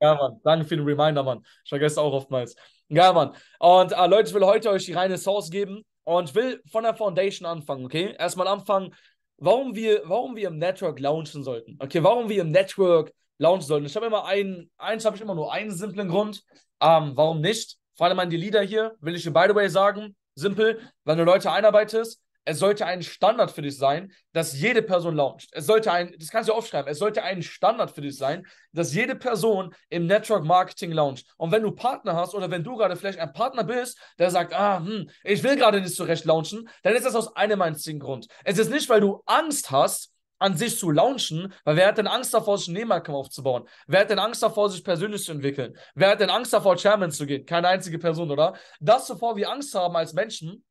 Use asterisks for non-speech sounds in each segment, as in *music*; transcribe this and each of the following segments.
ja, Mann. Danke für den Reminder, Mann. Ich vergesse auch oftmals. Ja, Mann. Und äh, Leute, ich will heute euch die reine Source geben und will von der Foundation anfangen, okay? Erstmal anfangen, warum wir, warum wir im Network launchen sollten. Okay, warum wir im Network launchen sollten. Ich habe immer einen, eins habe ich immer nur einen simplen Grund. Ähm, warum nicht? Vor allem an die Leader hier, will ich dir by the way sagen, simpel, wenn du Leute einarbeitest, es sollte ein Standard für dich sein, dass jede Person launcht. Es sollte ein, das kannst du aufschreiben, es sollte ein Standard für dich sein, dass jede Person im Network Marketing launcht. Und wenn du Partner hast oder wenn du gerade vielleicht ein Partner bist, der sagt, ah, hm, ich will gerade nicht so recht launchen, dann ist das aus einem einzigen Grund. Es ist nicht, weil du Angst hast, an sich zu launchen, weil wer hat denn Angst davor, sich einen Nebenmarken aufzubauen? Wer hat denn Angst davor, sich persönlich zu entwickeln? Wer hat denn Angst davor, Chairman zu gehen? Keine einzige Person, oder? Das, bevor wir Angst haben als Menschen,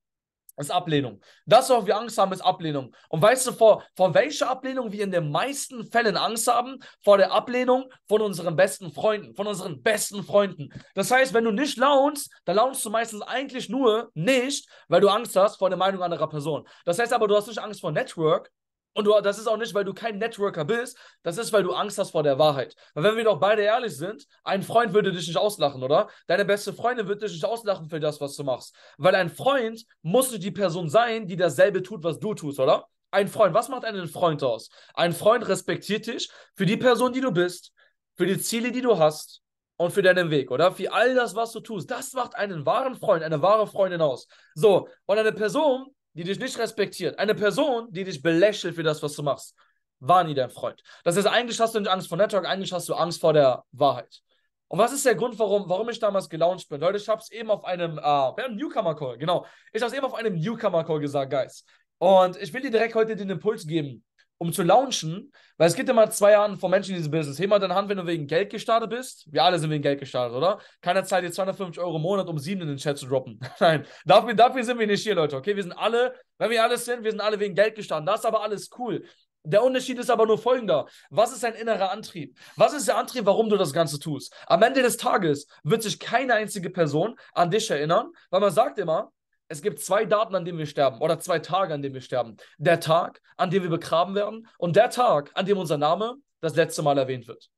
ist Ablehnung. Das, worauf wir Angst haben, ist Ablehnung. Und weißt du, vor, vor welcher Ablehnung wir in den meisten Fällen Angst haben? Vor der Ablehnung von unseren besten Freunden, von unseren besten Freunden. Das heißt, wenn du nicht launst, dann launst du meistens eigentlich nur nicht, weil du Angst hast vor der Meinung anderer Person. Das heißt aber, du hast nicht Angst vor Network, und du, das ist auch nicht, weil du kein Networker bist, das ist, weil du Angst hast vor der Wahrheit. Weil wenn wir doch beide ehrlich sind, ein Freund würde dich nicht auslachen, oder? Deine beste Freundin würde dich nicht auslachen für das, was du machst. Weil ein Freund muss die Person sein, die dasselbe tut, was du tust, oder? Ein Freund, was macht einen Freund aus? Ein Freund respektiert dich für die Person, die du bist, für die Ziele, die du hast und für deinen Weg, oder? Für all das, was du tust. Das macht einen wahren Freund, eine wahre Freundin aus. So, und eine Person, die dich nicht respektiert, eine Person, die dich belächelt für das, was du machst, war nie dein Freund. Das heißt, eigentlich hast du nicht Angst vor Network, eigentlich hast du Angst vor der Wahrheit. Und was ist der Grund, warum, warum ich damals gelauncht bin? Leute, ich habe es eben auf einem, äh, Newcomer-Call, genau. Ich habe es eben auf einem Newcomer-Call gesagt, Guys. Und ich will dir direkt heute den Impuls geben, um zu launchen, weil es gibt immer zwei Jahre von Menschen in diesem Business. Jemand mal deine Hand, wenn du wegen Geld gestartet bist. Wir alle sind wegen Geld gestartet, oder? Keiner zahlt dir 250 Euro im Monat, um sieben in den Chat zu droppen. *laughs* Nein, dafür, dafür sind wir nicht hier, Leute, okay? Wir sind alle, wenn wir alles sind, wir sind alle wegen Geld gestartet. Das ist aber alles cool. Der Unterschied ist aber nur folgender. Was ist dein innerer Antrieb? Was ist der Antrieb, warum du das Ganze tust? Am Ende des Tages wird sich keine einzige Person an dich erinnern, weil man sagt immer, es gibt zwei Daten, an denen wir sterben, oder zwei Tage, an denen wir sterben. Der Tag, an dem wir begraben werden, und der Tag, an dem unser Name das letzte Mal erwähnt wird.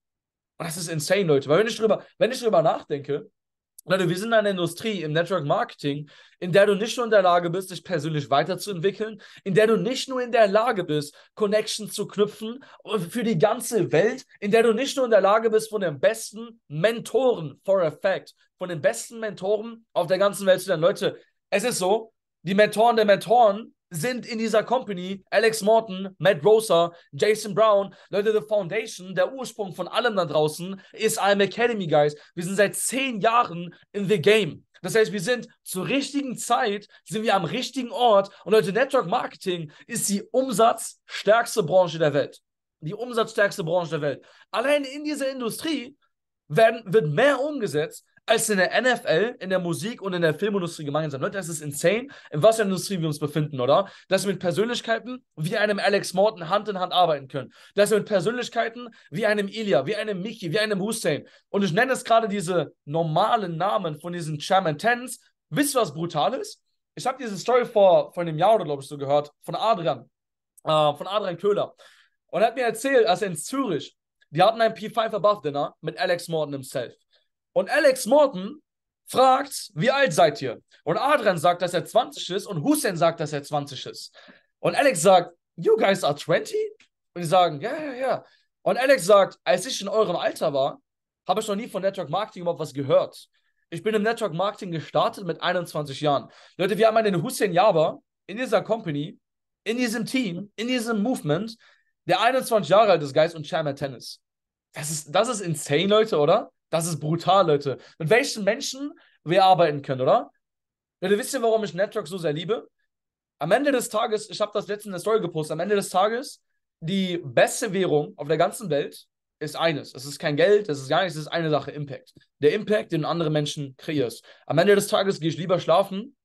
Und das ist insane, Leute. Weil wenn ich drüber, wenn ich drüber nachdenke, Leute, wir sind in einer Industrie im Network Marketing, in der du nicht nur in der Lage bist, dich persönlich weiterzuentwickeln, in der du nicht nur in der Lage bist, Connections zu knüpfen äh, für die ganze Welt, in der du nicht nur in der Lage bist, von den besten Mentoren, for a fact, von den besten Mentoren auf der ganzen Welt zu lernen. Leute, es ist so, die Mentoren der Mentoren sind in dieser Company Alex Morton, Matt Rosa, Jason Brown, Leute, The Foundation, der Ursprung von allem da draußen ist I'm Academy, Guys. Wir sind seit zehn Jahren in the game. Das heißt, wir sind zur richtigen Zeit, sind wir am richtigen Ort und Leute, Network Marketing ist die umsatzstärkste Branche der Welt. Die umsatzstärkste Branche der Welt. Allein in dieser Industrie werden, wird mehr umgesetzt als in der NFL, in der Musik und in der Filmindustrie gemeinsam. Leute, das ist insane, in was für einer Industrie wir uns befinden, oder? Dass wir mit Persönlichkeiten wie einem Alex Morton Hand in Hand arbeiten können. Dass wir mit Persönlichkeiten wie einem Ilya, wie einem Mickey, wie einem Hussein. Und ich nenne es gerade diese normalen Namen von diesen Chairman Tens. Wisst ihr, was brutal ist? Ich habe diese Story vor, vor einem Jahr oder glaube ich so gehört, von Adrian, äh, von Adrian Köhler. Und er hat mir erzählt, als er in Zürich, die hatten ein P5 Above Dinner mit Alex Morton himself. Und Alex Morton fragt, wie alt seid ihr? Und Adrian sagt, dass er 20 ist und Hussein sagt, dass er 20 ist. Und Alex sagt, you guys are 20? Und die sagen, ja, ja, ja. Und Alex sagt, als ich in eurem Alter war, habe ich noch nie von Network Marketing überhaupt was gehört. Ich bin im Network Marketing gestartet mit 21 Jahren. Leute, wir haben einen Hussein Jaber in dieser Company, in diesem Team, in diesem Movement, der 21 Jahre alt ist, Guys, und Chairman Tennis. Das ist, das ist insane, Leute, oder? Das ist brutal, Leute. Mit welchen Menschen wir arbeiten können, oder? Leute, wisst ihr, warum ich Network so sehr liebe? Am Ende des Tages, ich habe das letzte in der Story gepostet, am Ende des Tages, die beste Währung auf der ganzen Welt ist eines. Es ist kein Geld, es ist gar nichts, es ist eine Sache, Impact. Der Impact, den andere Menschen kreierst. Am Ende des Tages gehe ich lieber schlafen,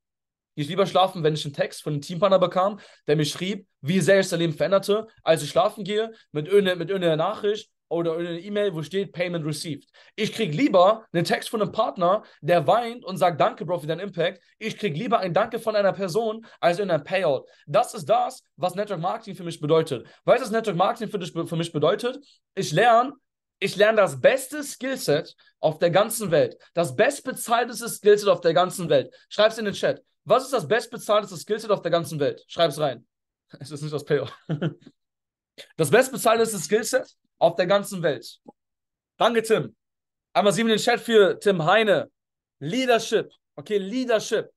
gehe ich lieber schlafen, wenn ich einen Text von einem Teampartner bekam, der mir schrieb, wie sehr ich sein Leben veränderte, als ich schlafen gehe, mit irgendeiner, mit irgendeiner Nachricht, oder eine E-Mail, wo steht Payment Received. Ich kriege lieber einen Text von einem Partner, der weint und sagt Danke, Bro, für deinen Impact. Ich kriege lieber ein Danke von einer Person als in einem Payout. Das ist das, was Network Marketing für mich bedeutet. Weißt du, was Network Marketing für, dich, für mich bedeutet? Ich lerne, ich lerne das beste Skillset auf der ganzen Welt. Das bestbezahlteste Skillset auf der ganzen Welt. Schreib es in den Chat. Was ist das bestbezahlteste Skillset auf der ganzen Welt? Schreib es rein. Es *laughs* ist nicht das Payout. *laughs* Das bestbezahlteste Skillset auf der ganzen Welt. Danke, Tim. Einmal sieben in den Chat für Tim Heine. Leadership. Okay, Leadership.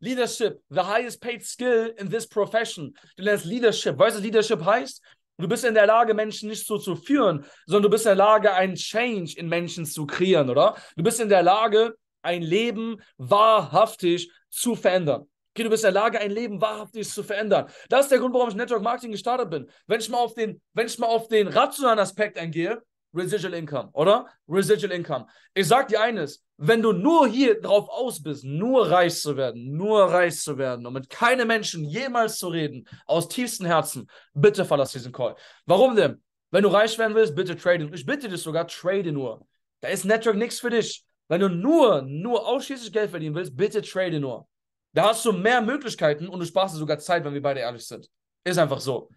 Leadership, the highest paid skill in this profession. Du lernst Leadership. Weißt du, was Leadership heißt? Du bist in der Lage, Menschen nicht so zu führen, sondern du bist in der Lage, einen Change in Menschen zu kreieren, oder? Du bist in der Lage, ein Leben wahrhaftig zu verändern. Okay, du bist in der Lage, ein Leben wahrhaftig zu verändern. Das ist der Grund, warum ich Network Marketing gestartet bin. Wenn ich mal auf den, wenn ich mal auf den rationalen Aspekt eingehe, Residual Income, oder? Residual Income. Ich sag dir eines, wenn du nur hier drauf aus bist, nur reich zu werden, nur reich zu werden und mit keinem Menschen jemals zu reden, aus tiefstem Herzen, bitte verlass diesen Call. Warum denn? Wenn du reich werden willst, bitte trade. Ich bitte dich sogar, trade nur. Da ist Network nichts für dich. Wenn du nur, nur ausschließlich Geld verdienen willst, bitte trade nur. Da hast du mehr Möglichkeiten und du sparst dir sogar Zeit, wenn wir beide ehrlich sind. Ist einfach so.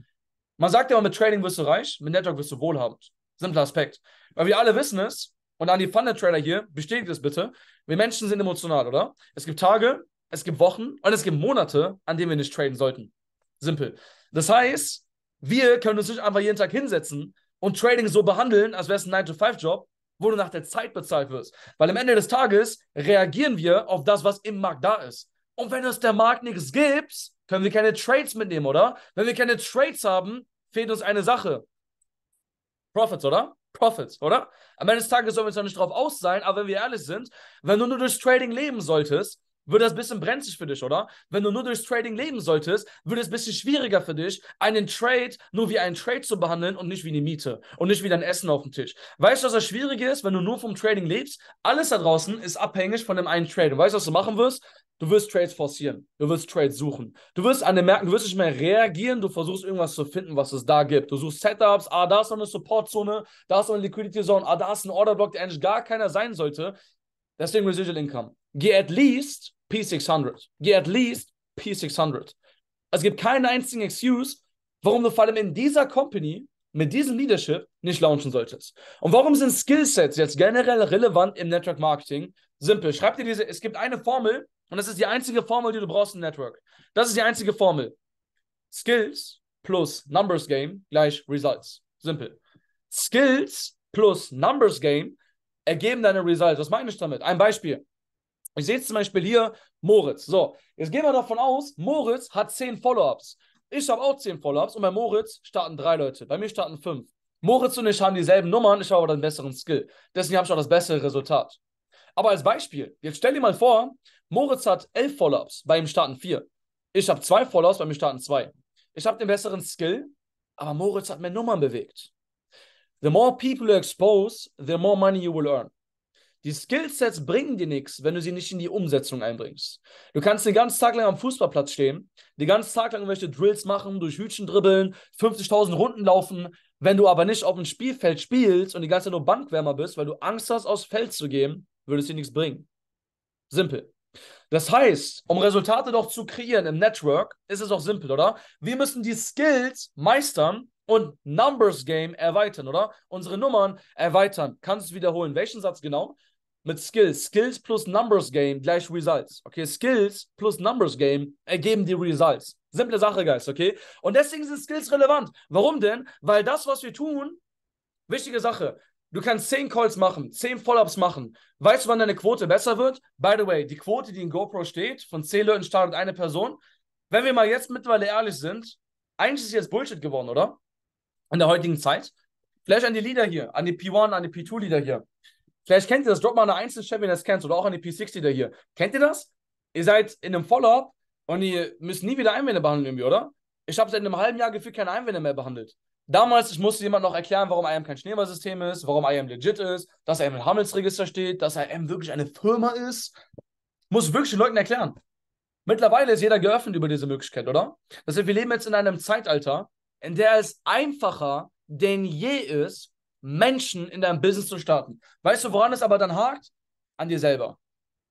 Man sagt immer, mit Trading wirst du reich, mit Network wirst du wohlhabend. Simpler Aspekt. Weil wir alle wissen es, und an die Funder-Trader hier, bestätigt es bitte, wir Menschen sind emotional, oder? Es gibt Tage, es gibt Wochen und es gibt Monate, an denen wir nicht traden sollten. Simpel. Das heißt, wir können uns nicht einfach jeden Tag hinsetzen und Trading so behandeln, als wäre es ein 9-to-5-Job, wo du nach der Zeit bezahlt wirst. Weil am Ende des Tages reagieren wir auf das, was im Markt da ist. Und wenn es der Markt nichts gibt, können wir keine Trades mitnehmen, oder? Wenn wir keine Trades haben, fehlt uns eine Sache. Profits, oder? Profits, oder? Am Ende des Tages sollen wir uns ja nicht drauf aus sein, aber wenn wir ehrlich sind, wenn du nur durch Trading leben solltest, würde das ein bisschen brenzlig für dich, oder? Wenn du nur durchs Trading leben solltest, würde es ein bisschen schwieriger für dich, einen Trade nur wie einen Trade zu behandeln und nicht wie eine Miete und nicht wie dein Essen auf dem Tisch. Weißt du, was das Schwierige ist, wenn du nur vom Trading lebst? Alles da draußen ist abhängig von dem einen Trade. Und weißt du, was du machen wirst? Du wirst Trades forcieren. Du wirst Trades suchen. Du wirst an den Märkten, du wirst nicht mehr reagieren. Du versuchst irgendwas zu finden, was es da gibt. Du suchst Setups. Ah, da ist noch eine Supportzone. Da ist noch eine Liquidity Zone. Ah, da ist ein Orderblock, der eigentlich gar keiner sein sollte. Deswegen Residual Income. Geh at least P600. Geh at least P600. Es gibt keinen einzigen Excuse, warum du vor allem in dieser Company mit diesem Leadership nicht launchen solltest. Und warum sind Skillsets jetzt generell relevant im Network Marketing? Simpel. Schreib dir diese, es gibt eine Formel und das ist die einzige Formel, die du brauchst im Network. Das ist die einzige Formel. Skills plus Numbers Game gleich Results. Simpel. Skills plus Numbers Game ergeben deine Results. Was meine ich damit? Ein Beispiel. Ich sehe jetzt zum Beispiel hier Moritz. So, jetzt gehen wir davon aus, Moritz hat 10 Follow-ups. Ich habe auch 10 Follow-ups und bei Moritz starten drei Leute, bei mir starten fünf. Moritz und ich haben dieselben Nummern, ich habe aber den besseren Skill. Deswegen habe ich auch das bessere Resultat. Aber als Beispiel, jetzt stell dir mal vor, Moritz hat 11 Follow-ups, bei ihm starten vier. Ich habe zwei Follow-ups, bei mir starten zwei. Ich habe den besseren Skill, aber Moritz hat mehr Nummern bewegt. The more people you expose, the more money you will earn. Die Skillsets bringen dir nichts, wenn du sie nicht in die Umsetzung einbringst. Du kannst den ganzen Tag lang am Fußballplatz stehen, den ganzen Tag lang irgendwelche Drills machen, durch Hütchen dribbeln, 50.000 Runden laufen. Wenn du aber nicht auf dem Spielfeld spielst und die ganze Zeit nur Bankwärmer bist, weil du Angst hast, aufs Feld zu gehen, würde es dir nichts bringen. Simpel. Das heißt, um Resultate doch zu kreieren im Network, ist es auch simpel, oder? Wir müssen die Skills meistern, und Numbers Game erweitern, oder? Unsere Nummern erweitern. Kannst du es wiederholen? Welchen Satz genau? mit Skills. Skills plus Numbers Game gleich Results. Okay, Skills plus Numbers Game ergeben die Results. Simple Sache, Guys, okay? Und deswegen sind Skills relevant. Warum denn? Weil das, was wir tun, wichtige Sache. Du kannst 10 Calls machen, 10 Follow-ups machen. Weißt du, wann deine Quote besser wird? By the way, die Quote, die in GoPro steht, von 10 Leuten startet eine Person. Wenn wir mal jetzt mittlerweile ehrlich sind, eigentlich ist jetzt Bullshit geworden, oder? In der heutigen Zeit. Vielleicht an die Leader hier, an die P1, an die P2-Leader hier. Vielleicht kennt ihr das, drop mal eine Einzel-Champion, das kennt, oder auch an die P60 da hier. Kennt ihr das? Ihr seid in einem Follow-up und ihr müsst nie wieder Einwände behandeln irgendwie, oder? Ich habe seit einem halben Jahr gefühlt keine Einwände mehr behandelt. Damals, ich musste jemand noch erklären, warum IAM kein Schneeballsystem ist, warum IAM legit ist, dass IAM im Handelsregister steht, dass IAM wirklich eine Firma ist. Muss wirklich den Leuten erklären. Mittlerweile ist jeder geöffnet über diese Möglichkeit, oder? Das heißt, wir leben jetzt in einem Zeitalter, in der es einfacher denn je ist, Menschen in deinem Business zu starten. Weißt du, woran es aber dann hakt? An dir selber.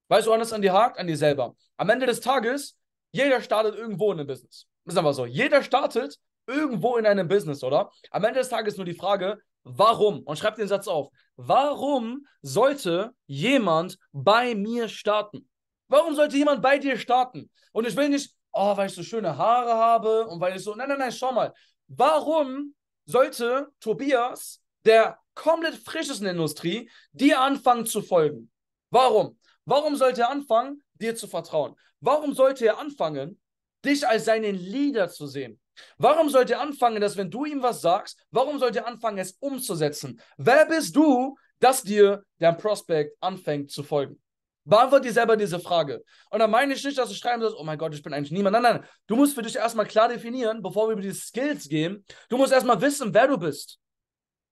Weißt du, woran es an dir hakt? An dir selber. Am Ende des Tages, jeder startet irgendwo in einem Business. Ist einfach so. Jeder startet irgendwo in einem Business, oder? Am Ende des Tages nur die Frage, warum? Und schreib den Satz auf. Warum sollte jemand bei mir starten? Warum sollte jemand bei dir starten? Und ich will nicht, oh, weil ich so schöne Haare habe und weil ich so, nein, nein, nein, schau mal. Warum sollte Tobias der komplett frisch Industrie, dir anfangen zu folgen. Warum? Warum sollte er anfangen, dir zu vertrauen? Warum sollte er anfangen, dich als seinen Leader zu sehen? Warum sollte er anfangen, dass wenn du ihm was sagst, warum sollte er anfangen, es umzusetzen? Wer bist du, dass dir dein Prospect anfängt zu folgen? Beantwort dir selber diese Frage. Und dann meine ich nicht, dass du schreiben sollst, oh mein Gott, ich bin eigentlich niemand. Nein, nein, du musst für dich erstmal klar definieren, bevor wir über die Skills gehen. Du musst erstmal wissen, wer du bist.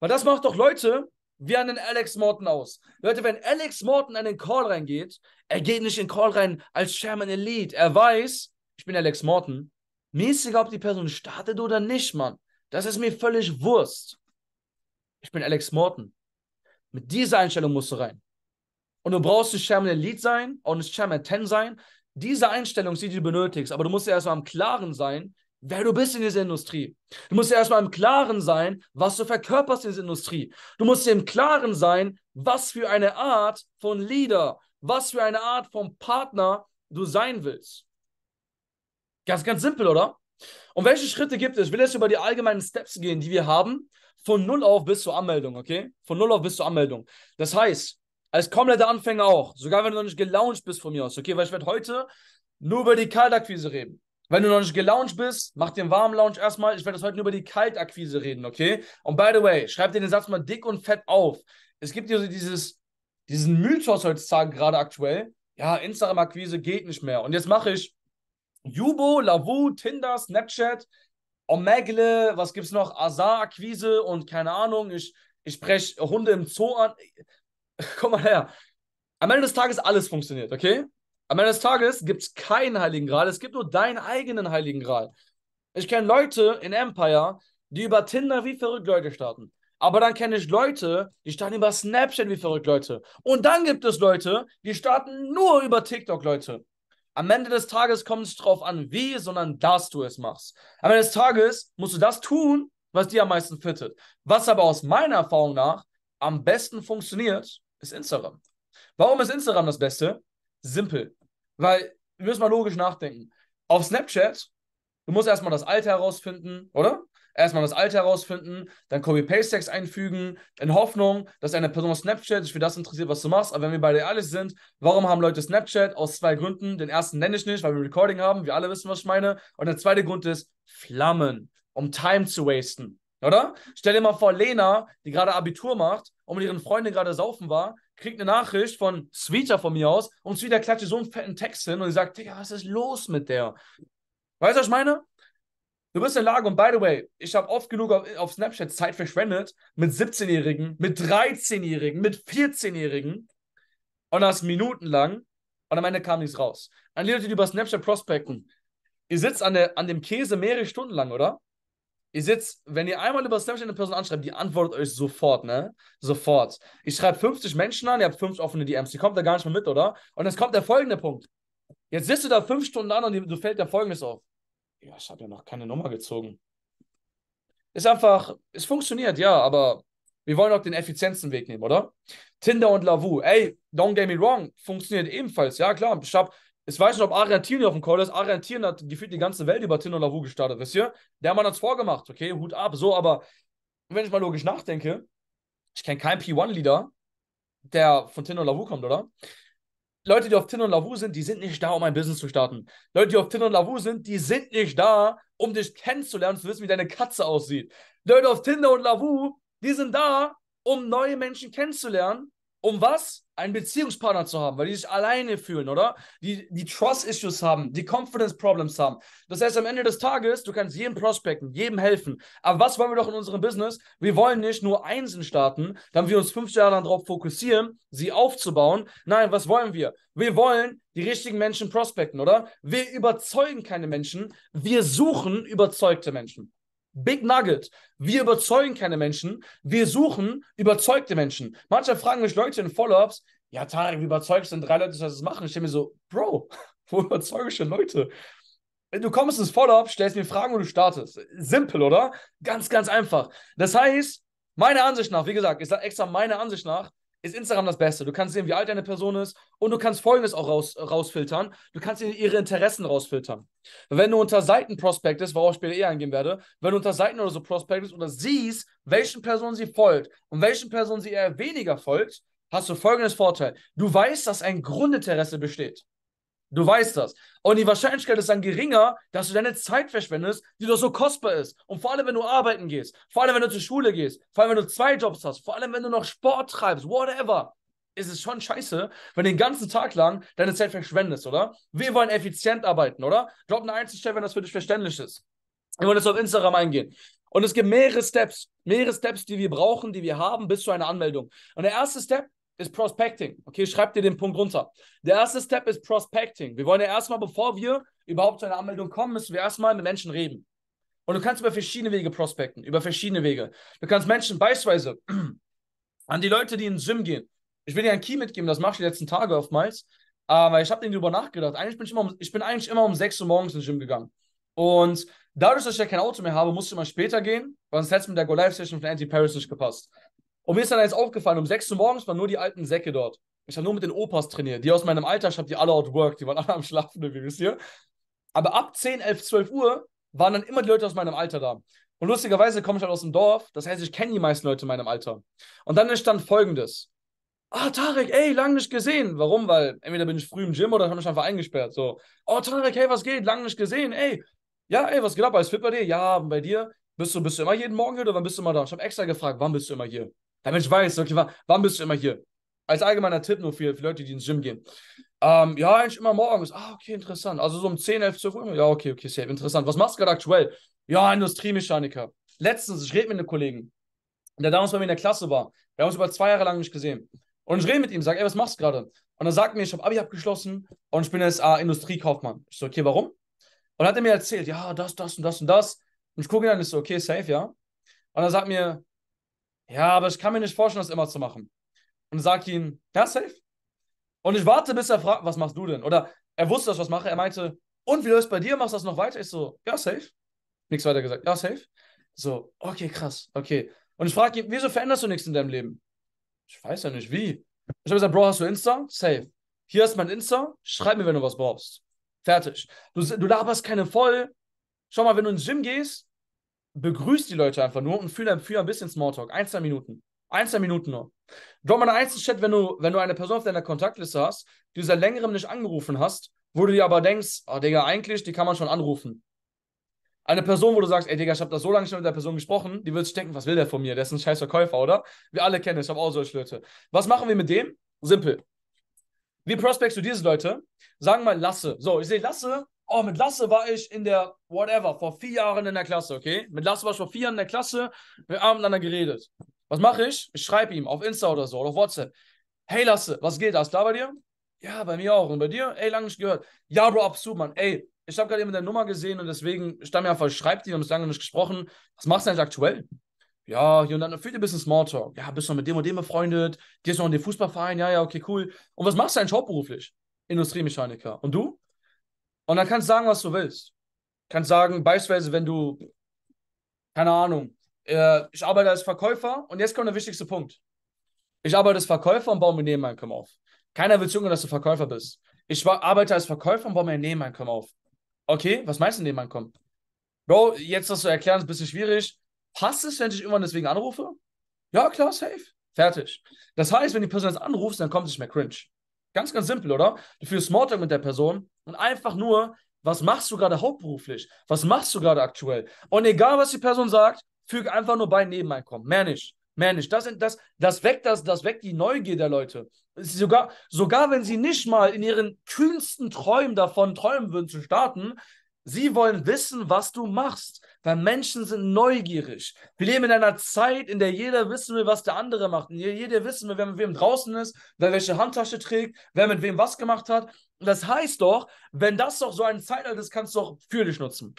Weil das macht doch Leute wie einen Alex Morton aus. Leute, wenn Alex Morton an den Call reingeht, er geht nicht in den Call rein als Chairman Elite. Er weiß, ich bin Alex Morton. Mir ist egal, ob die Person startet oder nicht, Mann. Das ist mir völlig Wurst. Ich bin Alex Morton. Mit dieser Einstellung musst du rein. Und du brauchst nicht Chairman Elite sein, auch nicht Chairman 10 sein. Diese Einstellung die, die du benötigst. Aber du musst dir erstmal im Klaren sein, wer du bist in dieser Industrie. Du musst dir erstmal im Klaren sein, was du verkörperst in dieser Industrie. Du musst dir im Klaren sein, was für eine Art von Leader, was für eine Art von Partner du sein willst. Ganz, ganz simpel, oder? Und welche Schritte gibt es? Ich will jetzt über die allgemeinen Steps gehen, die wir haben, von Null auf bis zur Anmeldung, okay? Von Null auf bis zur Anmeldung. Das heißt, als kompletter Anfänger auch, sogar wenn du noch nicht gelauncht bist von mir aus, okay? Weil ich werde heute nur über die Kaltakquise reden. Wenn du noch nicht gelauncht bist, mach dir einen warmen Launch erstmal. Ich werde das heute nur über die Kaltakquise reden, okay? Und by the way, schreib dir den Satz mal dick und fett auf. Es gibt ja so dieses, diesen Mythos heutzutage gerade aktuell. Ja, Instagram-Akquise geht nicht mehr. Und jetzt mache ich Jubo, Lavu, Tinder, Snapchat, Omegle, was gibt's noch? Azar-Akquise und keine Ahnung. Ich, ich spreche Hunde im Zoo an. *laughs* Komm mal her. Am Ende des Tages alles funktioniert, okay? Am Ende des Tages gibt es keinen Heiligen Gral, es gibt nur deinen eigenen Heiligen Gral. Ich kenne Leute in Empire, die über Tinder wie verrückt Leute starten. Aber dann kenne ich Leute, die starten über Snapchat wie verrückt Leute. Und dann gibt es Leute, die starten nur über TikTok Leute. Am Ende des Tages kommt es darauf an, wie, sondern dass du es machst. Am Ende des Tages musst du das tun, was dir am meisten fittet. Was aber aus meiner Erfahrung nach am besten funktioniert, ist Instagram. Warum ist Instagram das Beste? Simpel. Weil, wir müssen mal logisch nachdenken. Auf Snapchat, du musst erstmal das Alter herausfinden, oder? Erstmal das Alter herausfinden, dann Copy-Paste-Text einfügen, in Hoffnung, dass eine Person auf Snapchat sich für das interessiert, was du machst. Aber wenn wir beide ehrlich sind, warum haben Leute Snapchat? Aus zwei Gründen. Den ersten nenne ich nicht, weil wir Recording haben. Wir alle wissen, was ich meine. Und der zweite Grund ist Flammen, um Time zu wasten. Oder? Stell dir mal vor, Lena, die gerade Abitur macht und mit ihren Freunden gerade saufen war, kriegt eine Nachricht von Sweeter von mir aus und Sweeter klatscht so einen fetten Text hin und sagt, Digga, was ist los mit der? Weißt du, was ich meine? Du bist in der Lage, und by the way, ich habe oft genug auf, auf, Snapchat Zeit verschwendet mit 17-Jährigen, mit 13-Jährigen, mit 14-Jährigen und das minutenlang und am Ende kam nichts raus. An die Leute, die über Snapchat prospecten, ihr sitzt an, der, an dem Käse mehrere Stunden lang, oder? Ihr sitzt, wenn ihr einmal über Snapchat eine Person anschreibt, die antwortet euch sofort, ne? Sofort. Ich schreibe 50 Menschen an, ihr habt 5 offene DMs. Die kommt da gar nicht mehr mit, oder? Und jetzt kommt der folgende Punkt. Jetzt sitzt du da 5 Stunden an und du fällt ja folgendes auf. Ja, ich habe ja noch keine Nummer gezogen. Ist einfach, es funktioniert, ja, aber wir wollen auch den effizientesten Weg nehmen, oder? Tinder und Lavu. Ey, don't get me wrong, funktioniert ebenfalls. Ja, klar. Ich habe ich weiß nicht, ob hier auf dem Call ist. Argentinien hat gefühlt die ganze Welt über Tin und Lavu gestartet, wisst ihr? Der Mann hat es vorgemacht, okay, Hut ab, so, aber wenn ich mal logisch nachdenke, ich kenne keinen P1-Leader, der von Tin und Lavu kommt, oder? Leute, die auf Tin und Lavu sind, die sind nicht da, um ein Business zu starten. Leute, die auf Tin und Lavu sind, die sind nicht da, um dich kennenzulernen, zu wissen, wie deine Katze aussieht. Leute auf Tinder und Lavu, die sind da, um neue Menschen kennenzulernen um was? Einen Beziehungspartner zu haben, weil die sich alleine fühlen, oder? Die, die Trust-Issues haben, die Confidence-Problems haben. Das heißt, am Ende des Tages, du kannst jedem prospekten, jedem helfen. Aber was wollen wir doch in unserem Business? Wir wollen nicht nur Einsen starten, damit wir uns fünf Jahre lang darauf fokussieren, sie aufzubauen. Nein, was wollen wir? Wir wollen die richtigen Menschen prospekten, oder? Wir überzeugen keine Menschen, wir suchen überzeugte Menschen. Big Nugget. Wir überzeugen keine Menschen. Wir suchen überzeugte Menschen. Manchmal fragen mich Leute in Follow-ups, ja, Tarek, wie überzeugst du denn drei Leute, dass das machen? Ich stelle mir so, Bro, *laughs* wo überzeuge ich denn Leute? Du kommst ins Follow-up, stellst mir Fragen und du startest. Simpel, oder? Ganz, ganz einfach. Das heißt, meiner Ansicht nach, wie gesagt, ich sage extra meiner Ansicht nach, ist Instagram das Beste. Du kannst sehen, wie alt deine Person ist und du kannst Folgendes auch raus, rausfiltern. Du kannst ihre Interessen rausfiltern. Wenn du unter Seiten prospectest, worauf ich später eher eingehen werde, wenn du unter Seiten oder so prospectest oder siehst, welchen Personen sie folgt und welchen Personen sie eher weniger folgt, hast du folgendes Vorteil. Du weißt, dass ein Grundinteresse besteht. Du weißt das. Und die Wahrscheinlichkeit ist dann geringer, dass du deine Zeit verschwendest, die doch so kostbar ist. Und vor allem, wenn du arbeiten gehst, vor allem, wenn du zur Schule gehst, vor allem, wenn du zwei Jobs hast, vor allem, wenn du noch Sport treibst, whatever, ist es schon scheiße, wenn du den ganzen Tag lang deine Zeit verschwendest, oder? Wir wollen effizient arbeiten, oder? Drop eine Einzelstelle, wenn das für dich verständlich ist. Wir wollen jetzt auf Instagram eingehen. Und es gibt mehrere Steps, mehrere Steps, die wir brauchen, die wir haben, bis zu einer Anmeldung. Und der erste Step ist Prospecting. Okay, schreib dir den Punkt runter. Der erste Step ist Prospecting. Wir wollen ja erstmal, bevor wir überhaupt zu einer Anmeldung kommen, müssen wir erstmal mit Menschen reden. Und du kannst über verschiedene Wege prospecten, über verschiedene Wege. Du kannst Menschen beispielsweise *clears throat* an die Leute, die in den Gym gehen. Ich will dir einen Key mitgeben, das mache ich die letzten Tage oftmals. Aber ich habe den darüber nachgedacht. Eigentlich bin ich, immer um, ich bin eigentlich immer um 6 Uhr morgens ins Gym gegangen. Und dadurch, dass ich ja kein Auto mehr habe, musste ich immer später gehen, weil sonst hätte es mit der Go-Live-Session von Anti Paris nicht gepasst. Und mir ist dann eins aufgefallen, um 6 Uhr morgens waren nur die alten Säcke dort. Ich habe nur mit den Opas trainiert. Die aus meinem Alter, ich habe die alle outworked, die waren alle am Schlafen, wie wisst ihr. Aber ab 10, 11, 12 Uhr waren dann immer die Leute aus meinem Alter da. Und lustigerweise komme ich halt aus dem Dorf, das heißt, ich kenne die meisten Leute in meinem Alter. Und dann entstand folgendes. Ah, Tarek, ey, lang nicht gesehen. Warum? Weil entweder bin ich früh im Gym oder habe mich einfach eingesperrt. So, oh, Tarek, hey, was geht? Lang nicht gesehen, ey. Ja, ey, was geht ab? Alles fit bei dir? Ja, bei dir? Bist du, bist du immer jeden Morgen hier oder wann bist du immer da? Ich habe extra gefragt, wann bist du immer hier? Damit ich weiß, okay, wann bist du immer hier? Als allgemeiner Tipp nur für, für Leute, die ins Gym gehen. Ähm, ja, eigentlich immer morgens. Ah, okay, interessant. Also so um 10, 11, 12 Uhr. Ja, okay, okay, safe, interessant. Was machst du gerade aktuell? Ja, Industriemechaniker. Letztens, ich rede mit einem Kollegen, der damals bei mir in der Klasse war. Wir haben uns über zwei Jahre lang nicht gesehen. Und ich rede mit ihm, sage, ey, was machst du gerade? Und er sagt mir, ich habe Abi abgeschlossen und ich bin jetzt äh, Industriekaufmann. Ich so, okay, warum? Und hat er mir erzählt, ja, das, das und das und das. Und ich gucke dann, an, ist so, okay, safe, ja. Und er sagt mir, ja, aber ich kann mir nicht vorstellen, das immer zu machen. Und sagt ihm, ja, safe. Und ich warte, bis er fragt, was machst du denn? Oder er wusste, dass ich was mache. Er meinte, und wie läuft's bei dir? Machst du das noch weiter? Ich so, ja, safe. Nichts weiter gesagt. Ja, safe. So, okay, krass, okay. Und ich frage ihn, wieso veränderst du nichts in deinem Leben? Ich weiß ja nicht, wie. Ich habe gesagt, Bro, hast du Insta? Safe. Hier ist mein Insta. Schreib mir, wenn du was brauchst. Fertig. Du, du laberst keine voll. Schau mal, wenn du ins Gym gehst, begrüßt die Leute einfach nur und führe ein, führ ein bisschen Smalltalk. Ein, zwei Minuten. Ein, zwei Minuten nur. Drop mal einen Einzelchat, wenn du, wenn du eine Person auf deiner Kontaktliste hast, die du seit längerem nicht angerufen hast, wo du dir aber denkst, oh Digga, eigentlich, die kann man schon anrufen. Eine Person, wo du sagst, ey Digga, ich habe da so lange nicht mit der Person gesprochen, die wird sich denken, was will der von mir? Der ist ein scheiß Verkäufer, oder? Wir alle kennen es, ich habe auch solche Leute. Was machen wir mit dem? Simpel. Wie prospectst du diese Leute? Sagen mal Lasse. So, ich sehe Lasse, oh, mit Lasse war ich in der, whatever, vor vier Jahren in der Klasse, okay? Mit Lasse war ich vor vier Jahren in der Klasse, wir haben miteinander geredet. Was mache ich? Ich schreibe ihm auf Insta oder so oder auf WhatsApp. Hey Lasse, was geht? Alles klar bei dir? Ja, bei mir auch. Und bei dir? Ey, lange nicht gehört. Ja, Bro, absolut, Mann. Ey, ich habe gerade eben deine Nummer gesehen und deswegen ich stand mir einfach, schreib die, wir haben es lange nicht gesprochen. Was machst du denn aktuell? Ja, hier und dann fühlt ihr ein bisschen Smalltalk. Ja, bist du noch mit dem und dem befreundet? Gehst du noch in den Fußballverein? Ja, ja, okay, cool. Und was machst du eigentlich hauptberuflich? Industriemechaniker. Und du? Und dann kannst du sagen, was du willst. Kannst sagen, beispielsweise, wenn du, keine Ahnung, äh, ich arbeite als Verkäufer und jetzt kommt der wichtigste Punkt. Ich arbeite als Verkäufer und baue mir Nebeneinkommen auf. Keiner will zugeben, dass du Verkäufer bist. Ich arbeite als Verkäufer und baue mir Nebeneinkommen auf. Okay, was meinst du Nebeneinkommen? Bro, jetzt das zu erklären ist ein bisschen schwierig. Passt es, wenn ich irgendwann deswegen anrufe? Ja, klar, safe. Fertig. Das heißt, wenn die Person jetzt anruft, dann kommt es nicht mehr cringe. Ganz, ganz simpel, oder? Du führst Smalltalk mit der Person und einfach nur, was machst du gerade hauptberuflich? Was machst du gerade aktuell? Und egal, was die Person sagt, füge einfach nur bei Nebeneinkommen. Mehr nicht. Mehr nicht. Das, das, das weckt das, das weckt die Neugier der Leute. Sogar, sogar wenn sie nicht mal in ihren kühnsten Träumen davon träumen würden zu starten, Sie wollen wissen, was du machst, weil Menschen sind neugierig. Wir leben in einer Zeit, in der jeder wissen will, was der andere macht. Und jeder wissen will, wer mit wem draußen ist, wer welche Handtasche trägt, wer mit wem was gemacht hat. Und das heißt doch, wenn das doch so ein Zeitalter ist, kannst du doch für dich nutzen.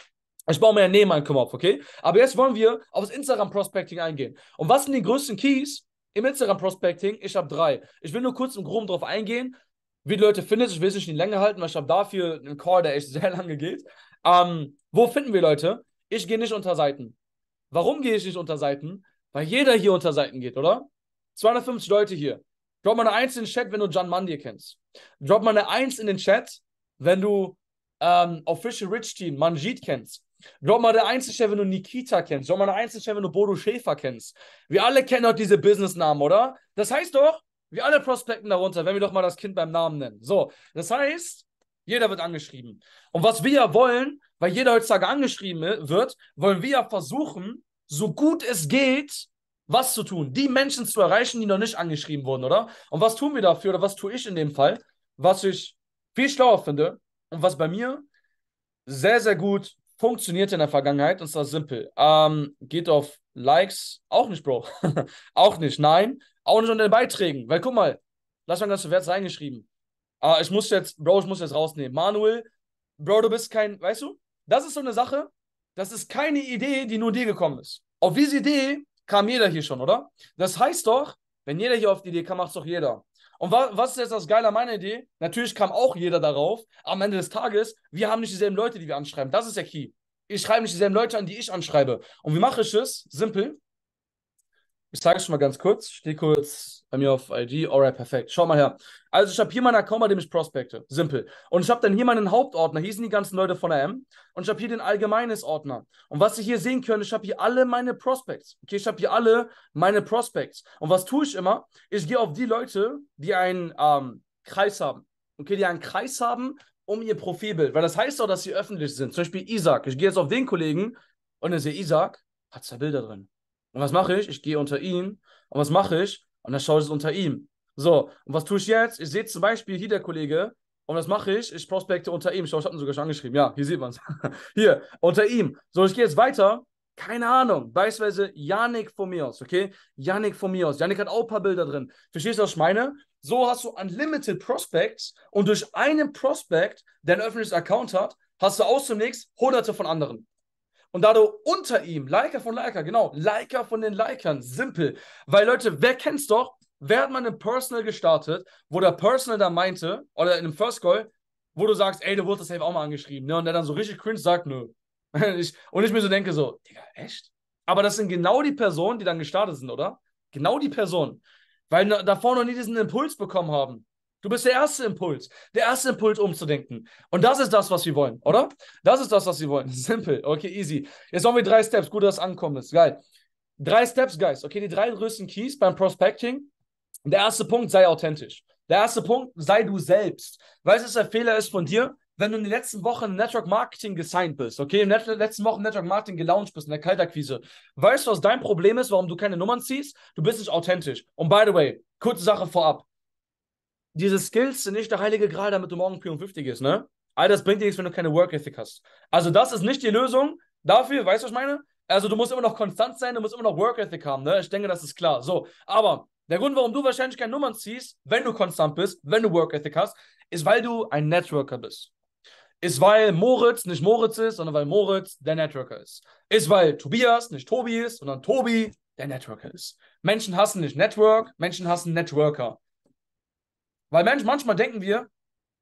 Ich baue mir ja neben einen Kopf, okay? Aber jetzt wollen wir aufs Instagram-Prospecting eingehen. Und was sind die größten Keys im Instagram-Prospecting? Ich habe drei. Ich will nur kurz im Groben drauf eingehen, wie die Leute findet. Ich will es nicht in die Länge halten, weil ich habe dafür einen Call, der echt *laughs* sehr lange geht. Ähm, wo finden wir Leute? Ich gehe nicht unter Seiten. Warum gehe ich nicht unter Seiten? Weil jeder hier unter Seiten geht, oder? 250 Leute hier. Drop mal eine 1 in den Chat, wenn du John Mandir kennst. Drop mal eine 1 in den Chat, wenn du ähm, Official Rich Team, Manjit kennst. Drop mal der Chat, wenn du Nikita kennst. Drop mal eine in den Chat, wenn du Bodo Schäfer kennst. Wir alle kennen doch diese Business-Namen, oder? Das heißt doch, wir alle prospekten darunter, wenn wir doch mal das Kind beim Namen nennen. So, das heißt, jeder wird angeschrieben. Und was wir ja wollen, weil jeder heutzutage angeschrieben wird, wollen wir ja versuchen, so gut es geht, was zu tun, die Menschen zu erreichen, die noch nicht angeschrieben wurden, oder? Und was tun wir dafür, oder was tue ich in dem Fall, was ich viel schlauer finde und was bei mir sehr, sehr gut funktioniert in der Vergangenheit, und zwar simpel. Ähm, geht auf Likes, auch nicht, Bro. *laughs* auch nicht, nein. Auch nicht an den Beiträgen, weil guck mal, lass mal ganz Wert eingeschrieben. Ah, ich muss jetzt, Bro, ich muss jetzt rausnehmen. Manuel, Bro, du bist kein, weißt du? Das ist so eine Sache, das ist keine Idee, die nur dir gekommen ist. Auf diese Idee kam jeder hier schon, oder? Das heißt doch, wenn jeder hier auf die Idee kam, macht es doch jeder. Und wa was ist jetzt das Geile an meiner Idee? Natürlich kam auch jeder darauf. Am Ende des Tages, wir haben nicht dieselben Leute, die wir anschreiben. Das ist der Key. Ich schreibe nicht dieselben Leute an, die ich anschreibe. Und wie mache ich es? Simpel. Ich sage es schon mal ganz kurz, stehe kurz bei mir auf IG. Alright, perfekt. Schau mal her. Also ich habe hier meinen Account, bei dem ich prospekte. Simpel. Und ich habe dann hier meinen Hauptordner. Hier sind die ganzen Leute von AM. Und ich habe hier den allgemeines Ordner. Und was Sie hier sehen können, ich habe hier alle meine Prospects. Okay, ich habe hier alle meine Prospects. Und was tue ich immer? Ich gehe auf die Leute, die einen ähm, Kreis haben. Okay, die einen Kreis haben um ihr Profilbild. Weil das heißt doch, dass sie öffentlich sind. Zum Beispiel Isaac. Ich gehe jetzt auf den Kollegen und dann sehe Isaac, hat zwei Bilder drin. Und was mache ich? Ich gehe unter ihn. Und was mache ich? Und dann schaue ich es unter ihm. So, und was tue ich jetzt? Ich sehe zum Beispiel hier der Kollege, und was mache ich? Ich prospekte unter ihm. Schau, ich habe ihn sogar schon angeschrieben. Ja, hier sieht man es. *laughs* hier, unter ihm. So, ich gehe jetzt weiter. Keine Ahnung. Beispielsweise Janik von mir aus, okay? Janik von mir aus. Janik hat auch ein paar Bilder drin. Verstehst du, was ich meine? So hast du Unlimited Prospects und durch einen Prospect, der ein öffentliches Account hat, hast du aus zunächst hunderte von anderen. Und da du unter ihm, Liker von Liker, genau, Liker von den Likern, simpel. Weil Leute, wer kennt's doch? Wer hat mal einen Personal gestartet, wo der Personal da meinte, oder in einem First Call, wo du sagst, ey, du wurdest das safe auch mal angeschrieben, ne? Und der dann so richtig cringe sagt, nö. *laughs* ich, und ich mir so denke so, Digga, echt? Aber das sind genau die Personen, die dann gestartet sind, oder? Genau die Personen. Weil davor noch nie diesen Impuls bekommen haben. Du bist der erste Impuls. Der erste Impuls, umzudenken. Und das ist das, was wir wollen, oder? Das ist das, was wir wollen. *laughs* Simple. Okay, easy. Jetzt haben wir drei Steps. Gut, dass es ankommen ist. Geil. Drei Steps, Guys. Okay, die drei größten Keys beim Prospecting. Der erste Punkt, sei authentisch. Der erste Punkt, sei du selbst. Weißt du, was der Fehler ist von dir? Wenn du in den letzten Wochen im Network Marketing gesigned bist, okay, in den letzten Wochen im Network Marketing gelauncht bist, in der Kaltakquise, weißt du, was dein Problem ist, warum du keine Nummern ziehst? Du bist nicht authentisch. Und by the way, kurze Sache vorab diese Skills sind nicht der heilige Gral, damit du morgen 54 50 gehst, ne? All das bringt dir nichts, wenn du keine Work Ethic hast. Also, das ist nicht die Lösung dafür, weißt du, was ich meine? Also, du musst immer noch konstant sein, du musst immer noch Work Ethic haben, ne? Ich denke, das ist klar. So, aber der Grund, warum du wahrscheinlich keine Nummern ziehst, wenn du konstant bist, wenn du Work Ethic hast, ist, weil du ein Networker bist. Ist, weil Moritz nicht Moritz ist, sondern weil Moritz der Networker ist. Ist, weil Tobias nicht Tobi ist, sondern Tobi der Networker ist. Menschen hassen nicht Network, Menschen hassen Networker. Weil Mensch, manchmal denken wir,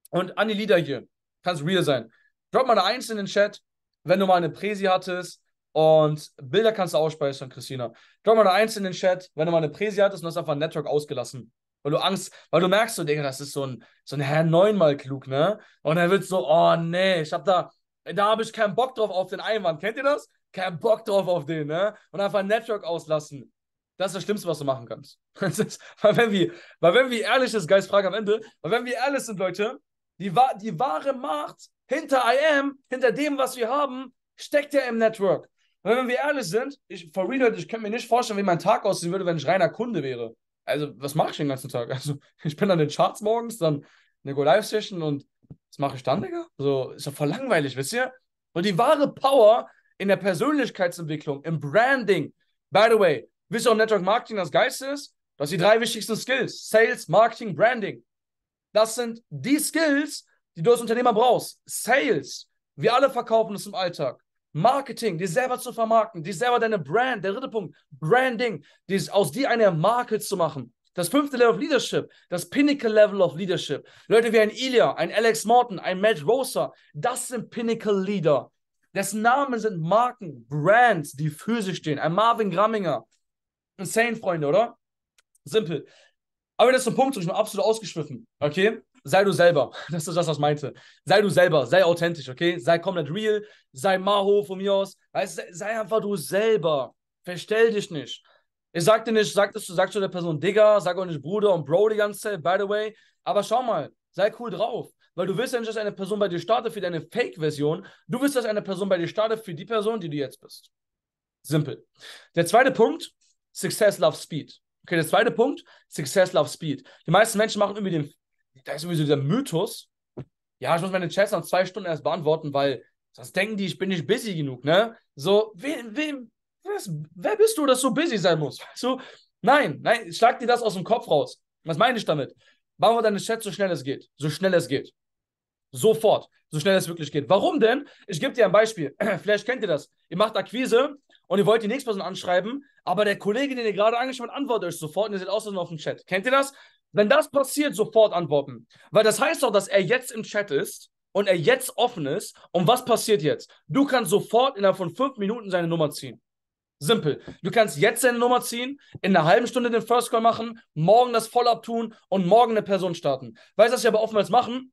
und an die Lieder hier, kann es real sein. Drop mal eine Eins in den Chat, wenn du mal eine Präsi hattest und Bilder kannst du ausspeichern, Christina. Drop mal eine Eins in den Chat, wenn du mal eine Präsi hattest und hast einfach ein Network ausgelassen. Weil du Angst, weil du merkst, so, Digga, das ist so ein, so ein Herr neunmal klug, ne? Und er wird so, oh nee, ich hab da, da habe ich keinen Bock drauf auf den Einwand. Kennt ihr das? Kein Bock drauf auf den, ne? Und einfach ein Network auslassen. Das ist das Schlimmste, was du machen kannst. *laughs* weil, wenn wir, weil wenn wir ehrlich ist, Geistfrage am Ende, weil wenn wir ehrlich sind, Leute, die, die wahre Macht hinter I am, hinter dem, was wir haben, steckt ja im Network. Weil wenn wir ehrlich sind, ich, for real, Leute, ich könnte mir nicht vorstellen, wie mein Tag aussehen würde, wenn ich reiner Kunde wäre. Also, was mache ich den ganzen Tag? *laughs* Also, ich bin an den Charts morgens, dann eine Go-Live-Session und was mache ich dann, Digga? So, ist doch voll langweilig, wisst ihr? Und die wahre Power in der Persönlichkeitsentwicklung, im Branding. By the way, Wisst ihr, ob Network Marketing das Geiste ist? Das sind die drei wichtigsten Skills. Sales, Marketing, Branding. Das sind die Skills, die du als Unternehmer brauchst. Sales. Wir alle verkaufen es im Alltag. Marketing, dir selber zu vermarkten, dir selber deine Brand, der dritte Punkt, Branding, dies, aus dir eine Marke zu machen. Das fünfte Level of Leadership, das Pinnacle Level of Leadership. Leute wie ein Ilya, ein Alex Morton, ein Matt Rosa, das sind Pinnacle Leader. Dessen Namen sind Marken, Brands, die für sich stehen. Ein Marvin Gramminger, Insane, Freunde, oder? Simpel. Aber das ist ein Punkt, ich bin absolut ausgeschwiffen, okay? Sei du selber. *laughs* Das ist das, was ich meinte. Sei du selber, sei authentisch, okay? Sei komplett real, sei Maho von mir aus. Weißt, sei, einfach du selber. Verstell dich nicht. Ich sagte nicht, sagtest du, sagst du der Person Digga, sag auch nicht Bruder und Bro die ganze Zeit, by the way. Aber schau mal, sei cool drauf. Weil du willst ja nicht, dass eine Person bei dir startet für deine Fake-Version. Du willst, dass eine Person bei dir startet für die Person, die du jetzt bist. Simpel. Der zweite Punkt, Success Love Speed. Okay, der zweite Punkt, Success Love Speed. Die meisten Menschen machen irgendwie den, da ist irgendwie so dieser Mythos, ja, ich muss meine Chats nach zwei Stunden erst beantworten, weil sonst denken die, ich bin nicht busy genug, ne? So, wem, wem, wer bist du, dass du busy sein musst? Weißt Nein, nein, schlag dir das aus dem Kopf raus. Was meine ich damit? wir deine Chats so schnell es geht. So schnell es geht. Sofort. So schnell es wirklich geht. Warum denn? Ich gebe dir ein Beispiel. *clears throat* Vielleicht kennt ihr das. Ihr macht Akquise und ihr wollt die nächste Person anschreiben, aber der Kollege, den ihr gerade angeschrieben habt, antwortet euch sofort und ihr seht außerdem auf dem Chat. Kennt ihr das? Wenn das passiert, sofort antworten. Weil das heißt doch, dass er jetzt im Chat ist und er jetzt offen ist. Und was passiert jetzt? Du kannst sofort innerhalb von fünf Minuten seine Nummer ziehen. Simpel. Du kannst jetzt seine Nummer ziehen, in einer halben Stunde den First Call machen, morgen das Follow-up tun und morgen eine Person starten. Weißt du, was wir aber oftmals machen?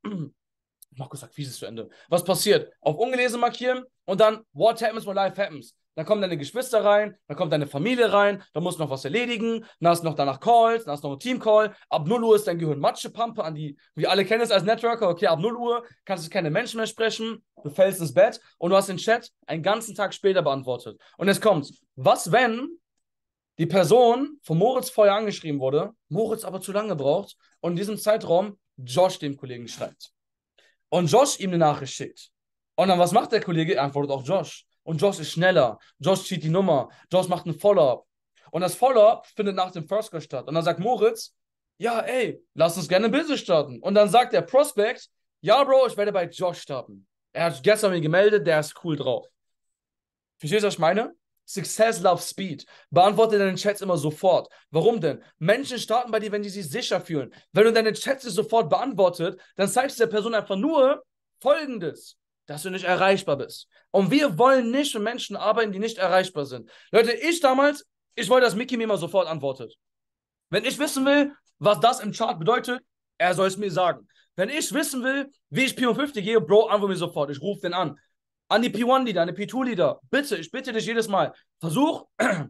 Markus *clears throat* sagt, wie ist es zu Ende? Was passiert? Auf ungelesen markieren und dann What happens when life happens dann kommen deine Geschwister rein, dann kommt deine Familie rein, dann musst du noch was erledigen, dann hast du noch danach Calls, dann hast du noch einen Teamcall. ab 0 Uhr ist dein Gehirn Matschepampe an die, wir alle kennen es als Networker, okay, ab 0 Uhr kannst du keine Menschen mehr sprechen, du fällst ins Bett und du hast den Chat einen ganzen Tag später beantwortet. Und jetzt kommt, was wenn die Person von Moritz vorher angeschrieben wurde, Moritz aber zu lange braucht und in diesem Zeitraum Josh dem Kollegen schreibt. Und Josh ihm eine Nachricht schickt. Und dann was macht der Kollege? Er antwortet auch Josh. Und Josh ist schneller. Josh zieht die Nummer. Josh macht ein Follow-up. Und das Follow-up findet nach dem First Call statt. Und dann sagt Moritz, ja, ey, lass uns gerne ein Business starten. Und dann sagt der Prospect, ja, Bro, ich werde bei Josh starten. Er hat gestern mir gemeldet, der ist cool drauf. Verstehst du, was ich meine? Success loves speed. Beantworte deine Chats immer sofort. Warum denn? Menschen starten bei dir, wenn sie sich sicher fühlen. Wenn du deine Chats sofort beantwortet, dann zeigst du der Person einfach nur Folgendes dass du nicht erreichbar bist. Und wir wollen nicht mit Menschen arbeiten, die nicht erreichbar sind. Leute, ich damals, ich wollte, dass Mickey mir mal sofort antwortet. Wenn ich wissen will, was das im Chart bedeutet, er soll es mir sagen. Wenn ich wissen will, wie ich P50 gehe, Bro, antworte mir sofort. Ich rufe den an. An die P1-Leader, an die P2-Leader. Bitte, ich bitte dich jedes Mal. Versuch, *clears throat* wenn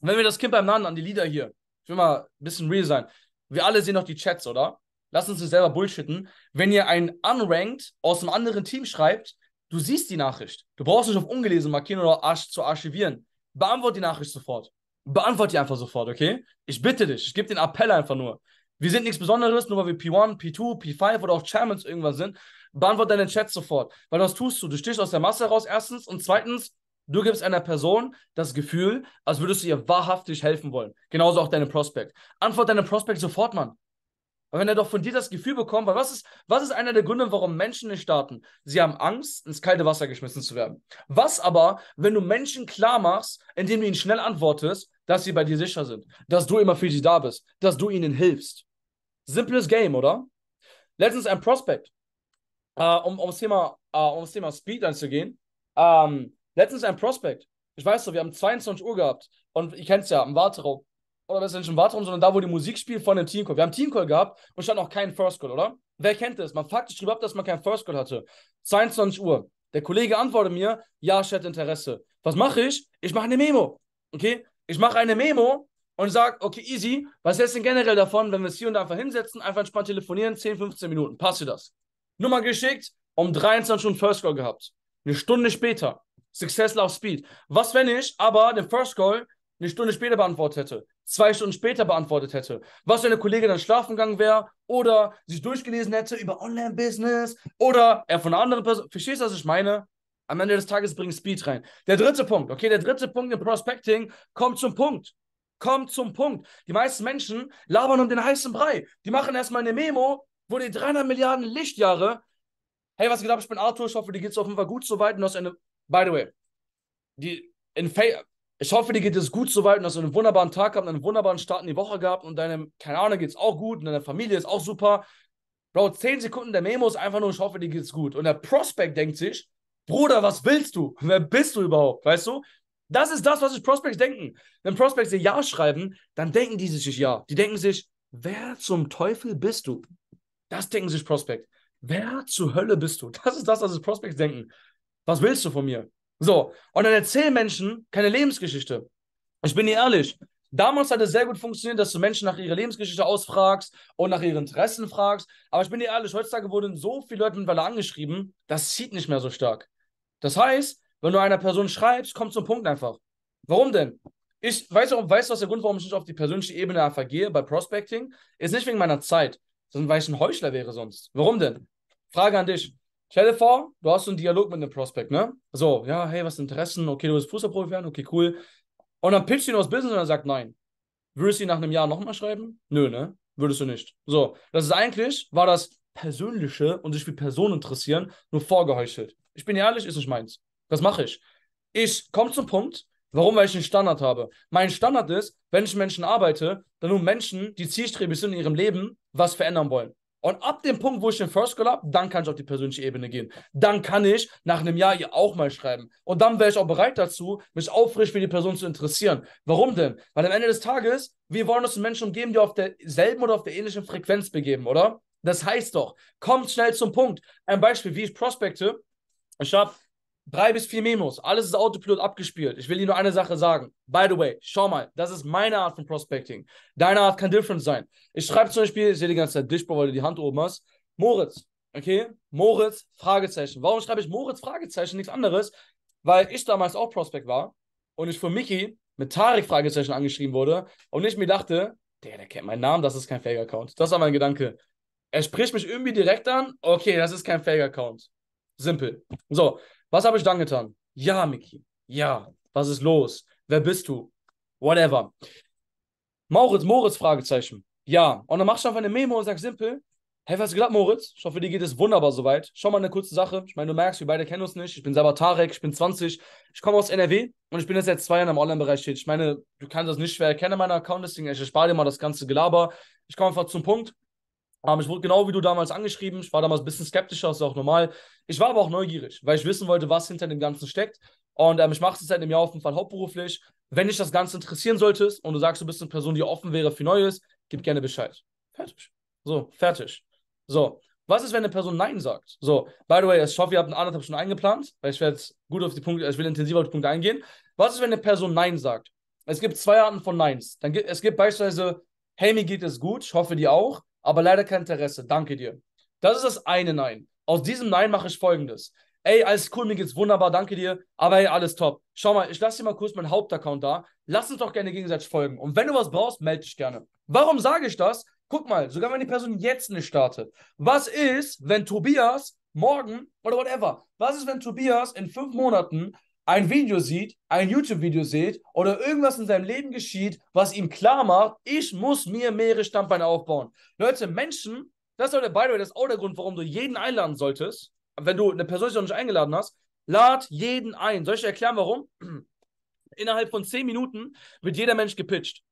wir das Kind beim Namen an die Lieder hier. Ich will mal ein bisschen real sein. Wir alle sehen noch die Chats, oder? lasst uns das selber bullshitten. Wenn ihr einen Unranked aus einem anderen Team schreibt, du siehst die Nachricht. Du brauchst nicht auf ungelesen markieren oder Arsch zu archivieren. Beantwort die Nachricht sofort. Beantwort die einfach sofort, okay? Ich bitte dich, ich gebe den Appell einfach nur. Wir sind nichts Besonderes, nur weil wir P1, P2, P5 oder auch Champions irgendwann sind. Beantwort deinen Chat sofort. Weil was tust du? Du stichst aus der Masse raus, erstens. Und zweitens, Du gibst einer Person das Gefühl, als würdest du ihr wahrhaftig helfen wollen. Genauso auch deinem Prospect. Antwort deinem Prospect sofort, Mann. Aber wenn er doch von dir das Gefühl bekommt, weil was ist, was ist einer der Gründe, warum Menschen nicht starten? Sie haben Angst, ins kalte Wasser geschmissen zu werden. Was aber, wenn du Menschen klar machst, indem du ihnen schnell antwortest, dass sie bei dir sicher sind, dass du immer für sie da bist, dass du ihnen hilfst? Simples Game, oder? Letztens ein Prospect, äh, ah, um, ums Thema, äh, ums Thema Speed einzugehen. Ähm, letztens ein Prospect. Ich weiß so, wir haben 22 Uhr gehabt und ich kenn's ja, im Warteraum oder besser nicht im Wartraum, sondern da, wo die Musik spielt von dem Team Call. Wir haben Team Call gehabt und stand noch keinen First Call, oder? Wer kennt das? Man fragt sich drüber ab, dass man keinen First Call hatte. 22 Uhr. Der Kollege antwortet mir, ja, ich hätte Interesse. Was mache ich? Ich mache eine Memo. Okay? Ich mache eine Memo und sage, okay, easy, was hältst du denn generell davon, wenn wir es hier und da einfach hinsetzen, einfach entspannt telefonieren, 10, 15 Minuten. Passt dir das? Nummer geschickt, um 23 Uhr First Call gehabt. Eine Stunde später. Success auf Speed. Was, wenn ich aber den First Call eine Stunde später beantwortet hätte, zwei Stunden später beantwortet hätte, was wenn der Kollege dann schlafen gegangen wäre oder sich durchgelesen hätte über Online-Business oder er von einer anderen Person. Verstehst du, was ich meine? Am Ende des Tages bringt Speed rein. Der dritte Punkt, okay, der dritte Punkt im Prospecting kommt zum Punkt. Kommt zum Punkt. Die meisten Menschen labern um den heißen Brei. Die machen erstmal eine Memo, wo die 300 Milliarden Lichtjahre. Hey, was geht ab? Ich bin Arthur. Ich hoffe, dir geht's auf jeden Fall gut so weit. Und du hast eine. By the way, die in Fa ich hoffe, dir geht es gut soweit und dass du einen wunderbaren Tag gehabt, einen wunderbaren Start in die Woche gehabt und deinem, keine Ahnung, geht es auch gut und deiner Familie ist auch super. Bro, 10 Sekunden der Memo ist einfach nur, ich hoffe, dir geht es gut. Und der Prospect denkt sich, Bruder, was willst du? *laughs* Wer bist du überhaupt? Weißt du? Das ist das, was sich Prospects denken. Wenn Prospects dir Ja schreiben, dann denken die sich Ja. Die denken sich, wer zum Teufel bist du? Das denken sich Prospects. Wer zur Hölle bist du? Das ist das, was sich Prospects denken. Was willst du von mir? So, und dann erzählen Menschen keine Lebensgeschichte. Ich bin dir ehrlich, Damals hat es sehr gut funktioniert, dass du Menschen nach ihrer Lebensgeschichte ausfragst und nach ihren Interessen fragst. Aber ich bin dir ehrlich, heutzutage wurden so viele Leute mit mittlerweile angeschrieben, das zieht nicht mehr so stark. Das heißt, wenn du einer Person schreibst, kommt zum Punkt einfach. Warum denn? Ich weiß auch, weißt du, was der Grund, warum ich nicht auf die persönliche Ebene einfach gehe bei Prospecting? Ist nicht wegen meiner Zeit, sondern weil ich ein Heuchler wäre sonst. Warum denn? Frage an dich. Stell dir vor, du hast so einen Dialog mit einem Prospect, ne? So, ja, hey, was sind Interessen? Okay, du willst Fußballprofi werden? Okay, cool. Und dann pitchst du ihn aus Business und er sagt nein. Würdest du ihn nach einem Jahr nochmal schreiben? Nö, ne? Würdest du nicht. So, das ist eigentlich, war das Persönliche und sich für Personen interessieren, nur vorgeheuchelt. Ich bin ehrlich, ist nicht meins. Das mache ich. Ich komme zum Punkt, warum, weil ich einen Standard habe. Mein Standard ist, wenn ich Menschen arbeite, dann nur Menschen, die zielstrebig sind in ihrem Leben, was verändern wollen. Und ab dem Punkt, wo ich den First Goal habe, dann kann ich auf die persönliche Ebene gehen. Dann kann ich nach einem Jahr ihr auch mal schreiben. Und dann wäre ich auch bereit dazu, mich aufrichtig für die Person zu interessieren. Warum denn? Weil am Ende des Tages, wir wollen uns Menschen umgeben, die auf derselben oder auf der ähnlichen Frequenz begeben, oder? Das heißt doch, kommt schnell zum Punkt. Ein Beispiel, wie ich prospekte. Ich habe drei bis vier Memos, alles ist Autopilot abgespielt. Ich will dir nur eine Sache sagen. By the way, schau mal, das ist meine Art von Prospecting. Deine Art kann different sein. Ich schreibe zum Beispiel, ich sehe die ganze Zeit dich, weil du die Hand oben hast. Moritz, okay? Moritz, Fragezeichen. Warum schreibe ich Moritz, Fragezeichen, nichts anderes? Weil ich damals auch Prospect war und ich von Miki mit Tarek, Fragezeichen angeschrieben wurde und ich mir dachte, der, der kennt meinen Namen, das ist kein Fake-Account. Das war mein Gedanke. Er spricht mich irgendwie direkt an, okay, das ist kein Fake-Account. Simpel. So, was habe ich dann getan? Ja, Miki. Ja. Was ist los? Wer bist du? Whatever. Mauritz, Moritz, Fragezeichen. Ja. Und dann machst du einfach eine Memo und sagst simpel, Hey, was geklappt, Moritz? Ich hoffe, dir geht es wunderbar soweit. Schau mal eine kurze Sache. Ich meine, du merkst, wir beide kennen uns nicht. Ich bin selber Tarek, ich bin 20. Ich komme aus NRW und ich bin jetzt seit zwei Jahren im Online-Bereich tätig. Ich meine, du kannst das nicht schwer erkennen, mein Account, deswegen ich erspare dir mal das ganze Gelaber. Ich komme einfach zum Punkt. Ähm, ich wurde genau wie du damals angeschrieben. Ich war damals ein bisschen skeptischer, das ist auch normal. Ich war aber auch neugierig, weil ich wissen wollte, was hinter dem Ganzen steckt. Und ähm, ich mache es seit halt einem Jahr auf jeden Fall hauptberuflich. Wenn dich das Ganze interessieren solltest und du sagst, du bist eine Person, die offen wäre für Neues, gib gerne Bescheid. Fertig. So, fertig. So, was ist, wenn eine Person Nein sagt? So, by the way, ich hoffe, ihr habt eine anderthalb schon eingeplant, weil ich werde gut auf die Punkte, ich will intensiver auf die Punkte eingehen. Was ist, wenn eine Person Nein sagt? Es gibt zwei Arten von Neins. Dann gibt, es gibt beispielsweise, hey, mir geht es gut, ich hoffe, dir auch aber leider kein Interesse. Danke dir. Das ist das eine Nein. Aus diesem Nein mache ich folgendes. Ey, alles cool, mir geht's wunderbar, danke dir. Aber hey, alles top. Schau mal, ich lasse dir mal kurz meinen Hauptaccount da. Lass uns doch gerne gegenseitig folgen. Und wenn du was brauchst, melde dich gerne. Warum sage ich das? Guck mal, sogar wenn die Person jetzt nicht startet. Was ist, wenn Tobias morgen oder whatever, was ist, wenn Tobias in fünf Monaten ein Video sieht, ein YouTube-Video sieht oder irgendwas in seinem Leben geschieht, was ihm klar macht, ich muss mir mehrere Stammbeine aufbauen. Leute, Menschen, das ist, by the way, das ist auch der Grund, warum du jeden einladen solltest. Wenn du eine Person noch nicht eingeladen hast, lad jeden ein. Soll ich dir erklären, warum? *clears throat* Innerhalb von 10 Minuten wird jeder Mensch gepitcht.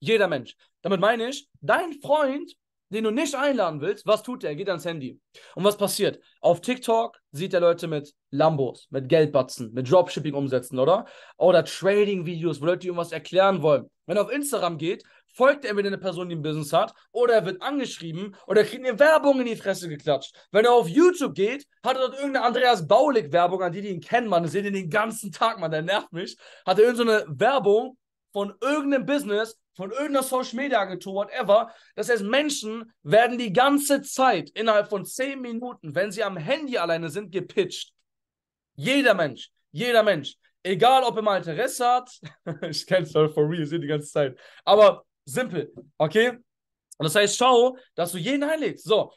Jeder Mensch. Damit meine ich, dein Freund den du nicht einladen willst, was tut er? Er geht ans Handy. Und was passiert? Auf TikTok sieht er Leute mit Lambos, mit Geldbatzen, mit Dropshipping umsetzen, oder? Oder Trading-Videos, wo Leute ihm was erklären wollen. Wenn er auf Instagram geht, folgt er entweder eine Person, die ein Business hat, oder er wird angeschrieben oder kriegt eine Werbung in die Fresse geklatscht. Wenn er auf YouTube geht, hat er dort irgendeine Andreas Baulig-Werbung, an die, die ihn kennen, man, Das sehen ihn den ganzen Tag, man, der nervt mich. Hat er irgendeine Werbung, von irgendeinem Business, von irgendeiner Social Media Agentur, whatever. Das heißt, Menschen werden die ganze Zeit innerhalb von zehn Minuten, wenn sie am Handy alleine sind, gepitcht. Jeder Mensch, jeder Mensch. Egal, ob er mal Interesse hat. *laughs* ich kenne es doch for real, sehe die ganze Zeit. Aber simpel, okay? Und das heißt, schau, dass du jeden einlegst. So.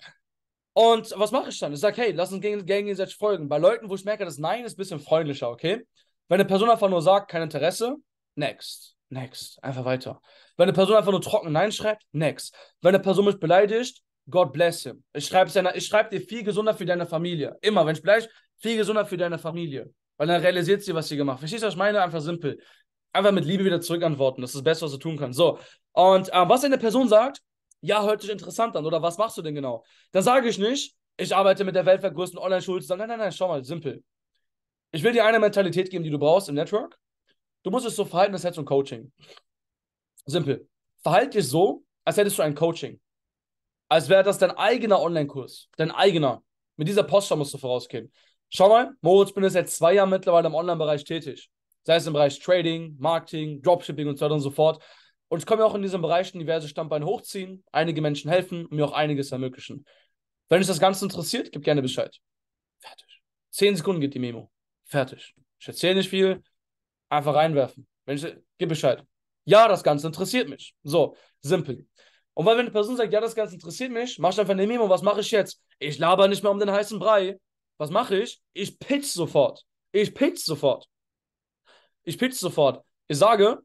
Und was mache ich dann? Ich sage, hey, lass uns gegenseitig folgen. Bei Leuten, wo ich merke, das Nein ist ein bisschen freundlicher, okay? Wenn eine Person einfach nur sagt, kein Interesse, next next. Einfach weiter. Wenn eine Person einfach nur trocken Nein schreibt, next. Wenn eine Person mich beleidigt, God bless him. Ich schreibe schreib dir viel gesunder für deine Familie. Immer, wenn ich beleidige, viel gesunder für deine Familie. Weil dann realisiert sie, was sie gemacht hat. Verstehst du, was ich meine? Einfach simpel. Einfach mit Liebe wieder zurückantworten. Das ist das Beste, was du tun kannst. So. Und ähm, was eine Person sagt, ja, hört sich interessant an. Oder was machst du denn genau? Dann sage ich nicht, ich arbeite mit der weltweit größten Online-Schule zusammen. Nein, nein, nein, schau mal, simpel. Ich will dir eine Mentalität geben, die du brauchst im Network. Du musst es so verhalten, als hättest du ein Coaching. Simpel. Verhalte dich so, als hättest du ein Coaching. Als wäre das dein eigener Online-Kurs. Dein eigener. Mit dieser Posture musst du vorausgehen. Schau mal, Moritz bin jetzt seit zwei Jahren mittlerweile im Online-Bereich tätig. Sei es im Bereich Trading, Marketing, Dropshipping und so weiter und so fort. Und ich kann mir auch in diesen Bereichen diverse Stammbeine hochziehen, einige Menschen helfen und mir auch einiges ermöglichen. Wenn euch das Ganze interessiert, gib gerne Bescheid. Fertig. Zehn Sekunden geht die Memo. Fertig. Ich erzähle nicht viel. Einfach reinwerfen. Wenn ich, gib Bescheid. Ja, das Ganze interessiert mich. So, simpel. Und weil wenn eine Person sagt, ja, das Ganze interessiert mich, mach ich einfach eine Memo. Was mache ich jetzt? Ich laber nicht mehr um den heißen Brei. Was mache ich? Ich pitch sofort. Ich pitch sofort. Ich pitch sofort. Ich sage,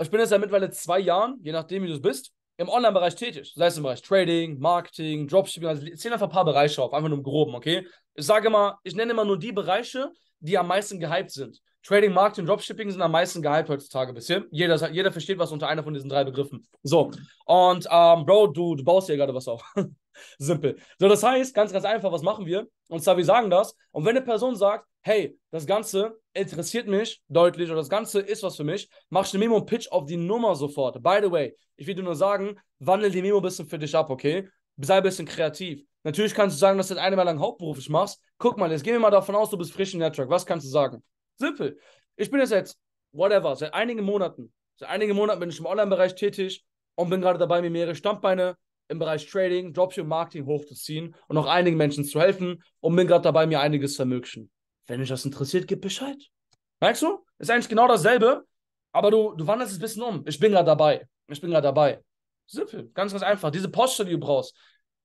ich bin jetzt seit mittlerweile zwei Jahren, je nachdem, wie du es bist, im Online-Bereich tätig. Sei es im Bereich Trading, Marketing, Dropshipping, also ich zähle einfach ein paar Bereiche auf, einfach nur im Groben, okay? Ich sage mal, ich nenne immer nur die Bereiche, die am meisten gehypt sind. Trading Markt und Dropshipping sind am meisten gehypt heutzutage bisher. Jeder, jeder versteht was unter einer von diesen drei Begriffen. So, und ähm, Bro, du, du baust hier gerade was auf. *laughs* Simpel. So, das heißt, ganz, ganz einfach, was machen wir? Und zwar, wir sagen das. Und wenn eine Person sagt, hey, das Ganze interessiert mich deutlich oder das Ganze ist was für mich, machst du eine Memo und Pitch auf die Nummer sofort. By the way, ich will dir nur sagen, wandel die Memo ein bisschen für dich ab, okay? Sei ein bisschen kreativ. Natürlich kannst du sagen, dass du das eine Mal lang hauptberuflich machst. Guck mal, jetzt gehen wir mal davon aus, du bist frisch im Netzwerk. Was kannst du sagen? Simpel. Ich bin jetzt jetzt, whatever, seit einigen Monaten. Seit einigen Monaten bin ich im Online-Bereich tätig und bin gerade dabei, mir mehrere Stammbeine im Bereich Trading, Dropship Marketing hochzuziehen und auch einigen Menschen zu helfen und bin gerade dabei, mir einiges zu ermöglichen. Wenn dich das interessiert, gib Bescheid. Merkst du? Ist eigentlich genau dasselbe, aber du, du wandelst es ein bisschen um. Ich bin gerade dabei. Ich bin gerade dabei. Simpel, ganz, ganz einfach. Diese Posture, die du brauchst,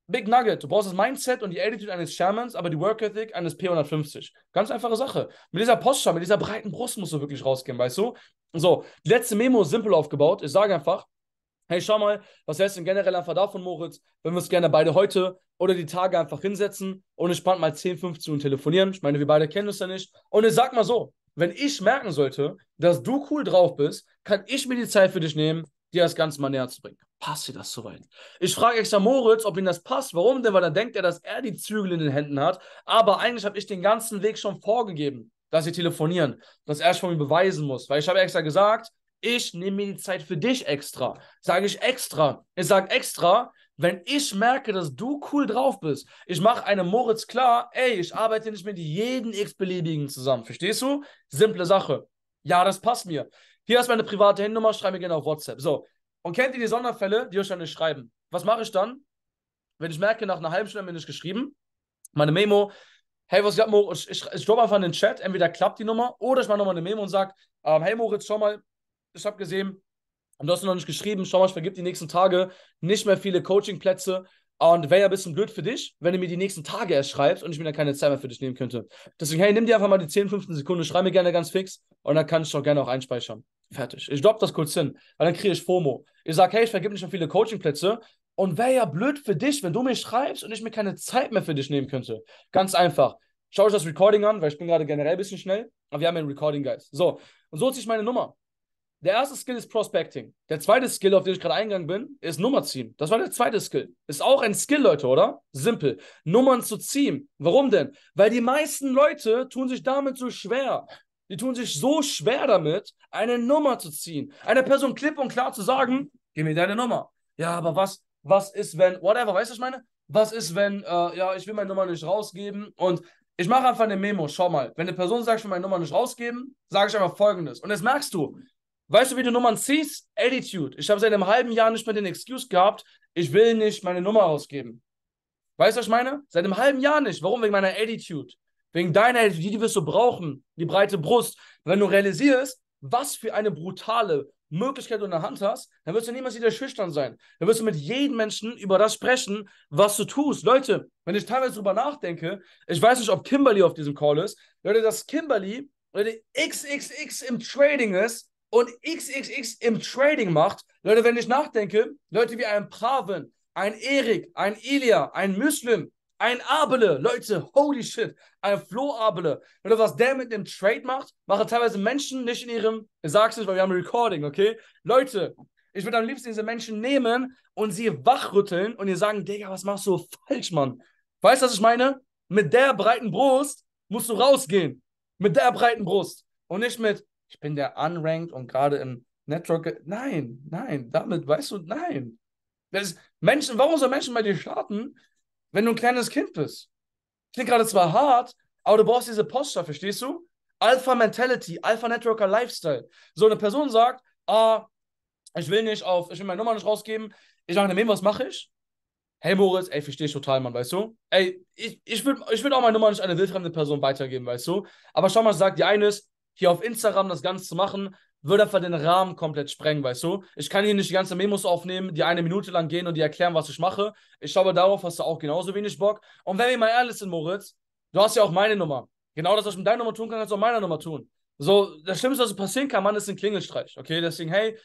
Big Nugget. Du brauchst das Mindset und die Attitude eines Shamans, aber die Work Ethic eines P150. Ganz einfache Sache. Mit dieser Posture, mit dieser breiten Brust musst du wirklich rausgehen, weißt du? So, letzte Memo ist simpel aufgebaut. Ich sage einfach, hey, schau mal, was heißt denn generell einfach davon, Moritz, wenn wir uns gerne beide heute oder die Tage einfach hinsetzen und entspannt mal 10, 15 und telefonieren. Ich meine, wir beide kennen uns ja nicht. Und ich sag mal so, wenn ich merken sollte, dass du cool drauf bist, kann ich mir die Zeit für dich nehmen, dir das Ganze mal näher zu bringen. Passt dir das soweit? Ich frage extra Moritz, ob ihm das passt. Warum denn? Weil dann denkt er, dass er die Zügel in den Händen hat. Aber eigentlich habe ich den ganzen Weg schon vorgegeben, dass sie telefonieren, dass er es von mir beweisen muss. Weil ich habe extra gesagt, ich nehme mir die Zeit für dich extra. Sage ich extra. Ich sage extra, wenn ich merke, dass du cool drauf bist, ich mache einem Moritz klar, ey, ich arbeite nicht mit jedem x-beliebigen zusammen. Verstehst du? Simple Sache. Ja, das passt mir. Hier ist meine private Handynummer, schreibe mir gerne auf WhatsApp. So. Und kennt ihr die Sonderfälle, die euch dann nicht schreiben? Was mache ich dann? Wenn ich merke, nach einer halben Stunde bin ich geschrieben, meine Memo, hey, was geht, Moritz? Ich, ich, ich droppe einfach in den Chat, entweder klappt die Nummer oder ich mache nochmal eine Memo und sage, ähm, hey Moritz, schau mal, ich habe gesehen, und du hast noch nicht geschrieben, schau mal, ich vergib die nächsten Tage nicht mehr viele Coachingplätze. Und wäre ja ein bisschen blöd für dich, wenn du mir die nächsten Tage erst schreibst und ich mir dann keine Zeit mehr für dich nehmen könnte. Deswegen, hey, nimm dir einfach mal die 10, 15 Sekunden, schreib mir gerne ganz fix und dann kann ich doch gerne auch einspeichern. Fertig. Ich droppe das kurz hin, weil dann kriege ich FOMO. Ich sage, hey, ich vergib nicht schon viele Coachingplätze und wäre ja blöd für dich, wenn du mir schreibst und ich mir keine Zeit mehr für dich nehmen könnte. Ganz einfach. Schau euch das Recording an, weil ich bin gerade generell ein bisschen schnell, aber wir haben ja ein Recording, Guys. So, und so ziehe ich meine Nummer der erste Skill ist Prospecting. Der zweite Skill, auf den ich gerade eingegangen bin, ist Nummer ziehen. Das war der zweite Skill. Ist auch ein Skill, Leute, oder? Simpel. Nummern zu ziehen. Warum denn? Weil die meisten Leute tun sich damit so schwer. Die tun sich so schwer damit, eine Nummer zu ziehen. Eine Person klipp und klar zu sagen, gib mir deine Nummer. Ja, aber was, was ist, wenn, whatever, weißt du, was ich meine? Was ist, wenn, äh, ja, ich will meine Nummer nicht rausgeben und ich mache einfach eine Memo, schau mal. Wenn eine Person sagt, ich will meine Nummer nicht rausgeben, sage ich einfach folgendes. Und jetzt merkst du, Weißt du, wie du Nummern ziehst? Attitude. Ich habe seit einem halben Jahr nicht mehr den Excuse gehabt, ich will nicht meine Nummer ausgeben. Weißt du, was ich meine? Seit einem halben Jahr nicht. Warum? Wegen meiner Attitude. Wegen deiner Attitude, die wirst du brauchen. Die breite Brust. Wenn du realisierst, was für eine brutale Möglichkeit du in der Hand hast, dann wirst du niemals wieder schüchtern sein. Dann wirst du mit jedem Menschen über das sprechen, was du tust. Leute, wenn ich teilweise drüber nachdenke, ich weiß nicht, ob Kimberly auf diesem Call ist, Leute, dass Kimberly, Leute, XXX im Trading ist, und XXX im Trading macht. Leute, wenn ich nachdenke, Leute wie ein Praven, ein Erik, ein Ilya, ein Muslim, ein Abele, Leute, holy shit, ein Flo Abele. Leute, was der mit dem Trade macht, machen teilweise Menschen nicht in ihrem, ich sag's nicht, weil wir haben ein Recording, okay? Leute, ich würde am liebsten diese Menschen nehmen und sie wachrütteln und ihr sagen, Digga, was machst du falsch, Mann? Weißt du, was ich meine? Mit der breiten Brust musst du rausgehen. Mit der breiten Brust. Und nicht mit, ich bin der unranked und gerade im Network. Nein, nein, damit weißt du, nein. Das Menschen, warum soll Menschen bei dir starten, wenn du ein kleines Kind bist? Klingt gerade zwar hart, aber du brauchst diese Posture, verstehst du? Alpha Mentality, Alpha Networker Lifestyle. So eine Person sagt, ah, ich will nicht auf, ich will meine Nummer nicht rausgeben, ich sage eine was mache ich? Hey Moritz, ey, verstehe ich total, Mann, weißt du? Ey, ich, ich würde ich würd auch meine Nummer nicht an eine wildfremden Person weitergeben, weißt du? Aber schau mal, sagt die eine ist, hier auf Instagram das Ganze zu machen, würde einfach den Rahmen komplett sprengen, weißt du? Ich kann hier nicht die ganzen Memos aufnehmen, die eine Minute lang gehen und die erklären, was ich mache. Ich glaube, darauf hast du auch genauso wenig Bock. Und wenn wir mal ehrlich sind, Moritz, du hast ja auch meine Nummer. Genau das, was ich mit deiner Nummer tun kann, kannst du auch meiner Nummer tun. So, das Schlimmste, was passieren kann, Mann, ist ein Klingelstreich, okay? Deswegen, hey,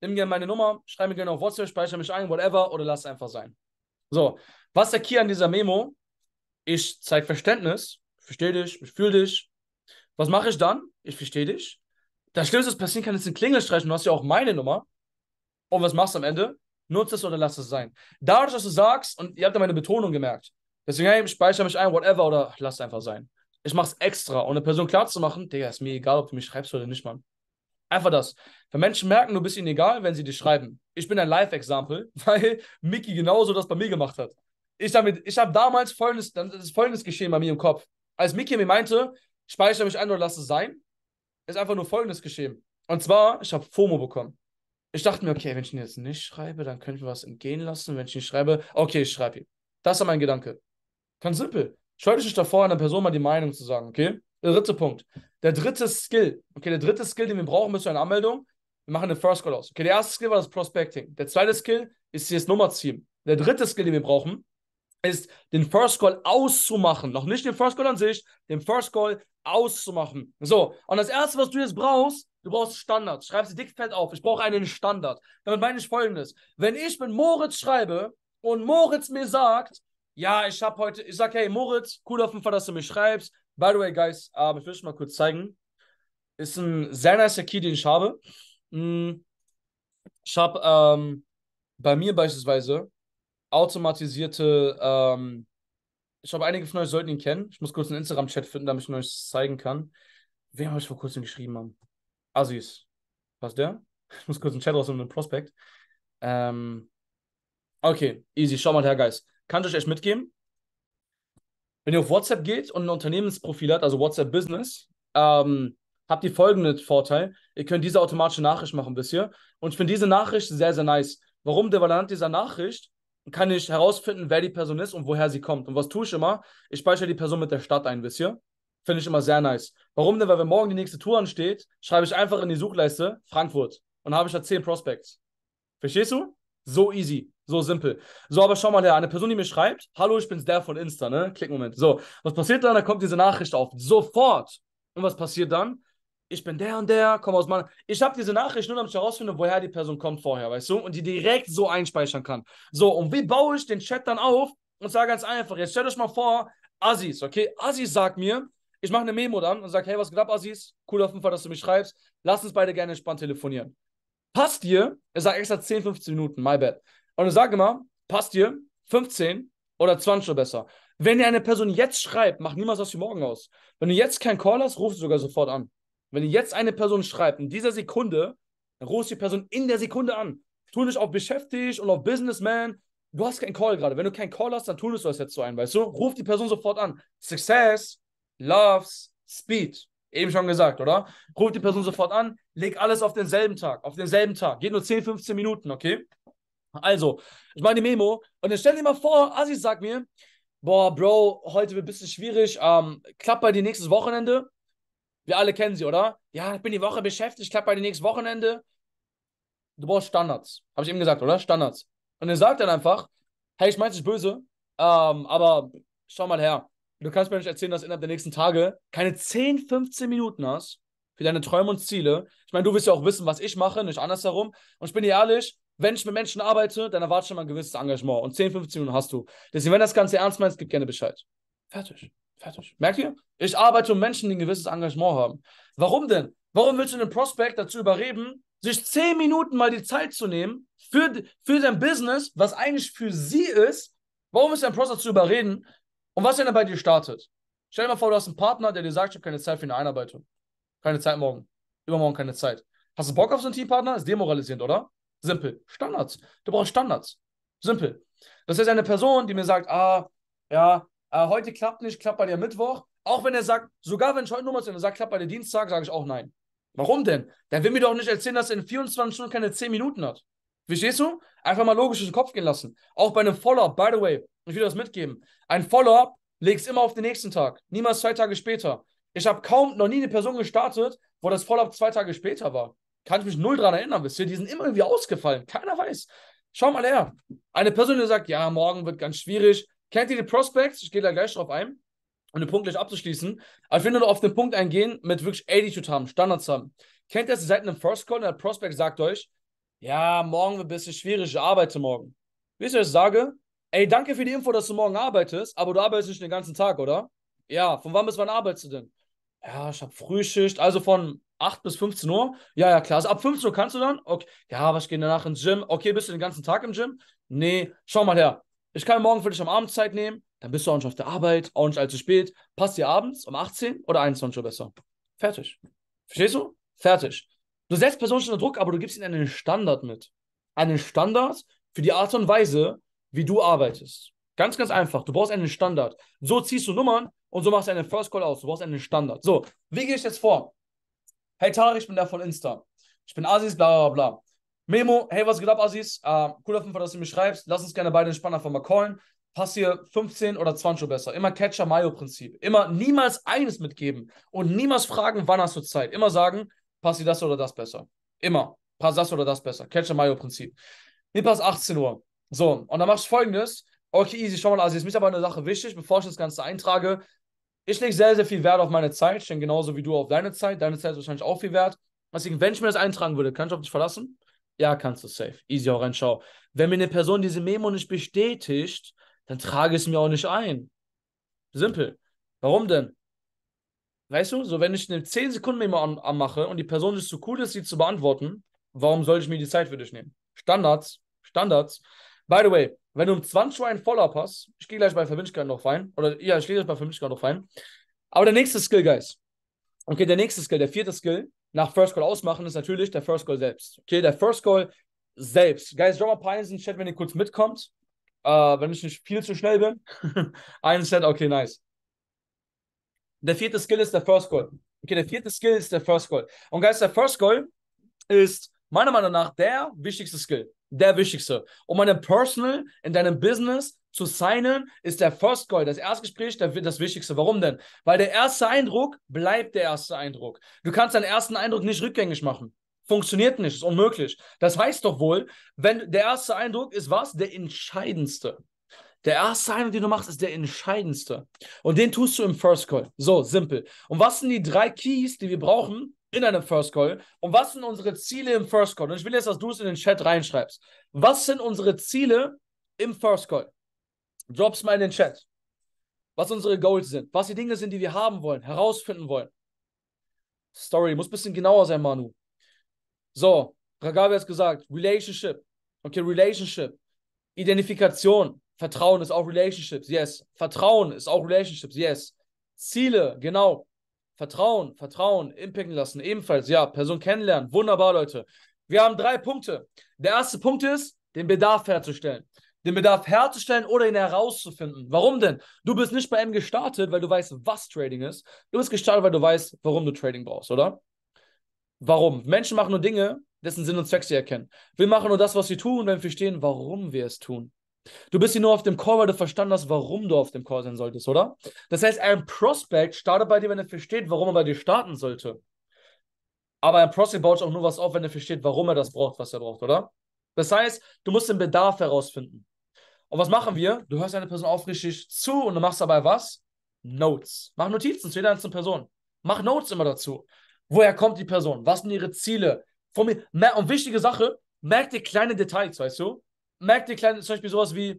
nimm gerne meine Nummer, schreib mir gerne auf WhatsApp, speichere mich ein, whatever, oder lass einfach sein. So, was der Key an dieser Memo? Ich zeige Verständnis, ich verstehe dich, ich fühle dich, was mache ich dann? Ich verstehe dich. Das Schlimmste, was passieren kann, ist ein Klingelstreich. Du hast ja auch meine Nummer. Und was machst du am Ende? Nutze es oder lass es sein. Dadurch, dass du sagst, und ihr habt ja meine Betonung gemerkt, deswegen, hey, speichere mich ein, whatever, oder lass es einfach sein. Ich mache es extra, um eine Person klarzumachen, Digga, ist mir egal, ob du mich schreibst oder nicht, Mann. Einfach das. Wenn Menschen merken, du bist ihnen egal, wenn sie dich schreiben. Ich bin ein Live-Example, *laughs* weil Mickey genauso das bei mir gemacht hat. Ich habe ich hab damals folgendes, das ist folgendes geschehen bei mir im Kopf. Als Mickey mir meinte, speichere mich an oder lasse es sein, ist einfach nur Folgendes geschehen. Und zwar, ich habe FOMO bekommen. Ich dachte mir, okay, wenn ich ihn jetzt nicht schreibe, dann könnte ich mir was entgehen lassen. Wenn ich ihn schreibe, okay, ich schreibe ihn. Das war mein Gedanke. Ganz simpel. Schreibe ich nicht davor, einer Person mal die Meinung zu sagen, okay? Der dritte Punkt. Der dritte Skill. Okay, der dritte Skill, den wir brauchen, ist eine Anmeldung. Wir machen den First Call aus. Okay, der erste Skill war das Prospecting. Der zweite Skill ist hier das Nummerziehen. Der dritte Skill, den wir brauchen, ist, den First Call auszumachen. Noch nicht den First Call an sich, den First Call auszumachen. So, und das Erste, was du jetzt brauchst, du brauchst Standards. Schreib sie dick fett auf. Ich brauche einen Standard. Damit meine ich folgendes. Wenn ich mit Moritz schreibe und Moritz mir sagt, ja, ich habe heute, ich sage, hey Moritz, cool auf jeden Fall, dass du mich schreibst. By the way, guys, uh, ich will es mal kurz zeigen. Ist ein sehr nice Key, den ich habe. Mm, ich habe ähm, bei mir beispielsweise automatisierte ähm, ich glaube, einige von euch sollten ihn kennen. Ich muss kurz einen Instagram-Chat finden, damit ich ihn euch zeigen kann. Wer habe ich vor kurzem geschrieben haben? Aziz. Was der? Ich muss kurz einen Chat rausnehmen, einen Prospekt. Ähm, okay, easy. Schau mal her, Guys. Kann ich euch echt mitgeben? Wenn ihr auf WhatsApp geht und ein Unternehmensprofil habt, also WhatsApp Business, ähm, habt ihr folgenden Vorteil. Ihr könnt diese automatische Nachricht machen bisher. Und ich finde diese Nachricht sehr, sehr nice. Warum? Weil anhand dieser Nachricht kann ich herausfinden, wer die Person ist und woher sie kommt. Und was tue ich immer? Ich speichere die Person mit der Stadt ein, wisst ihr? Finde ich immer sehr nice. Warum denn? Weil wenn morgen die nächste Tour ansteht, schreibe ich einfach in die Suchleiste Frankfurt und habe ich da 10 Prospects. Verstehst du? So easy, so simpel. So, aber schau mal her, eine Person, die mir schreibt, hallo, ich bin's der von Insta, ne? Klick Moment. So, was passiert dann? Da kommt diese Nachricht auf. Sofort. Und was passiert dann? ich bin der und der, komme aus meiner. Ich habe diese Nachricht nur, damit ich herausfinde, woher die Person kommt vorher, weißt du? Und die direkt so einspeichern kann. So, und wie baue ich den Chat dann auf? Und sage ganz einfach, jetzt stellt euch mal vor, Aziz, okay? Aziz sagt mir, ich mache eine Memo dann und sage, hey, was geht ab, Aziz? Cool auf jeden Fall, dass du mich schreibst. Lass uns beide gerne entspannt telefonieren. Passt dir? Ich sage extra 10, 15 Minuten, my bad. Und ich sage immer, passt dir 15 oder 20 oder besser. Wenn dir eine Person jetzt schreibt, mach niemals was für morgen aus. Wenn du jetzt keinen Call hast, ruf sie sogar sofort an. Wenn jetzt eine Person schreibt, in dieser Sekunde, dann rufst du die Person in der Sekunde an. Tu dich auf beschäftigt und auf Businessman. Du hast keinen Call gerade. Wenn du keinen Call hast, dann tunest du das jetzt so ein, weißt du? Ruf die Person sofort an. Success, Loves, Speed. Eben schon gesagt, oder? Ruf die Person sofort an, leg alles auf denselben Tag, auf denselben Tag. Geht nur 10, 15 Minuten, okay? Also, ich mache die Memo. Und dann stell dir mal vor, Aziz sagt mir, boah, Bro, heute wird ein bisschen schwierig, ähm, klappt bei dir nächstes Wochenende. Wir alle kennen sie, oder? Ja, ich bin die Woche beschäftigt, ich habe bei dem nächsten Wochenende. Du brauchst Standards. Habe ich eben gesagt, oder? Standards. Und er sagt dann einfach, hey, ich meine dich böse, ähm, aber schau mal her. Du kannst mir nicht erzählen, dass du innerhalb der nächsten Tage keine 10, 15 Minuten hast für deine Träume und Ziele. Ich meine, du wirst ja auch wissen, was ich mache, nicht andersherum. Und ich bin dir ehrlich, wenn ich mit Menschen arbeite, dann erwartest du schon mal ein gewisses Engagement. Und 10, 15 Minuten hast du. Deswegen, wenn das Ganze ernst meinst, gib gerne Bescheid. Fertig. Fertig. Merkt ihr? Ich arbeite um Menschen, die ein gewisses Engagement haben. Warum denn? Warum willst du einen Prospect dazu überreden, sich zehn Minuten mal die Zeit zu nehmen für, für sein Business, was eigentlich für sie ist? Warum ist dein Prospect zu überreden? Und was, wenn er bei dir startet? Stell dir mal vor, du hast einen Partner, der dir sagt, ich habe keine Zeit für eine Einarbeitung. Keine Zeit morgen. Übermorgen keine Zeit. Hast du Bock auf so einen Teampartner? Ist demoralisierend, oder? Simpel. Standards. Du brauchst Standards. Simpel. Das ist eine Person, die mir sagt, ah, ja, äh, heute klappt nicht, klappt bei dir Mittwoch. Auch wenn er sagt, sogar wenn ich heute Nummer 10 und sagt, klappt bei dir Dienstag, sage ich auch nein. Warum denn? Dann will mir doch nicht erzählen, dass er in 24 Stunden keine 10 Minuten hat. Verstehst du? Einfach mal logisch durch den Kopf gehen lassen. Auch bei einem Follow-up, by the way, ich will das mitgeben. Ein Follow-up legst immer auf den nächsten Tag, niemals zwei Tage später. Ich habe kaum noch nie eine Person gestartet, wo das Follow-up zwei Tage später war. Kann ich mich null daran erinnern, wisst ihr? Die sind immer irgendwie ausgefallen. Keiner weiß. Schau mal her. Eine Person, die sagt, ja, morgen wird ganz schwierig, Kennt ihr die Prospects? Ich gehe da gleich drauf ein, um den Punkt gleich abzuschließen. Aber ich will nur auf den Punkt eingehen, mit wirklich Attitude haben, Standards haben. Kennt ihr das? Ihr seid in einem First Call und der Prospect sagt euch, ja, morgen wird ein bisschen schwierig, ich arbeite morgen. Wie ich euch sage, ey, danke für die Info, dass du morgen arbeitest, aber du arbeitest nicht den ganzen Tag, oder? Ja, von wann bis wann arbeitest du denn? Ja, ich habe Frühschicht, also von 8 bis 15 Uhr. Ja, ja, klar. Also ab 15 Uhr kannst du dann? Okay. Ja, aber ich gehe danach ins Gym. Okay, bist du den ganzen Tag im Gym? Nee, schau mal her ich kann morgen für dich am Abend Zeit nehmen, dann bist du auch nicht auf der Arbeit, auch nicht allzu spät. Passt dir abends um 18 oder 21 Uhr besser. Fertig. Verstehst du? Fertig. Du setzt Personen unter Druck, aber du gibst ihnen einen Standard mit. Einen Standard für die Art und Weise, wie du arbeitest. Ganz, ganz einfach. Du brauchst einen Standard. So ziehst du Nummern und so machst du einen First Call aus. Du brauchst einen Standard. So, wie gehe ich jetzt vor? Hey Tarek, ich bin der von Insta. Ich bin Asis, bla bla bla. Memo, hey, was geht ab, Aziz? Uh, cool auf jeden Fall, dass du mir schreibst. Lass uns gerne beide den einfach mal callen. Pass hier 15 oder 20 Uhr besser. Immer Catcher-Mayo-Prinzip. Immer niemals eines mitgeben und niemals fragen, wann hast du Zeit. Immer sagen, pass dir das oder das besser. Immer. Pass das oder das besser. Catcher-Mayo-Prinzip. Mir passt 18 Uhr. So, und dann machst du folgendes. Okay, easy, schau mal, Mir ist aber eine Sache wichtig, bevor ich das Ganze eintrage. Ich lege sehr, sehr viel Wert auf meine Zeit, Ich denke genauso wie du auf deine Zeit. Deine Zeit ist wahrscheinlich auch viel wert. Deswegen, wenn ich mir das eintragen würde, kann ich auf dich verlassen. Ja, kannst du safe. Easy auch reinschauen. Wenn mir eine Person diese Memo nicht bestätigt, dann trage ich es mir auch nicht ein. Simpel. Warum denn? Weißt du, so wenn ich eine 10 Sekunden Memo anmache und die Person ist zu so cool ist, sie zu beantworten, warum soll ich mir die Zeit für dich nehmen? Standards, Standards. By the way, wenn du um 20 Uhr einen Follow-up hast, ich gehe gleich bei Verbindlichkeit noch rein, oder ja, ich gehe gleich bei Verbindlichkeit noch rein. Aber der nächste Skill, Guys. Okay, der nächste Skill, der vierte Skill, nach First Goal ausmachen, ist natürlich der First Goal selbst. Okay, der First Goal selbst. Guys, drop mal Pinesen, Chat, wenn ihr kurz mitkommt. Äh, wenn ich nicht viel zu schnell bin. *laughs* Ein Set, okay, nice. Der vierte Skill ist der First Goal. Okay, der vierte Skill ist der First Goal. Und Guys, der First Goal ist meiner Meinung nach der wichtigste Skill. Der wichtigste. Um deinem Personal, in deinem Business zu signen, ist der First Call, das Erstgespräch, das, das Wichtigste. Warum denn? Weil der erste Eindruck bleibt der erste Eindruck. Du kannst deinen ersten Eindruck nicht rückgängig machen. Funktioniert nicht, ist unmöglich. Das heißt doch wohl, wenn der erste Eindruck ist was? Der entscheidendste. Der erste Eindruck, den du machst, ist der entscheidendste. Und den tust du im First Call. So, simpel. Und was sind die drei Keys, die wir brauchen in einem First Call? Und was sind unsere Ziele im First Call? Und ich will jetzt, dass du es in den Chat reinschreibst. Was sind unsere Ziele im First Call? Drops mal in den Chat, was unsere Goals sind, was die Dinge sind, die wir haben wollen, herausfinden wollen. Story, muss ein bisschen genauer sein, Manu. So, Ragavi hat gesagt, Relationship. Okay, Relationship. Identifikation. Vertrauen ist auch Relationships, yes. Vertrauen ist auch Relationships, yes. Ziele, genau. Vertrauen, Vertrauen, impacken lassen, ebenfalls, ja. Person kennenlernen, wunderbar, Leute. Wir haben drei Punkte. Der erste Punkt ist, den Bedarf herzustellen den Bedarf herzustellen oder ihn herauszufinden. Warum denn? Du bist nicht bei M gestartet, weil du weißt, was Trading ist. Du bist gestartet, weil du weißt, warum du Trading brauchst, oder? Warum? Menschen machen nur Dinge, dessen Sinn und Zweck sie erkennen. Wir machen nur das, was sie tun, wenn wir verstehen, warum wir es tun. Du bist hier nur auf dem Call, weil du verstanden hast, warum du auf dem Call sein solltest, oder? Das heißt, ein Prospect startet bei dir, wenn er versteht, warum er bei dir starten sollte. Aber ein Prospect baut auch nur was auf, wenn er versteht, warum er das braucht, was er braucht, oder? Das heißt, du musst den Bedarf herausfinden. Und was machen wir? Du hörst eine Person aufrichtig zu und du machst dabei was? Notes. Mach Notizen zu jeder einzelnen Person. Mach Notes immer dazu. Woher kommt die Person? Was sind ihre Ziele? Formier und wichtige Sache, merk dir kleine Details, weißt du? Merk dir kleine, zum Beispiel sowas wie, äh,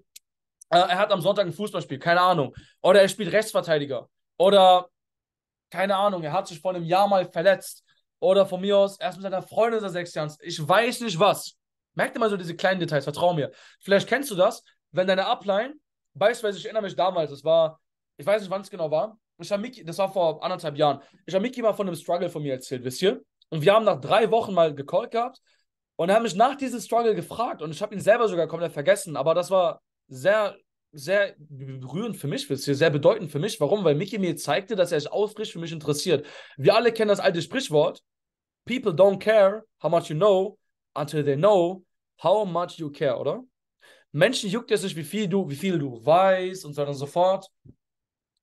er hat am Sonntag ein Fußballspiel, keine Ahnung. Oder er spielt Rechtsverteidiger. Oder, keine Ahnung, er hat sich vor einem Jahr mal verletzt. Oder von mir aus, er ist mit seiner Freundin seit sechs Jahren. Ich weiß nicht was. Merk dir mal so diese kleinen Details, vertrau mir. Vielleicht kennst du das, wenn deine Upline, beispielsweise, ich erinnere mich damals, das war, ich weiß nicht, wann es genau war, ich habe Miki, das war vor anderthalb Jahren, ich habe Miki mal von einem Struggle von mir erzählt, wisst ihr? Und wir haben nach drei Wochen mal gecallt gehabt und er hat mich nach diesem Struggle gefragt und ich habe ihn selber sogar komplett vergessen, aber das war sehr, sehr berührend für mich, wisst ihr, sehr bedeutend für mich. Warum? Weil Miki mir zeigte, dass er sich aufrichtig für mich interessiert. Wir alle kennen das alte Sprichwort, People don't care how much you know, until they know how much you care, oder? Menschen juckt es nicht, wie viel du, wie viel du weißt und so weiter und so fort.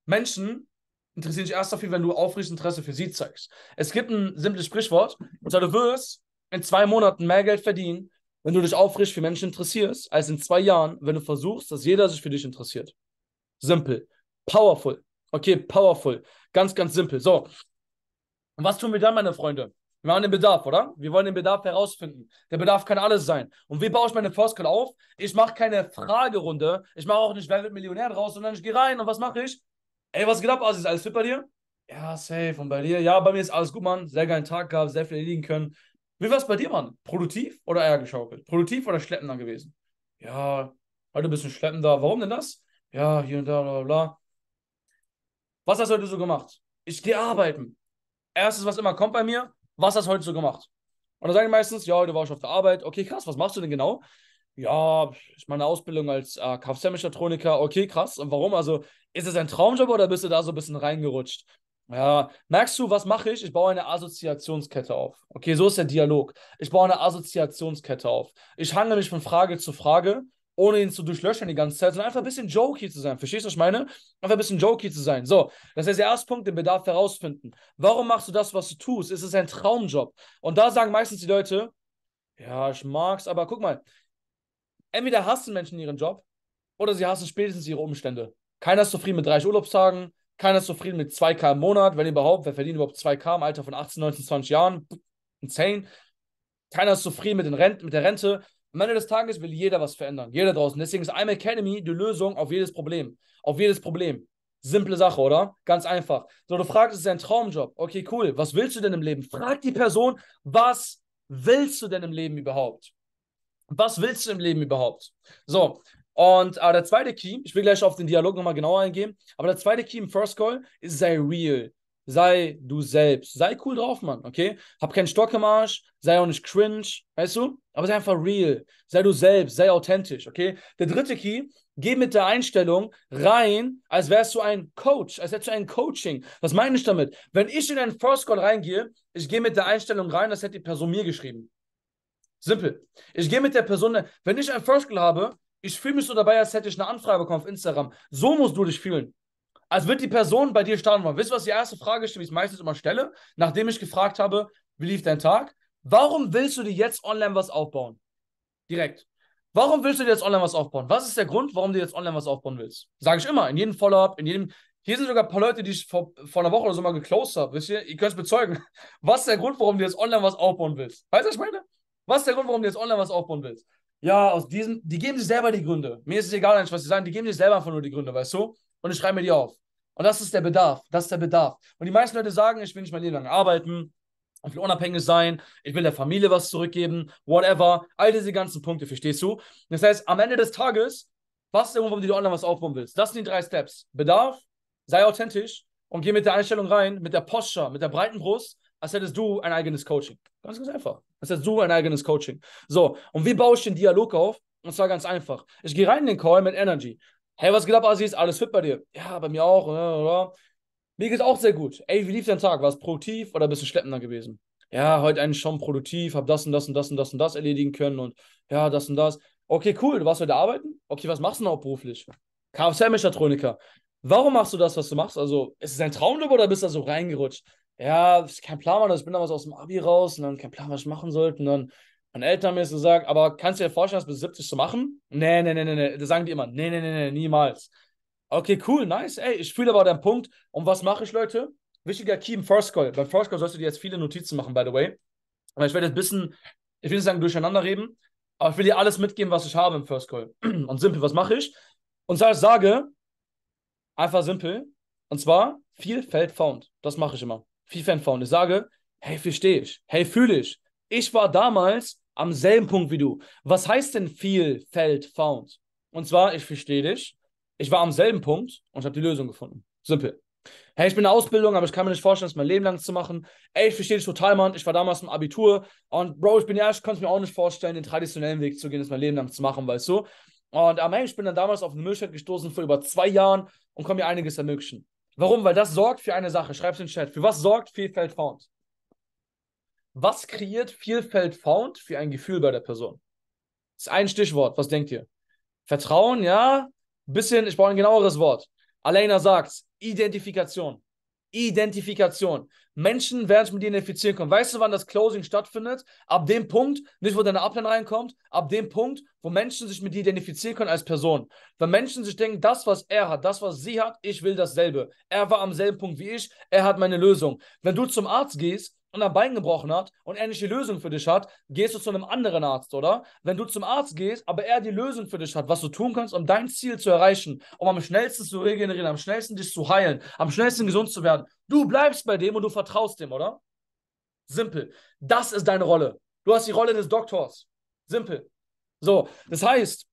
Menschen interessieren sich erst dafür, wenn du aufrichtiges Interesse für sie zeigst. Es gibt ein simples Sprichwort, und zwar du wirst in zwei Monaten mehr Geld verdienen, wenn du dich aufrichtig für Menschen interessierst, als in zwei Jahren, wenn du versuchst, dass jeder sich für dich interessiert. Simpel. Powerful. Okay, powerful. Ganz, ganz simpel. So. Und was tun wir dann, meine Freunde? Wir haben den Bedarf, oder? Wir wollen den Bedarf herausfinden. Der Bedarf kann alles sein. Und wie baue ich meine Floskel auf? Ich mache keine Fragerunde. Ich mache auch nicht, wer wird Millionär draus, sondern ich gehe rein und was mache ich? Ey, was geht ab, Aziz? Alles fit bei dir? Ja, safe. Und bei dir? Ja, bei mir ist alles gut, Mann. Sehr geilen Tag gehabt, sehr viel erledigen können. Wie war es bei dir, Mann? Produktiv oder eher geschaukelt? Produktiv oder schleppender gewesen? Ja, heute ein bisschen schleppender. Warum denn das? Ja, hier und da, bla, bla. Was hast du heute so gemacht? Ich gehe arbeiten. Erstes, was immer kommt bei mir, was hast du heute so gemacht? Und dann sagen die meistens, ja, heute warst ich auf der Arbeit. Okay, krass, was machst du denn genau? Ja, ich meine Ausbildung als äh, Kfz-Mechatroniker. Okay, krass. Und warum? Also, ist es ein Traumjob oder bist du da so ein bisschen reingerutscht? Ja, merkst du, was mache ich? Ich baue eine Assoziationskette auf. Okay, so ist der Dialog. Ich baue eine Assoziationskette auf. Ich hange mich von Frage zu Frage ohne ihn zu durchlöchern die ganze Zeit, sondern einfach ein bisschen jokey zu sein. Verstehst du, was ich meine? Einfach ein bisschen jokey zu sein. So, das ist der erste Punkt, den Bedarf herausfinden. Warum machst du das, was du tust? Ist es ein Traumjob? Und da sagen meistens die Leute, ja, ich mag's, aber guck mal, entweder hassen Menschen ihren Job oder sie hassen spätestens ihre Umstände. Keiner ist zufrieden mit 30 Urlaubstagen, keiner ist zufrieden mit 2K im Monat, wenn überhaupt, wer verdient überhaupt 2K im Alter von 18, 19, 20 Jahren? Insane. Keiner ist zufrieden mit, den Rent mit der Rente, am Ende des Tages will jeder was verändern. Jeder draußen. Deswegen ist I'm Academy die Lösung auf jedes Problem. Auf jedes Problem. Simple Sache, oder? Ganz einfach. So, du fragst, es ist ein Traumjob. Okay, cool. Was willst du denn im Leben? Frag die Person, was willst du denn im Leben überhaupt? Was willst du im Leben überhaupt? So, und äh, der zweite Key, ich will gleich auf den Dialog nochmal genauer eingehen, aber der zweite Key im First Call ist sei real sei du selbst. Sei cool drauf, Mann, okay? Hab keinen Stock im Arsch, sei auch nicht cringe, weißt du? Aber sei einfach real. Sei du selbst, sei authentisch, okay? Der dritte Key, geh mit der Einstellung rein, als wärst du ein Coach, als hättest du ein Coaching. Was meine ich damit? Wenn ich in einen First Call reingehe, ich gehe mit der Einstellung rein, das hätte die Person mir geschrieben. Simpel. Ich gehe mit der Person, wenn ich einen First Call habe, ich fühle mich so dabei, als hätte ich eine Anfrage bekommen auf Instagram. So musst du dich fühlen als wird die Person bei dir starten wollen. Wisst ihr, was die erste Frage ist, die ich meistens immer stelle, nachdem ich gefragt habe, wie lief dein Tag? Warum willst du dir jetzt online was aufbauen? Direkt. Warum willst du dir jetzt online was aufbauen? Was ist der Grund, warum du jetzt online was aufbauen willst? Sage ich immer, in jedem Follow-up, in jedem. Hier sind sogar ein paar Leute, die ich vor, vor einer Woche oder so mal geclosed habe. Wisst ihr, ihr könnt es bezeugen. *laughs* Was ist der Grund, warum du jetzt online was aufbauen willst? Weißt du, was ich meine? Was ist der Grund, warum du jetzt online was aufbauen willst? Ja, aus diesem, die geben sich selber die Gründe. Mir ist es egal, was sie sagen, die geben sich selber einfach nur die Gründe, weißt du? und ich schreibe mir die auf. Und das ist der Bedarf. Das ist der Bedarf. Und die meisten Leute sagen, ich will nicht mein Leben lang arbeiten, ich will unabhängig sein, ich will der Familie was zurückgeben, whatever. All diese ganzen Punkte, verstehst du? Das heißt, am Ende des Tages, was ist irgendwo, Grund, warum du online was aufbauen willst? Das sind die drei Steps. Bedarf, sei authentisch und geh mit der Einstellung rein, mit der Posture, mit der breiten Brust, als hättest du ein eigenes Coaching. Ganz, ganz einfach. Als hättest du ein eigenes Coaching. So, und wie baue ich den Dialog auf? Und zwar ganz einfach. Ich gehe rein in den Call mit Energy. Hey, was geht ab, Aziz? Alles fit bei dir? Ja, bei mir auch. Oder? Ne, oder? Mir geht's auch sehr gut. Ey, wie lief dein Tag? War es produktiv oder bist du schleppender gewesen? Ja, heute eigentlich schon produktiv, hab das und das und das und das und das erledigen können und ja, das und das. Okay, cool, du warst heute arbeiten? Okay, was machst du denn auch beruflich? Kfz-Mechatroniker. Warum machst du das, was du machst? Also, ist es ein Traumjob oder bist du da so reingerutscht? Ja, kein Plan, Mann, also, ich bin damals aus dem Abi raus und dann kein Plan, was ich machen sollte. Und dann, meine Eltern haben mir so gesagt, aber kannst du dir vorstellen, das bis 70 zu machen? Nee, nee, nee, nee, nee. Da sagen die immer, nee, nee, nee, nee, niemals. Okay, cool, nice. Ey, ich fühle aber deinen Punkt. Und was mache ich, Leute? Wichtiger Key im First Call. Beim First Call solltest du dir jetzt viele Notizen machen, by the way. Aber ich werde jetzt ein bisschen, ich will nicht sagen, durcheinander reden, aber ich will dir alles mitgeben, was ich habe im First Call. *clears throat* Und simpel, was mache ich? Und zwar, sage, einfach simpel, und zwar, viel Feld found. Das mache ich immer. Viel fällt found. Ich sage, hey, verstehe ich? Hey, fühle ich? Ich war damals am selben Punkt wie du. Was heißt denn viel Feld found? Und zwar, ich verstehe dich, ich war am selben Punkt und ich habe die Lösung gefunden. Simpel. Hey, ich bin in der Ausbildung, aber ich kann mir nicht vorstellen, das mein Leben lang zu machen. Ey, ich verstehe dich total, Mann. Ich war damals im Abitur und Bro, ich bin ja, ich konnte mir auch nicht vorstellen, den traditionellen Weg zu gehen, das mein Leben lang zu machen, weißt du? Und am Ende, ich bin dann damals auf eine Möglichkeit gestoßen vor über zwei Jahren und kann mir einiges ermöglichen. Warum? Weil das sorgt für eine Sache. Schreib es in den Chat. Für was sorgt viel Vielfalt Found? Was kreiert Vielfalt Found für ein Gefühl bei der Person? Das ist ein Stichwort. Was denkt ihr? Vertrauen, ja? Ein Bisschen, ich brauche ein genaueres Wort. Alena sagt Identifikation. Identifikation. Menschen werden sich mit dir identifizieren können. Weißt du, wann das Closing stattfindet? Ab dem Punkt, nicht wo deine Upline reinkommt, ab dem Punkt, wo Menschen sich mit dir identifizieren können als Person. Wenn Menschen sich denken, das, was er hat, das, was sie hat, ich will dasselbe. Er war am selben Punkt wie ich, er hat meine Lösung. Wenn du zum Arzt gehst und ein Bein gebrochen hat und er nicht die Lösung für dich hat, gehst du zu einem anderen Arzt, oder? Wenn du zum Arzt gehst, aber er die Lösung für dich hat, was du tun kannst, um dein Ziel zu erreichen, um am schnellsten zu regenerieren, am schnellsten dich zu heilen, am schnellsten gesund zu werden, du bleibst bei dem und du vertraust dem, oder? Simpel. Das ist deine Rolle. Du hast die Rolle des Doktors. Simpel. So, das heißt,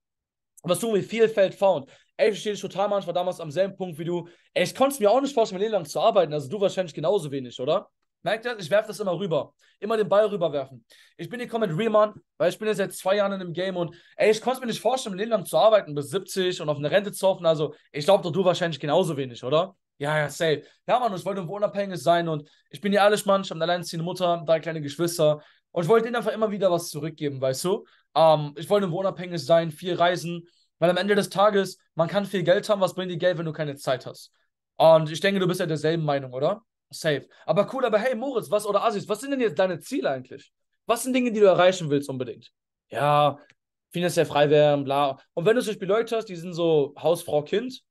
was du mir vielfältig found. Ey, ich verstehe dich total, manchmal damals am selben Punkt wie du. Ey, ich konnte es mir auch nicht vorstellen, mein Leben lang zu arbeiten. Also du wahrscheinlich genauso wenig, oder? Merkt ihr, ich werfe das immer rüber. Immer den Ball rüberwerfen. Ich bin gekommen mit Riemann, weil ich bin jetzt seit zwei Jahren in dem Game und ey, ich konnte mir nicht vorstellen, ein Leben lang zu arbeiten bis 70 und auf eine Rente zu hoffen. Also, ich glaube doch du wahrscheinlich genauso wenig, oder? Ja, ja, safe. Ja, Mann, ich wollte irgendwo unabhängig sein und ich bin ja alles Mann, ich habe eine alleinziehende Mutter, drei kleine Geschwister und ich wollte denen einfach immer wieder was zurückgeben, weißt du? Ähm, ich wollte irgendwo unabhängig sein, viel reisen, weil am Ende des Tages, man kann viel Geld haben, was bringt dir Geld, wenn du keine Zeit hast? Und ich denke, du bist ja derselben Meinung, oder? Safe. Aber cool, aber hey Moritz, was oder Asis, was sind denn jetzt deine Ziele eigentlich? Was sind Dinge, die du erreichen willst unbedingt? Ja, finanziell frei werden, bla. Und wenn du zum Beispiel Leute hast, die sind so Hausfrau, Kind,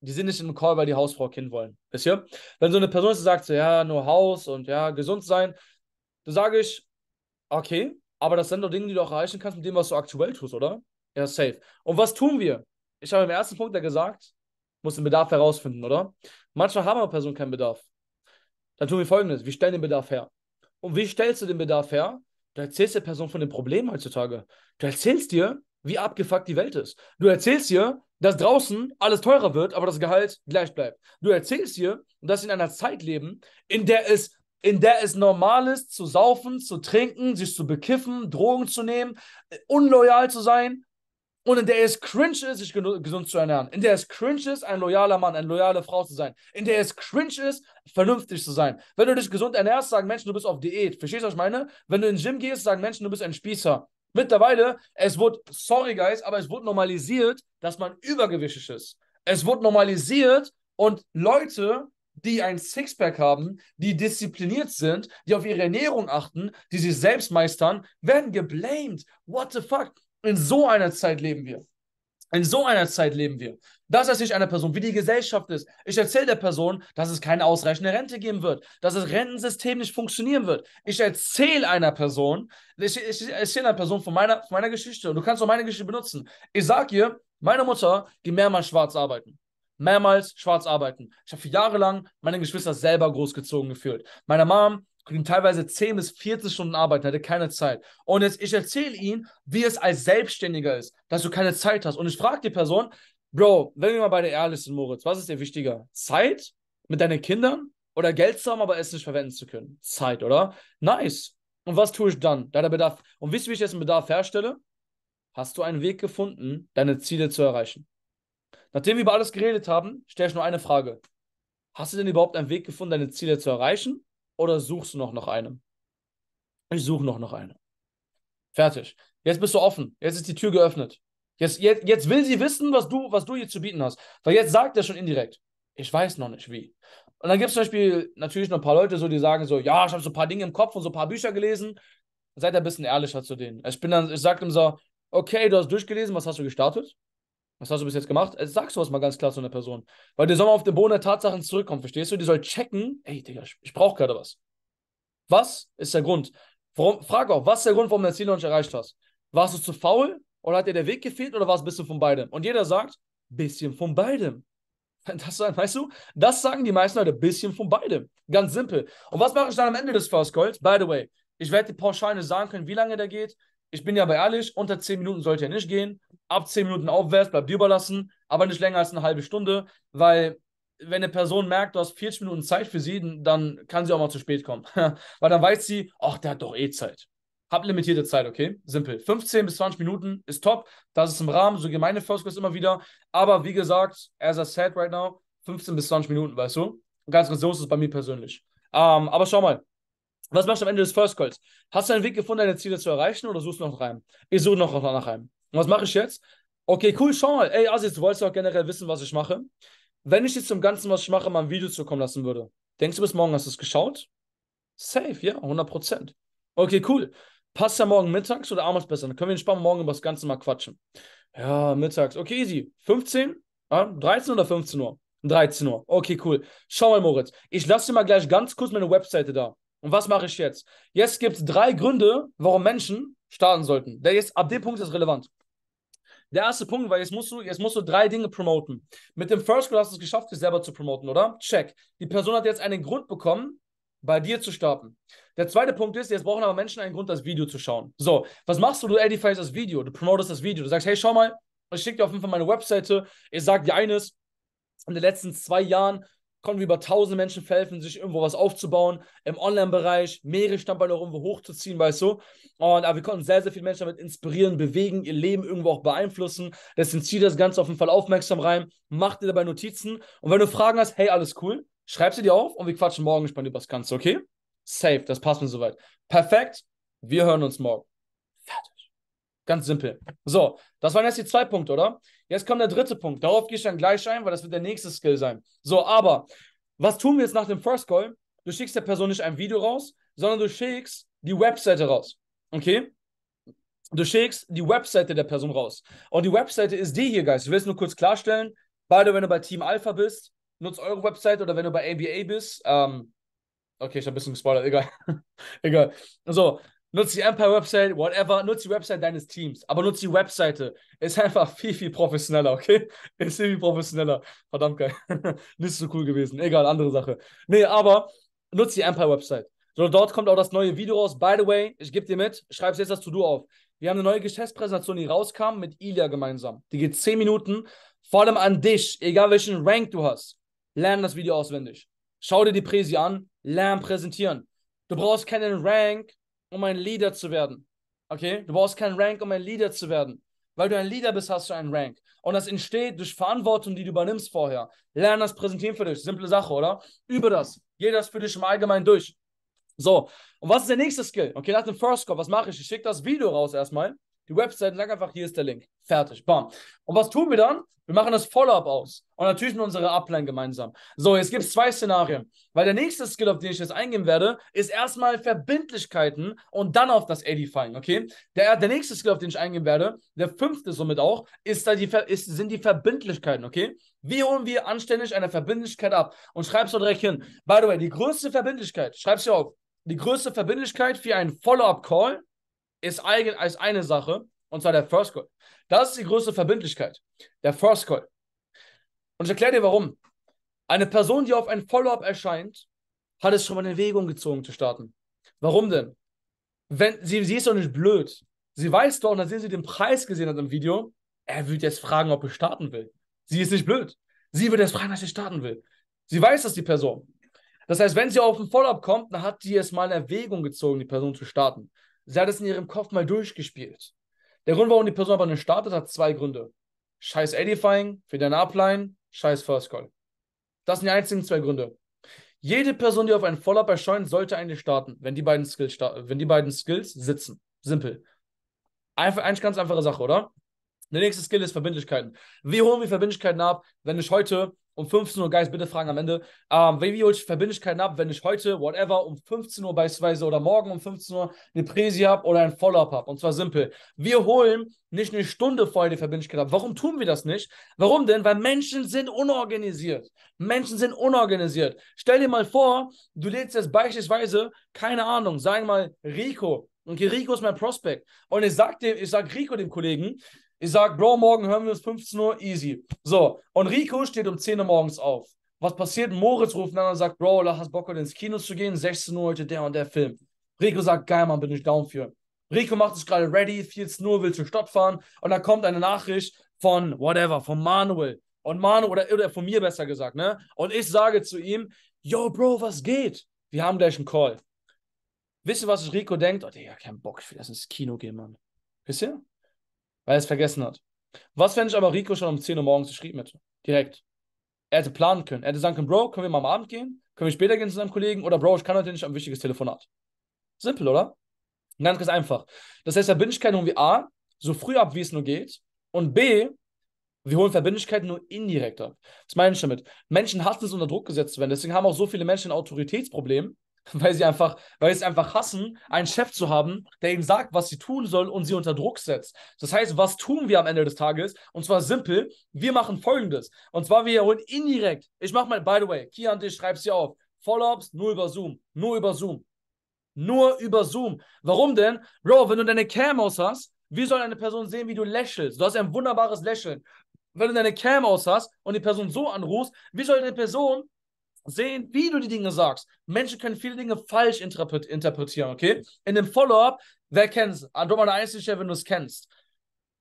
die sind nicht im Call, weil die Hausfrau, Kind wollen. Wisst ihr? Wenn so eine Person ist, die sagt so, ja, nur Haus und ja, gesund sein, dann sage ich, okay, aber das sind doch Dinge, die du auch erreichen kannst mit dem, was du aktuell tust, oder? Ja, safe. Und was tun wir? Ich habe im ersten Punkt ja gesagt, muss den Bedarf herausfinden, oder? Manchmal haben wir Personen keinen Bedarf. Dann tun wir folgendes: Wir stellen den Bedarf her. Und wie stellst du den Bedarf her? Du erzählst der Person von den Problemen heutzutage. Du erzählst dir, wie abgefuckt die Welt ist. Du erzählst dir, dass draußen alles teurer wird, aber das Gehalt gleich bleibt. Du erzählst dir, dass sie in einer Zeit leben, in der es in der es normal ist, zu saufen, zu trinken, sich zu bekiffen, Drogen zu nehmen, äh, unloyal zu sein, und in der es cringe ist, sich gesund zu ernähren, in der es cringe ist, ein loyaler Mann, eine loyale Frau zu sein, in der es cringe ist, vernünftig zu sein. Wenn du dich gesund ernährst, sagen Menschen, du bist auf Diät. Verstehst du, was ich meine? Wenn du in den Gym gehst, sagen Menschen, du bist ein Spießer. Mittlerweile, es wurde, sorry guys, aber es wurde normalisiert, dass man übergewichtig ist. Es wurde normalisiert und Leute, die ein Sixpack haben, die diszipliniert sind, die auf ihre Ernährung achten, die sich selbst meistern, werden geblamed. What the fuck? In so einer Zeit leben wir. In so einer Zeit leben wir. Das erzähle ich einer Person, wie die Gesellschaft ist. Ich erzähle der Person, dass es keine ausreichende Rente geben wird, dass das Rentensystem nicht funktionieren wird. Ich erzähle einer Person, ich, ich erzähle einer Person von meiner, von meiner Geschichte und du kannst auch meine Geschichte benutzen. Ich sage ihr, meine Mutter ging mehrmals schwarz arbeiten. Mehrmals schwarz arbeiten. Ich habe jahrelang meine Geschwister selber großgezogen gefühlt. Meine Mom teilweise 10 bis 14 Stunden Arbeit, hatte keine Zeit. Und jetzt, ich erzähle ihnen, wie es als Selbstständiger ist, dass du keine Zeit hast. Und ich frage die Person, Bro, wenn wir mal bei der ehrlich sind, Moritz, was ist dir wichtiger? Zeit mit deinen Kindern oder Geld zu haben, aber es nicht verwenden zu können? Zeit, oder? Nice. Und was tue ich dann? Da der Bedarf. Und wisst ihr, wie ich jetzt einen Bedarf herstelle? Hast du einen Weg gefunden, deine Ziele zu erreichen? Nachdem wir über alles geredet haben, stelle ich nur eine Frage. Hast du denn überhaupt einen Weg gefunden, deine Ziele zu erreichen? oder suchst du noch nach einem? Ich suche noch nach einem. Fertig. Jetzt bist du offen. Jetzt ist die Tür geöffnet. Jetzt, jetzt, jetzt will sie wissen, was du, was du ihr zu bieten hast. Weil jetzt sagt er schon indirekt, ich weiß noch nicht wie. Und dann gibt es zum Beispiel natürlich noch ein paar Leute, so, die sagen so, ja, ich habe so ein paar Dinge im Kopf und so ein paar Bücher gelesen. Seid ein bisschen ehrlicher zu denen. Ich bin dann, ich sag ihm so, okay, du hast durchgelesen, was hast du gestartet? Was hast du bis jetzt gemacht? Also äh, sagst du was mal ganz klar zu einer Person. Weil die soll mal auf den Boden der Tatsachen zurückkommen, verstehst du? Die soll checken, ey, Digga, ich brauche gerade was. Was ist der Grund? Warum, frag auch, was ist der Grund, warum du dein Ziel noch nicht erreicht hast? Warst du zu faul oder hat dir der Weg gefehlt oder war es ein bisschen von beidem? Und jeder sagt, bisschen von beidem. *laughs* Das, weißt du, das sagen die meisten Leute, bisschen von beidem. Ganz simpel. Und was mache ich dann am Ende des First Calls? By the way, ich werde dir pauschal sagen können, wie lange der geht ich bin ja bei ehrlich, unter 10 Minuten sollte er nicht gehen. Ab 10 Minuten aufwärts bleibt dir überlassen, aber nicht länger als eine halbe Stunde, weil wenn eine Person merkt, du hast 40 Minuten Zeit für sie, dann kann sie auch mal zu spät kommen. *laughs* weil dann weiß sie, ach, der hat doch eh Zeit. Hab limitierte Zeit, okay? Simpel. 15 bis 20 Minuten ist top. Das ist im Rahmen. So gemeine First Class immer wieder. Aber wie gesagt, as I said right now, 15 bis 20 Minuten, weißt du? Ganz, ganz so ist es bei mir persönlich. Ähm, aber schau mal, was machst du am Ende des First Calls? Hast du einen Weg gefunden, deine Ziele zu erreichen oder suchst du noch nach einem? Ich suche noch nach einem. Und was mache ich jetzt? Okay, cool, schau mal. Ey, Asis, du wolltest auch generell wissen, was ich mache. Wenn ich jetzt zum Ganzen, was ich mache, mal ein Video zukommen lassen würde, denkst du, bis morgen hast du es geschaut? Safe, ja, 100%. Okay, cool. Passt ja morgen mittags oder abends besser? Dann können wir entspannt morgen über das Ganze mal quatschen. Ja, mittags. Okay, easy. 15? Ja, 13 oder 15 Uhr? 13 Uhr. Okay, cool. Schau mal, Moritz. Ich lasse dir mal gleich ganz kurz meine Webseite da. Und was mache ich jetzt? Jetzt gibt es drei Gründe, warum Menschen starten sollten. Der jetzt, ab dem Punkt ist relevant. Der erste Punkt weil jetzt musst du, jetzt musst du drei Dinge promoten. Mit dem First Goal hast du es geschafft, dich selber zu promoten, oder? Check. Die Person hat jetzt einen Grund bekommen, bei dir zu starten. Der zweite Punkt ist, jetzt brauchen aber Menschen einen Grund, das Video zu schauen. So, was machst du? Du edifierst das Video, du promotest das Video. Du sagst, hey, schau mal, ich schicke dir auf jeden Fall meine Webseite. Ich sage dir eines, in den letzten zwei Jahren konnten wir über 1000 Menschen helfen, sich irgendwo was aufzubauen, im Online-Bereich, mehrere Standbeine irgendwo hochzuziehen, weißt du. Und aber wir konnten sehr, sehr viele Menschen damit inspirieren, bewegen, ihr Leben irgendwo auch beeinflussen. Deswegen zieh das Ganze auf jeden Fall aufmerksam rein, mach dir dabei Notizen. Und wenn du Fragen hast, hey, alles cool, schreib sie dir auf und wir quatschen morgen gespannt über das Ganze, okay? Safe, das passt mir soweit. Perfekt, wir hören uns morgen. Ganz simpel. So, das waren jetzt die zwei Punkte, oder? Jetzt kommt der dritte Punkt. Darauf gehe ich dann gleich ein, weil das wird der nächste Skill sein. So, aber was tun wir jetzt nach dem First Call? Du schickst der Person nicht ein Video raus, sondern du schickst die Webseite raus. Okay? Du schickst die Webseite der Person raus. Und die Webseite ist die hier, Guys. Ich will es nur kurz klarstellen. Beide, wenn du bei Team Alpha bist, nutzt eure Webseite oder wenn du bei ABA bist. Ähm, okay, ich habe ein bisschen gespoilert, *laughs* egal. egal. So, Nutze die Empire-Website, whatever, nutze die Website deines Teams, aber nutze die Webseite. Ist einfach viel, viel professioneller, okay? *laughs* Ist viel, viel professioneller. Verdammt geil. *laughs* Nicht so cool gewesen. Egal, andere Sache. Nee, aber nutze die Empire-Website. So, dort kommt auch das neue Video raus. By the way, ich gebe dir mit, schreib's jetzt das To-Do auf. Wir haben eine neue Geschäftspräsentation, die rauskam mit Ilya gemeinsam. Die geht 10 Minuten. Vor allem an dich, egal welchen Rank du hast. Lern das Video auswendig. Schau dir die Präsi an, lern präsentieren. Du brauchst keinen Rank, um ein Leader zu werden. Okay? Du brauchst keinen Rank, um ein Leader zu werden. Weil du ein Leader bist, hast du einen Rank. Und das entsteht durch Verantwortung, die du übernimmst vorher. Lern das Präsentieren für dich. Simple Sache, oder? Über das. Geh das für dich im Allgemeinen durch. So. Und was ist der nächste Skill? Okay, nach dem First Call, was mache ich? Ich schicke das Video raus erstmal. Die Website, sag einfach, hier ist der Link. Fertig, bam. Und was tun wir dann? Wir machen das Follow-up aus. Und natürlich mit unserer Upline gemeinsam. So, jetzt gibt es zwei Szenarien. Weil der nächste Skill, auf den ich jetzt eingehen werde, ist erstmal Verbindlichkeiten und dann auf das Edifying, okay? Der, der nächste Skill, auf den ich eingehen werde, der fünfte somit auch, ist da die, ist, sind die Verbindlichkeiten, okay? Wie holen wir anständig eine Verbindlichkeit ab? Und schreib es doch direkt hin. By the way, die größte Verbindlichkeit, schreib's dir auf, die größte Verbindlichkeit für einen Follow-up-Call ist, eigen, ist eine Sache, und zwar der First Call. Das ist die größte Verbindlichkeit, der First Call. Und ich erkläre dir warum. Eine Person, die auf ein Follow-up erscheint, hat es schon mal in Erwägung gezogen zu starten. Warum denn? Wenn, sie, sie ist doch nicht blöd. Sie weiß doch, und nachdem sie den Preis gesehen hat im Video, er wird jetzt fragen, ob er starten will. Sie ist nicht blöd. Sie wird jetzt fragen, ob sie starten will. Sie weiß das, die Person. Das heißt, wenn sie auf ein Follow-up kommt, dann hat die es mal in Erwägung gezogen, die Person zu starten. Sie hat es in ihrem Kopf mal durchgespielt. Der Grund, warum die Person aber nicht startet, hat zwei Gründe. Scheiß Edifying für deine Upline, scheiß First Call. Das sind die einzigen zwei Gründe. Jede Person, die auf einen Follow-up erscheint, sollte eigentlich starten, wenn die beiden Skills, wenn die beiden Skills sitzen. Simpel. Einfach, eigentlich ganz einfache Sache, oder? Der nächste Skill ist Verbindlichkeiten. Wie holen wir Verbindlichkeiten ab? Wenn ich heute um 15 Uhr, Guys, bitte fragen am Ende. Ähm, wie hole ich Verbindlichkeiten ab, wenn ich heute, whatever, um 15 Uhr beispielsweise oder morgen um 15 Uhr eine Präsi habe oder ein Follow-up habe? Und zwar simpel. Wir holen nicht eine Stunde vorher die Verbindlichkeit ab. Warum tun wir das nicht? Warum denn? Weil Menschen sind unorganisiert. Menschen sind unorganisiert. Stell dir mal vor, du lädst jetzt beispielsweise, keine Ahnung, sagen wir mal Rico. Okay, Rico ist mein Prospect. Und ich sage sag Rico dem Kollegen, ich sage, Bro, morgen hören wir uns 15 Uhr, easy. So, und Rico steht um 10 Uhr morgens auf. Was passiert? Moritz ruft an und sagt, Bro, lass hast Bock, heute ins Kino zu gehen, 16 Uhr heute der und der Film. Rico sagt, geil, Mann, bin ich down für. Rico macht sich gerade ready, 14 Uhr, will zur Stadt fahren und dann kommt eine Nachricht von whatever, von Manuel. Und Manuel, oder, oder von mir besser gesagt, ne? Und ich sage zu ihm, yo, Bro, was geht? Wir haben gleich einen Call. Wisst ihr, was Rico denkt? Oh, Digga, keinen Bock, ich will erst ins Kino gehen, Mann. Wisst ihr? weil er es vergessen hat. Was, wenn ich aber Rico schon um 10 Uhr morgens geschrieben hätte? Direkt. Er hätte planen können. Er hätte sagen können, Bro, können wir mal am Abend gehen? Können wir später gehen zu seinem Kollegen? Oder Bro, ich kann heute nicht, ein wichtiges Telefonat. Simpel, oder? Ganz, ganz einfach. Das heißt, Verbindlichkeiten holen wir A, so früh ab, wie es nur geht. Und B, wir holen Verbindlichkeiten nur indirekt ab. Was meine ich damit? Menschen hassen es, unter Druck gesetzt zu werden. Deswegen haben auch so viele Menschen ein Autoritätsproblem, *laughs* weil sie einfach, weil sie es einfach hassen, einen Chef zu haben, der ihnen sagt, was sie tun sollen und sie unter Druck setzt. Das heißt, was tun wir am Ende des Tages? Und zwar simpel, wir machen folgendes. Und zwar, wir holen indirekt. Ich mache mal, by the way, Kian, ich schreibe sie auf. Follow-ups nur über Zoom. Nur über Zoom. Nur über Zoom. Warum denn? Bro, wenn du deine Cam aus hast, wie soll eine Person sehen, wie du lächelst? Du hast ein wunderbares Lächeln. Wenn du deine Cam aus hast und die Person so anrufst, wie soll eine Person sehen, wie du die Dinge sagst. Menschen können viele Dinge falsch interpretieren, okay? In dem Follow-up, wer kennt ah, es? Du mal einzige, wenn du es kennst.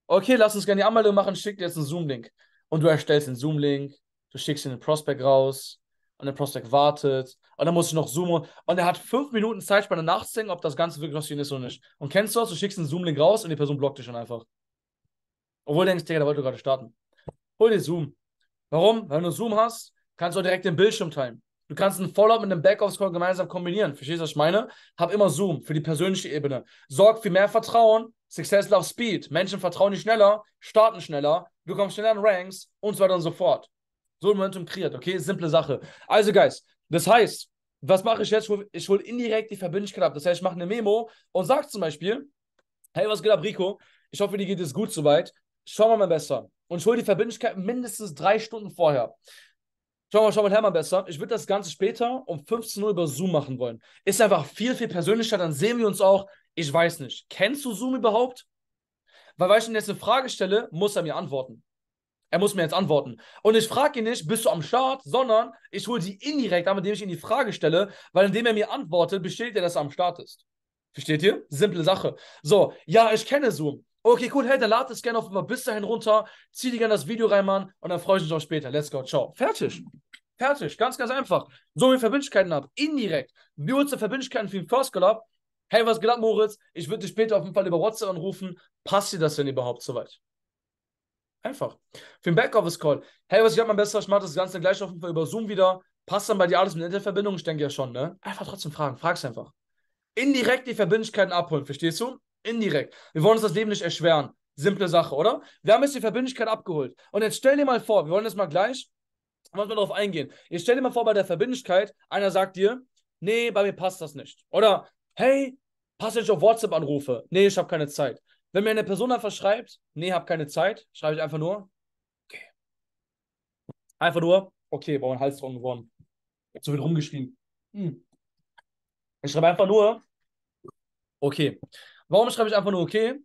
Okay, lass uns gerne die Anmeldung machen, schick dir jetzt einen Zoom-Link. Und du erstellst den Zoom-Link, du schickst den Prospect raus und der Prospect wartet und dann musst du noch zoomen und er hat fünf Minuten Zeit, bei Zeitspanne nachzudenken, ob das Ganze wirklich was für ihn ist oder nicht. Und kennst du das? Du schickst einen Zoom-Link raus und die Person blockt dich schon einfach. Obwohl du denkst, Digga, da wollte gerade starten. Hol dir Zoom. Warum? Weil du Zoom hast, Kannst du auch direkt den Bildschirm teilen. Du kannst einen Fallout mit einem back off score gemeinsam kombinieren. Verstehst du, was ich meine? Hab immer Zoom für die persönliche Ebene. Sorg für mehr Vertrauen. Success love speed. Menschen vertrauen dich schneller, starten schneller, du kommst schneller in Ranks und so weiter und so fort. So ein Momentum kreiert, okay? Simple Sache. Also, Guys, das heißt, was mache ich jetzt? Ich hole indirekt die Verbindlichkeit ab. Das heißt, ich mache eine Memo und sage zum Beispiel, hey, was geht ab, Rico? Ich hoffe, dir geht es gut soweit. Schauen wir mal Besser. Und ich hole die Verbindlichkeit mindestens drei Stunden vorher. Schau mal, schau mal, Hermann besser. Ich würde das Ganze später um 15 Uhr über Zoom machen wollen. Ist einfach viel, viel persönlicher, dann sehen wir uns auch. Ich weiß nicht. Kennst du Zoom überhaupt? Weil, weil ich ihm jetzt eine Frage stelle, muss er mir antworten. Er muss mir jetzt antworten. Und ich frage ihn nicht, bist du am Start, sondern ich hole sie indirekt an, indem ich ihm die Frage stelle, weil indem er mir antwortet, bestätigt er, dass er am Start ist. Versteht ihr? Simple Sache. So, ja, ich kenne Zoom. Okay, cool, hey, dann lad es gerne auf immer bis dahin runter, zieh dir gerne das Video rein, Mann, und dann freue ich mich auch später. Let's go, ciao. Fertig. Fertig, ganz, ganz einfach. So wie Verbindlichkeiten ab, indirekt. Wie holst du Verbindlichkeiten für den First Call ab. Hey, was geht ab, Moritz? Ich würde dich später auf jeden Fall über WhatsApp anrufen. Passt dir das denn überhaupt soweit? Einfach. Für den Backoffice-Call. Hey, was ich habe mein Bestes, ich mache das Ganze gleich auf jeden Fall über Zoom wieder. Passt dann bei dir alles mit Internetverbindung? Ich denke ja schon, ne? Einfach trotzdem fragen. Frag's einfach. Indirekt die Verbindlichkeiten abholen, verstehst du? Indirekt. Wir wollen uns das Leben nicht erschweren. Simple Sache, oder? Wir haben jetzt die Verbindlichkeit abgeholt. Und jetzt stell dir mal vor, wir wollen jetzt mal gleich, wollen wir darauf eingehen. Jetzt stell dir mal vor, bei der Verbindlichkeit, einer sagt dir, nee, bei mir passt das nicht. Oder, hey, passt nicht auf WhatsApp-Anrufe. Nee, ich habe keine Zeit. Wenn mir eine Person einfach schreibt, nee, habe keine Zeit, schreibe ich einfach nur, okay. Einfach nur, okay, boah, mein Hals trocken geworden. So wird rumgeschrien. Hm. Ich schreibe einfach nur, okay. Warum schreibe ich einfach nur okay?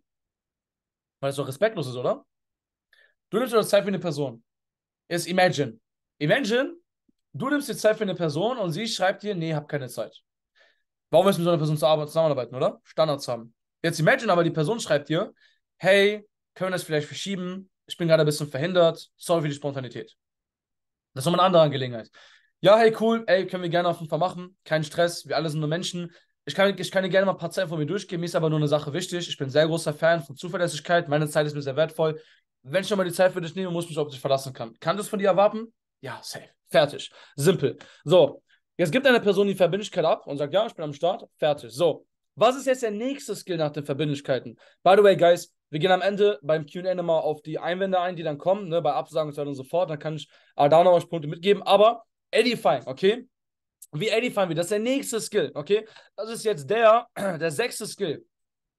Weil es doch respektlos ist, oder? Du nimmst dir Zeit für eine Person. Ist imagine. Imagine, du nimmst dir Zeit für eine Person und sie schreibt dir, nee, hab keine Zeit. Warum willst du mit so einer Person zusammenarbeiten, oder? Standards haben. Jetzt imagine aber, die Person schreibt dir, hey, können wir das vielleicht verschieben? Ich bin gerade ein bisschen verhindert. Sorry für die Spontanität. Das ist nochmal eine andere Angelegenheit. Ja, hey, cool, ey, können wir gerne auf jeden Fall machen. Kein Stress, wir alle sind nur Menschen. Ich kann, ich kann dir gerne mal ein paar Zeilen von mir durchgehen. Mir ist aber nur eine Sache wichtig. Ich bin ein sehr großer Fan von Zuverlässigkeit. Meine Zeit ist mir sehr wertvoll. Wenn ich nochmal die Zeit für dich nehme, muss ich mich auf dich verlassen kann. Kann das von dir erwarten? Ja, safe. Fertig. Simpel. So, jetzt gibt eine Person die Verbindlichkeit ab und sagt, ja, ich bin am Start. Fertig. So, was ist jetzt der nächste Skill nach den Verbindlichkeiten? By the way, Guys, wir gehen am Ende beim QA nochmal auf die Einwände ein, die dann kommen, ne, bei Absagen und so weiter und so fort. Dann kann ich Adana euch Punkte mitgeben, aber edifying, okay? Wie edifieren wir? Das ist der nächste Skill, okay? Das ist jetzt der, *clears throat* der sechste Skill.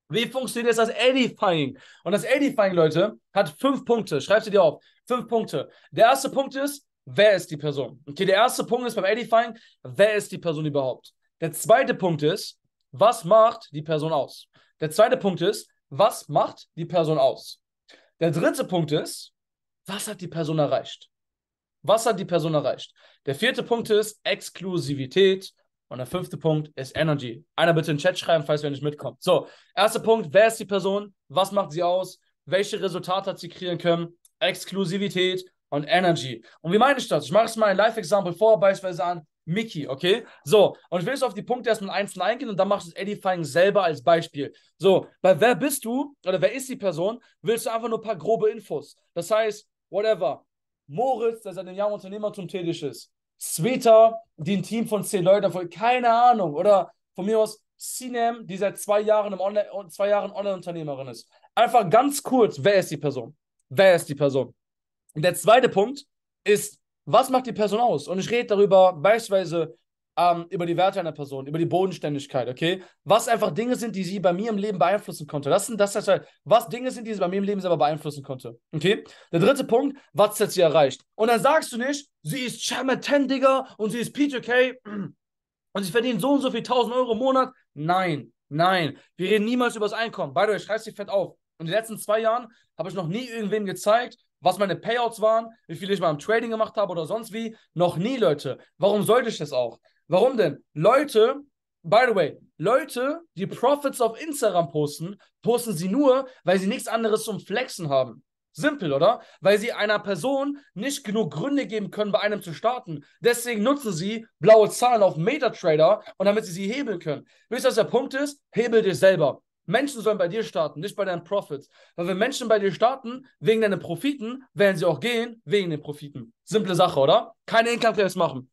Wie funktioniert das Edifying? Und das Edifying, Leute, hat fünf Punkte. Schreib sie dir auf. Fünf Punkte. Der erste Punkt ist, wer ist die Person? Okay, der erste Punkt ist beim Edifying, wer ist die Person überhaupt? Der zweite Punkt ist, was macht die Person aus? Der zweite Punkt ist, was macht die Person aus? Der dritte Punkt ist, was hat die Person erreicht? Was hat die Person erreicht? Der vierte Punkt ist Exklusivität. Und der fünfte Punkt ist Energy. Einer bitte in den Chat schreiben, falls wer nicht mitkommt. So, erster Punkt, wer ist die Person? Was macht sie aus? Welche Resultate hat sie kreieren können? Exklusivität und Energy. Und wie meine ich das? Ich mache es mal ein Live-Example vor, beispielsweise an Mickey, okay? So, und ich will jetzt auf die Punkte erstmal einzeln eingehen und dann machst du das Edifying selber als Beispiel. So, bei wer bist du oder wer ist die Person, willst du einfach nur ein paar grobe Infos. Das heißt, whatever, Moritz, der seit einem Jahr Unternehmertum tätig ist. Sveta, die ein Team von zehn Leuten voll, keine Ahnung. Oder von mir aus Sinem, die seit zwei Jahren, im Online, zwei Jahren Online-Unternehmerin ist. Einfach ganz kurz, wer ist die Person? Wer ist die Person? Und der zweite Punkt ist, was macht die Person aus? Und ich rede darüber beispielsweise ähm, über die Werte einer Person, über die Bodenständigkeit, okay? Was einfach Dinge sind, die sie bei mir im Leben beeinflussen konnte. Das sind das heißt halt, was Dinge sind, die sie bei mir im Leben selber beeinflussen konnte, okay? Der dritte Punkt, was hat sie erreicht? Und dann sagst du nicht, sie ist 10, Digga, und sie ist P2K *clears throat* und sie verdient so und so viel 1000 Euro im Monat. Nein, nein, wir reden niemals über das Einkommen. By the way, schreib sie fett auf. In den letzten zwei Jahren habe ich noch nie irgendwem gezeigt, was meine Payouts waren, wie viel ich mal im Trading gemacht habe oder sonst wie. Noch nie, Leute. Warum sollte ich das auch? Warum denn? Leute, by the way, Leute, die Profits auf Instagram posten, posten sie nur, weil sie nichts anderes zum Flexen haben. Simpel, oder? Weil sie einer Person nicht genug Gründe geben können, bei einem zu starten. Deswegen nutzen sie blaue Zahlen auf MetaTrader und damit sie sie hebeln können. Wisst ihr, was der Punkt ist? Hebel dich selber. Menschen sollen bei dir starten, nicht bei deinen Profits. Weil wenn Menschen bei dir starten, wegen deinen Profiten, werden sie auch gehen, wegen den Profiten. Simple Sache, oder? Keine Income Claims machen.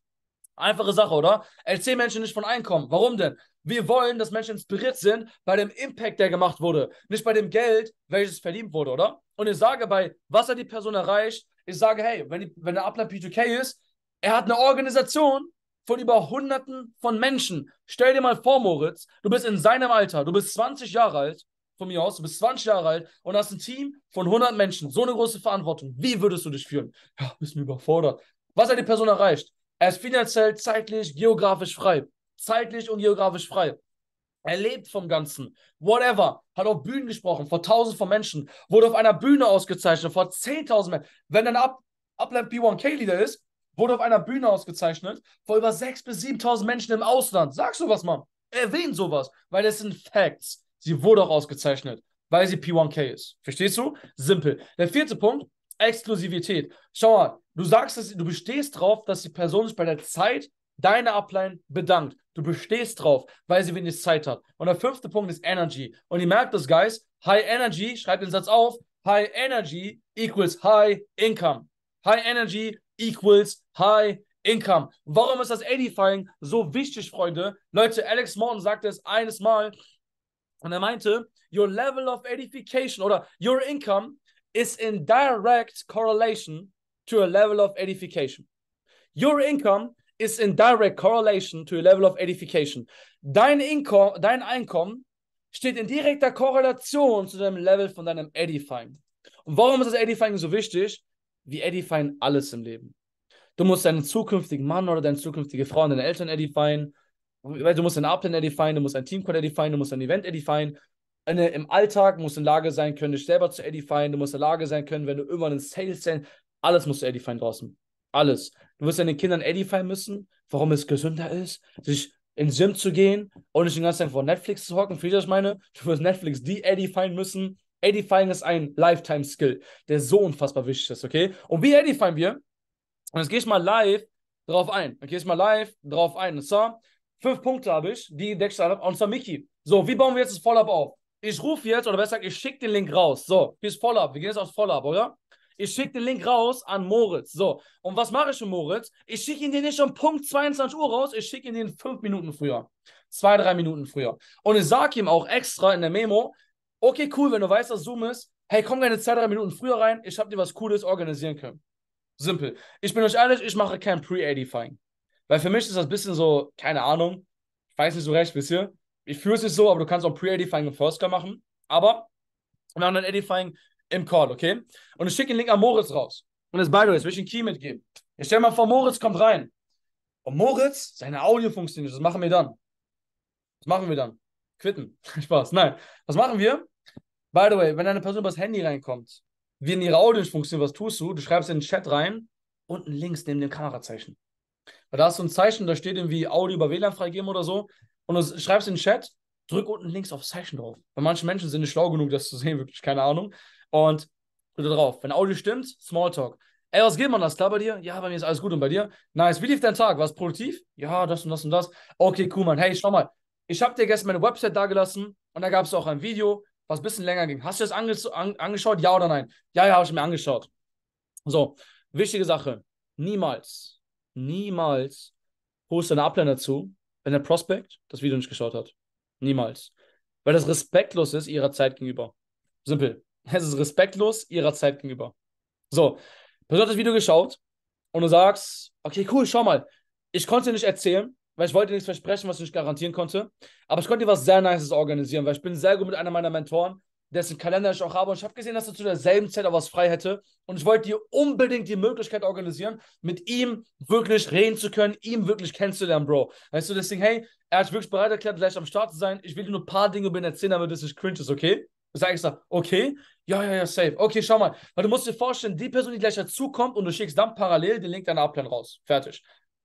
Einfache Sache, oder? Erzähl Menschen nicht von Einkommen. Warum denn? Wir wollen, dass Menschen inspiriert sind bei dem Impact, der gemacht wurde, nicht bei dem Geld, welches verdient wurde, oder? Und ich sage bei, was hat die Person erreicht? Ich sage, hey, wenn, die, wenn der Abner p 2 k ist, er hat eine Organisation von über Hunderten von Menschen. Stell dir mal vor, Moritz, du bist in seinem Alter, du bist 20 Jahre alt, von mir aus, du bist 20 Jahre alt und hast ein Team von 100 Menschen. So eine große Verantwortung. Wie würdest du dich fühlen? Ja, bist mir überfordert. Was hat die Person erreicht? Er ist finanziell, zeitlich, geografisch frei. Zeitlich und geografisch frei. Er lebt vom Ganzen. Whatever. Hat auf Bühnen gesprochen, vor tausend von Menschen. Wurde auf einer Bühne ausgezeichnet, vor zehntausend Menschen. Wenn dann Upland p 1 k leader ist, wurde auf einer Bühne ausgezeichnet, vor über sechs bis siebtausend Menschen im Ausland. Sag sowas, Mann. Erwähn sowas, weil das sind Facts. Sie wurde auch ausgezeichnet, weil sie P1K ist. Verstehst du? Simpel. Der vierte Punkt, Exklusivität. Schau mal, du sagst es, du bestehst drauf, dass die Person sich bei der Zeit deiner Upline bedankt. Du bestehst drauf, weil sie wenig Zeit hat. Und der fünfte Punkt ist Energy. Und ihr merkt das, Guys. High Energy, schreibt den Satz auf. High Energy equals High Income. High Energy equals High Income. Warum ist das Edifying so wichtig, Freunde? Leute, Alex Morton sagte es eines Mal und er meinte, your level of edification oder your income is in direct correlation to a level of edification. Your income is in direct correlation to a level of edification. Dein, Inko dein Einkommen steht in direkter Korrelation zu deinem Level von deinem Edifying. Und warum ist das Edifying so wichtig? Wir edifying alles im Leben. Du musst deinen zukünftigen Mann oder deine zukünftige Frau und deine Eltern edifying. Du musst deinen Abend edifying, du musst dein Teamcode edifying, du musst dein Event edifying eine, äh, im Alltag musst du in Lage sein können, dich selber zu edifyen. Du musst in Lage sein können, wenn du irgendwann ein Sales sein, alles musst du edifyen draußen. Alles. Du wirst deinen Kindern edifyen müssen, warum es gesünder ist, sich ins Gym zu gehen und nicht den ganzen Tag vor Netflix zu hocken. Versteht ihr, was ich meine? Du wirst Netflix de-edifyen müssen. Edifying ist ein Lifetime-Skill, der so unfassbar wichtig ist, okay? Und wie edifyen wir? Und jetzt gehe ich mal live drauf ein. gehe ich mal live drauf ein. Und zwar, fünf Punkte habe ich, die deckst du Und zwar Mickey. So, wie bauen wir jetzt das Follow-up auf? ich rufe jetzt, oder besser gesagt, ich schicke den Link raus. So, hier ist Follow-up. Wir gehen jetzt aufs Follow-up, oder? Ich schicke den Link raus an Moritz. So, und was mache ich für Moritz? Ich schicke ihn dir nicht um Punkt 22 Uhr raus, ich schicke ihn den fünf Minuten früher. Zwei, drei Minuten früher. Und ich sage ihm auch extra in der Memo, okay, cool, wenn du weißt, dass Zoom ist, hey, komm gerne zwei, drei Minuten früher rein, ich habe dir was Cooles organisieren können. Simpel. Ich bin euch ehrlich, ich mache kein Pre-Edifying. Weil für mich ist das ein bisschen so, keine Ahnung, ich weiß nicht so recht, wisst ihr? ich fühle es nicht so, aber du kannst auch Pre-Edifying im First Call machen. Aber wir haben dann Edifying im Call, okay? Und ich schicke den Link an Moritz raus. Und das, by the way, will ich einen Key mitgeben. Ich stell mal vor, Moritz kommt rein. Und Moritz, seine Audio funktioniert. Was machen wir dann? Was machen wir dann? Quitten. *laughs* Spaß. Nein. Was machen wir? By the way, wenn eine Person übers Handy reinkommt, wie in ihre Audio nicht funktioniert, was tust du? Du schreibst in den Chat rein, unten links neben dem Kamerazeichen. Weil da hast du ein Zeichen, da steht irgendwie Audio über WLAN freigeben oder so und du schreibst in den Chat, drück unten links auf Zeichen drauf. Weil manche Menschen sind nicht schlau genug, das zu sehen, *laughs* wirklich, keine Ahnung. Und drück drauf. Wenn Audio stimmt, Smalltalk. Ey, was geht man das? Klar bei dir? Ja, bei mir ist alles gut und bei dir? Nice. Wie lief dein Tag? War es produktiv? Ja, das und das und das. Okay, cool, Mann. Hey, schau mal. Ich habe dir gestern meine Website dagelassen und da gab es auch ein Video, was ein bisschen länger ging. Hast du das ange an angeschaut? Ja oder nein? Ja, ja, habe ich mir angeschaut. So, wichtige Sache. Niemals, niemals holst du eine Ablender dazu, wenn der Prospect das Video nicht geschaut hat. Niemals. Weil das respektlos ist ihrer Zeit gegenüber. Simpel. *laughs* Es ist respektlos ihrer Zeit gegenüber. So, du hast das Video geschaut und du sagst, okay, cool, schau mal. Ich konnte dir nicht erzählen, weil ich wollte dir nichts versprechen, was ich nicht garantieren konnte. Aber ich konnte dir was sehr Nices organisieren, weil ich bin sehr gut mit einer meiner Mentoren dessen Kalender ich auch habe. Und ich habe gesehen, dass er zu derselben Zeit auch was frei hätte. Und ich wollte dir unbedingt die Möglichkeit organisieren, mit ihm wirklich reden zu können, ihm wirklich kennenzulernen, Bro. Weißt du, deswegen, hey, er hat wirklich bereit erklärt, gleich am Start zu sein. Ich will dir nur ein paar Dinge über ihn erzählen, damit es nicht cringe ist, okay? Sag ich so, okay, ja, ja, ja, safe. Okay, schau mal. Weil du musst dir vorstellen, die Person, die gleich dazukommt und du schickst dann parallel den Link deiner Abplan raus. Fertig.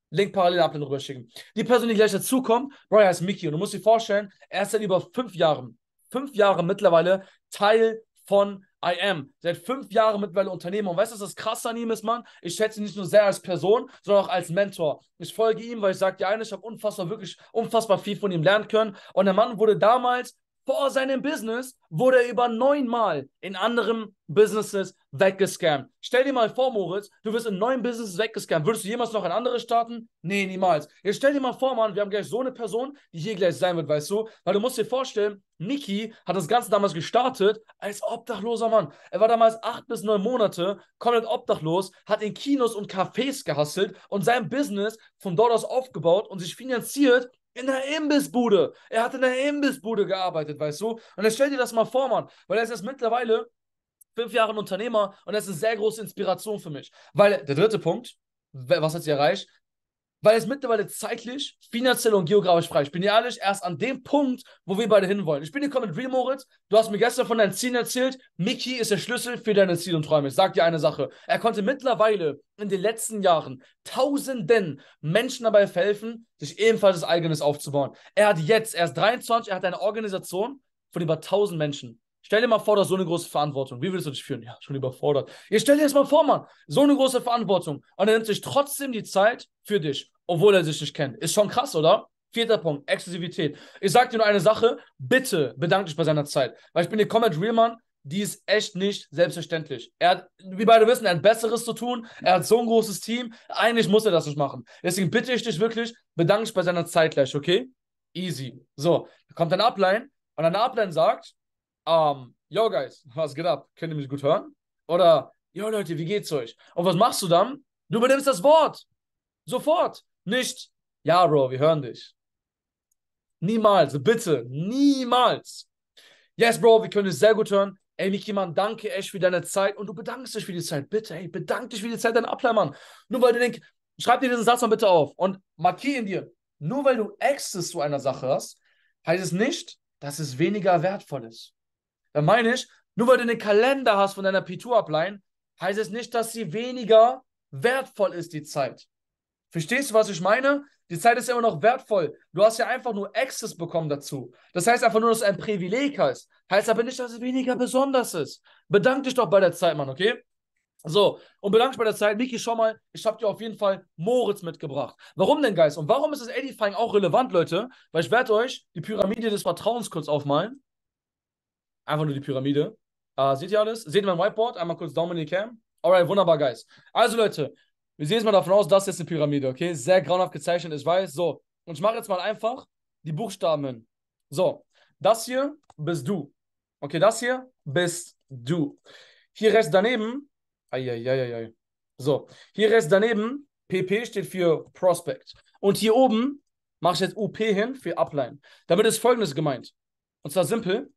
Link parallel Abplan rüberschicken. Die Person, die gleich dazukommt, Bro, er heißt Mickey. Und du musst dir vorstellen, er ist seit über fünf Jahren fünf Jahre mittlerweile Teil von I am. Seit fünf Jahren mittlerweile Unternehmer. Und weißt du, was das krass an ihm ist, Mann? Ich schätze ihn nicht nur sehr als Person, sondern auch als Mentor. Ich folge ihm, weil ich sage dir eines, ich habe unfassbar, wirklich unfassbar viel von ihm lernen können. Und der Mann wurde damals vor seinem Business wurde er über neunmal in anderen Businesses weggescammt. Stell dir mal vor, Moritz, du wirst in neun Businesses weggescammt. Würdest du jemals noch in andere starten? Nee, niemals. Jetzt stell dir mal vor, Mann, wir haben gleich so eine Person, die hier gleich sein wird, weißt du? Weil du musst dir vorstellen, Niki hat das Ganze damals gestartet als obdachloser Mann. Er war damals acht bis neun Monate, komplett obdachlos, hat in Kinos und Cafés gehasselt und sein Business von dort aus aufgebaut und sich finanziert in der Imbissbude. Er hat in der Imbissbude gearbeitet, weißt du? Und jetzt stell dir das mal vor, Mann. Weil er ist jetzt mittlerweile fünf Jahre ein Unternehmer und das ist eine sehr große Inspiration für mich. Weil der dritte Punkt, was hat sie erreicht? weil es mittlerweile zeitlich, finanziell und geografisch frei. Ich bin ja ehrlich, erst an dem Punkt, wo wir beide hinwollen. Ich bin hier mit real, Moritz. Du hast mir gestern von deinen Zielen erzählt. Mickey ist der Schlüssel für deine Ziele und Träume. Ich sag dir eine Sache. Er konnte mittlerweile in den letzten Jahren tausenden Menschen dabei helfen, sich ebenfalls das eigenes aufzubauen. Er hat jetzt, er ist 23, er hat eine Organisation von über 1000 Menschen. Stell dir mal vor, dass so eine große Verantwortung. Wie willst du dich fühlen? Ja, schon überfordert. Ihr stell dir das mal vor, Mann. So eine große Verantwortung. Und er nimmt sich trotzdem die Zeit für dich, obwohl er sich nicht kennt. Ist schon krass, oder? Vierter Punkt, Exklusivität. Ich sag dir nur eine Sache, bitte bedank dich bei seiner Zeit. Weil ich bin der Comment real, Mann. Die ist echt nicht selbstverständlich. Er hat, wie beide wissen, er hat Besseres zu tun. Er hat so ein großes Team. Eigentlich muss er das nicht machen. Deswegen bitte ich dich wirklich, bedank dich bei seiner Zeit gleich, okay? Easy. So, da kommt dein Upline und dein Upline sagt, um, ähm, yo guys, was geht ab? Könnt ihr mich gut hören? Oder, yo Leute, wie geht's euch? Und was machst du dann? Du übernimmst das Wort. Sofort. Nicht, ja, Bro, wir hören dich. Niemals, bitte, niemals. Yes, Bro, wir können dich sehr gut hören. Ey, Miki, Mann, danke echt für deine Zeit und du bedankst dich für die Zeit. Bitte, ey, bedank dich für die Zeit, dein Upline, Mann. Nur weil du denkst, schreib dir diesen Satz mal bitte auf und markier ihn dir. Nur weil du Access zu einer Sache hast, heißt es nicht, dass es weniger wertvoll ist. Dann meine ich, nur weil du einen Kalender hast von deiner P2-Upline, heißt es nicht, dass sie weniger wertvoll ist, die Zeit. Verstehst du, was ich meine? Die Zeit ist ja immer noch wertvoll. Du hast ja einfach nur Access bekommen dazu. Das heißt einfach nur, dass es ein Privileg heißt. Heißt aber nicht, dass es weniger besonders ist. Bedank dich doch bei der Zeit, Mann, okay? So, und bedank dich bei der Zeit. Miki, schau mal, ich habe dir auf jeden Fall Moritz mitgebracht. Warum denn, Guys? Und warum ist das Edifying auch relevant, Leute? Weil ich werde euch die Pyramide des Vertrauens kurz aufmalen. Einfach nur die Pyramide. Äh, seht ihr alles? Seht ihr mein Whiteboard? Einmal kurz Daumen in die Cam. Alright, wunderbar, Guys. Also, Leute, wir sehen jetzt mal davon aus, das ist jetzt eine Pyramide, okay? Sehr grauenhaft gezeichnet, ich weiß. So, und ich mache jetzt mal einfach die Buchstaben hin. So, das hier bist du. Okay, das hier bist du. Hier rechts daneben, eieieiei. So, hier rechts daneben, PP steht für Prospect. Und hier oben mache ich jetzt UP hin für Upline. Damit ist folgendes gemeint. Und zwar simpel.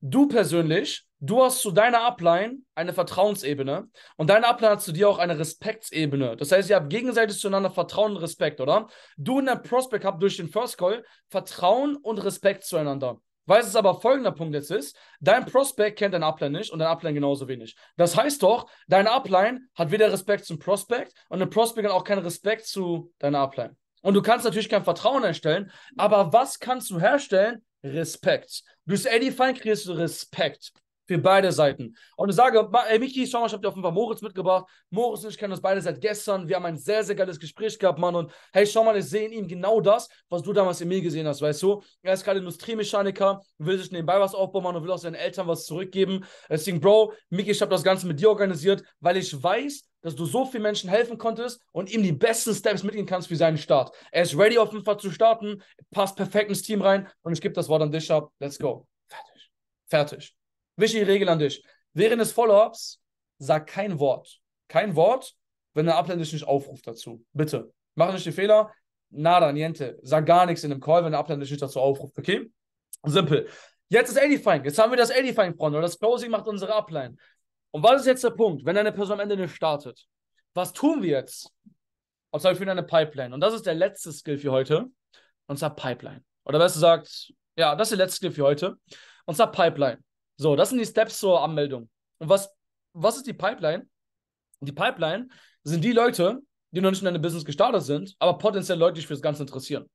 Du persönlich, du hast zu deiner Upline eine Vertrauensebene und deine Upline hat zu dir auch eine Respektsebene. Das heißt, ihr habt gegenseitig zueinander Vertrauen und Respekt, oder? Du und dein Prospect habt durch den First Call Vertrauen und Respekt zueinander. Weil es aber folgender Punkt jetzt ist, dein Prospect kennt dein Upline nicht und dein Upline genauso wenig. Das heißt doch, deine Upline hat weder Respekt zum Prospect und dein Prospect hat auch keinen Respekt zu deiner Upline. Und du kannst natürlich kein Vertrauen erstellen, aber was kannst du herstellen, Respekt. Durch Eddie Fein kriegst du Respekt für beide Seiten. Und ich sage, ey äh, Michi, schau mal, ich hab dir auf jeden Fall Moritz mitgebracht. Moritz und ich kennen uns beide seit gestern. Wir haben ein sehr, sehr geiles Gespräch gehabt, Mann. Und hey, schau mal, ich sehe in ihm genau das, was du damals in mir gesehen hast, weißt du? Er ist gerade Industriemechaniker, will sich nebenbei was aufbauen, Mann, und will auch seinen Eltern was zurückgeben. Deswegen, Bro, Miki, ich habe das Ganze mit dir organisiert, weil ich weiß, dass du so vielen Menschen helfen konntest und ihm die besten Steps mitgehen kannst für seinen Start. Er ist ready auf jeden Fall zu starten, passt perfekt ins Team rein und ich gebe das Wort an dich ab. Let's go. Fertig. Fertig. Wichtige Regel an dich. Während des Follow-ups sag kein Wort. Kein Wort, wenn der Upline dich nicht aufruft dazu. Bitte. Mach nicht den Fehler. Nada, niente. Sag gar nichts in dem Call, wenn der Upline dich nicht dazu aufruft. Okay? Simpel. Jetzt ist Edifying. Jetzt haben wir das Edifying, Freunde. das Closing macht unsere Upline. Und was ist jetzt der Punkt, wenn eine Person am Ende nicht startet? Was tun wir jetzt? Und zwar für eine Pipeline. Und das ist der letzte Skill für heute. Und zwar Pipeline. Oder besser gesagt, ja, das ist der letzte Skill für heute. Und zwar Pipeline. So, das sind die Steps zur Anmeldung. Und was, was ist die Pipeline? Die Pipeline sind die Leute, die noch nicht in deinem Business gestartet sind, aber potenziell Leute, die sich für das Ganze interessieren.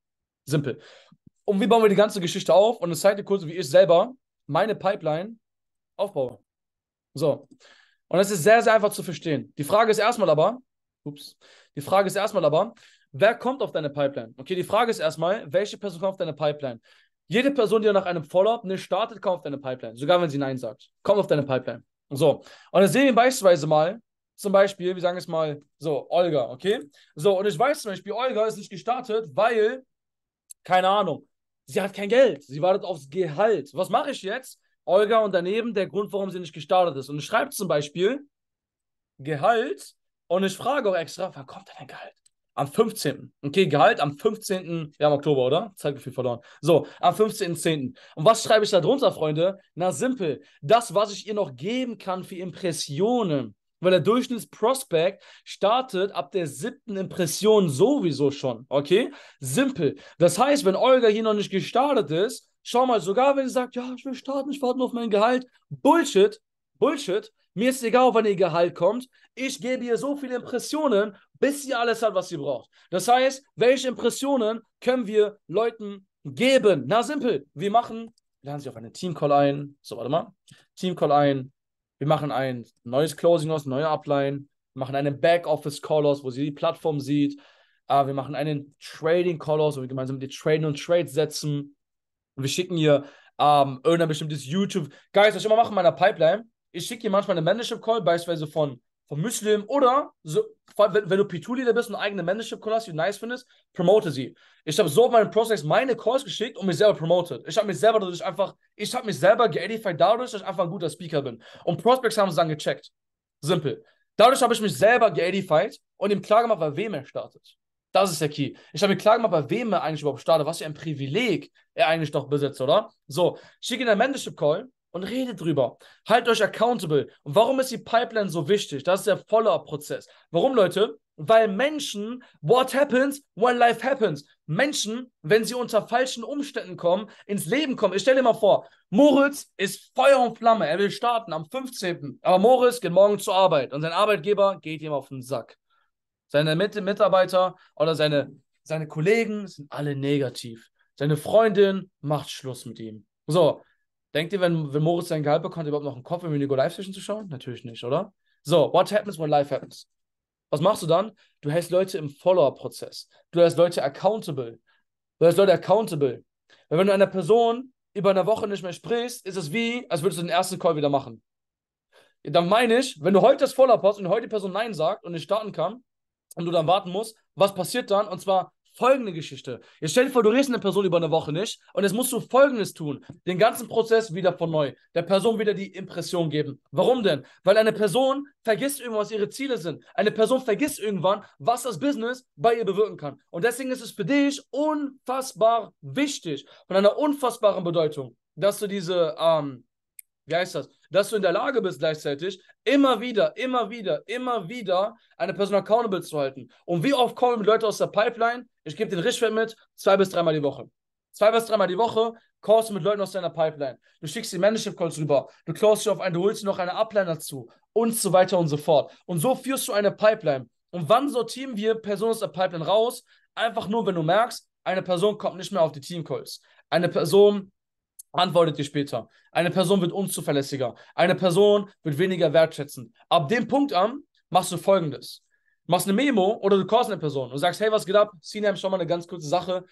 Simpel. Und wie bauen wir die ganze Geschichte auf? Und es zeigt dir kurz, wie ich selber meine Pipeline aufbaue. So. Und das ist sehr, sehr einfach zu verstehen. Die Frage ist erstmal aber, ups, die Frage ist erstmal aber, wer kommt auf deine Pipeline? Okay, die Frage ist erstmal, welche Person kommt auf deine Pipeline? Jede Person, die nach einem Follow-up nicht startet, kommt auf deine Pipeline. Sogar wenn sie Nein sagt. Kommt auf deine Pipeline. So. Und dann sehen wir beispielsweise mal, zum Beispiel, wir sagen jetzt mal so, Olga, okay? So, und ich weiß zum Beispiel, Olga ist nicht gestartet, weil, keine Ahnung, sie hat kein Geld. Sie wartet aufs Gehalt. Was mache ich jetzt? Olga und daneben der Grund, warum sie nicht gestartet ist. Und ich schreibe zum Beispiel Gehalt und ich frage auch extra, wann kommt denn dein Gehalt? Am 15. Okay, Gehalt am 15. Ja, im Oktober, oder? Zeitgefühl verloren. So, am 15.10. Und was schreibe ich da drunter, Freunde? Na, simpel. Das, was ich ihr noch geben kann für Impressionen. Weil der Durchschnittsprospekt startet ab der siebten Impression sowieso schon. Okay? Simpel. Das heißt, wenn Olga hier noch nicht gestartet ist, Schau mal, sogar wenn ihr sagt, ja, ich will starten, ich warte nur auf mein Gehalt. Bullshit, Bullshit. Mir ist egal, wann ihr Gehalt kommt. Ich gebe ihr so viele Impressionen, bis sie alles hat, was sie braucht. Das heißt, welche Impressionen können wir Leuten geben? Na, simpel. Wir machen, lernen sie auf einen Teamcall ein. So, warte mal. Teamcall ein. Wir machen ein neues Closing aus, neue Upline. Wir machen einen Backoffice-Call aus, wo sie die Plattform sieht. Ah, wir machen einen Trading-Call aus, wo wir gemeinsam die Trading und Trade setzen und wir schicken ihr ähm, irgendein bestimmtes YouTube. Guys, was ich immer mache in meiner Pipeline, ich schicke hier manchmal eine Membership-Call, beispielsweise von, von Muslim oder so, wenn, wenn du P2-Leader bist und eine eigene Membership-Call hast, die du nice findest, promote sie. Ich habe so auf meinen Prozess meine Calls geschickt und mich selber promotet. Ich habe mich selber dadurch einfach, ich habe mich selber geedified dadurch, dass ich einfach ein guter Speaker bin. Und Prospects haben es dann gecheckt. Simpel. Dadurch habe ich mich selber geedified und ihm klargemacht, wer wem er startet. Das ist der Key. Ich habe mir klar gemacht, bei wem er eigentlich überhaupt startet, was für ein Privileg er eigentlich doch besitzt, oder? So, schick in der Membership Call und redet drüber. Halt euch accountable. Und warum ist die Pipeline so wichtig? Das ist der follow up prozess Warum, Leute? Weil Menschen, what happens when life happens. Menschen, wenn sie unter falschen Umständen kommen, ins Leben kommen. Ich stelle dir mal vor, Moritz ist Feuer und Flamme. Er will starten am 15. Aber Moritz geht morgen zur Arbeit und sein Arbeitgeber geht ihm auf den Sack. Seine Mit Mitarbeiter oder seine, seine Kollegen sind alle negativ. Seine Freundin macht Schluss mit ihm. So, denkt ihr, wenn, wenn Moritz sein Gehalt bekommt, überhaupt noch einen Kopf, um im Nico Live Session zu schauen? Natürlich nicht, oder? So, what happens when life happens? Was machst du dann? Du hältst Leute im Follower-Prozess. Du hältst Leute accountable. Du hältst Leute accountable. Weil wenn du einer Person über eine Woche nicht mehr sprichst, ist es wie, als würdest du den ersten Call wieder machen. Dann meine ich, wenn du heute das Follow-up hast und heute die Person Nein sagt und nicht starten kann, und du dann warten musst, was passiert dann? Und zwar folgende Geschichte. Jetzt stell dir vor, du redest eine Person über eine Woche nicht und jetzt musst du folgendes tun: den ganzen Prozess wieder von neu, der Person wieder die Impression geben. Warum denn? Weil eine Person vergisst irgendwann, was ihre Ziele sind. Eine Person vergisst irgendwann, was das Business bei ihr bewirken kann. Und deswegen ist es für dich unfassbar wichtig, von einer unfassbaren Bedeutung, dass du diese, ähm, wie heißt das, dass du in der Lage bist, gleichzeitig immer wieder, immer wieder, immer wieder eine Person accountable zu halten. Und wie oft kommen Leute aus der Pipeline? Ich gebe den Richtwert mit, zwei bis dreimal die Woche. Zwei bis dreimal die Woche callst du mit Leuten aus deiner Pipeline. Du schickst die Membership Calls rüber. Du callst dich auf einen, du holst noch eine Upline dazu und so weiter und so fort. Und so führst du eine Pipeline. Und wann sortieren wir Personen aus der Pipeline raus? Einfach nur, wenn du merkst, eine Person kommt nicht mehr auf die Team Calls. Eine Person antwortet ihr später. Eine Person wird unzuverlässiger. Eine Person wird weniger wertschätzend. Ab dem Punkt an machst du folgendes. Du machst eine Memo oder du callst eine Person und sagst, hey, was geht ab? Sinem, schon mal eine ganz kurze Sache.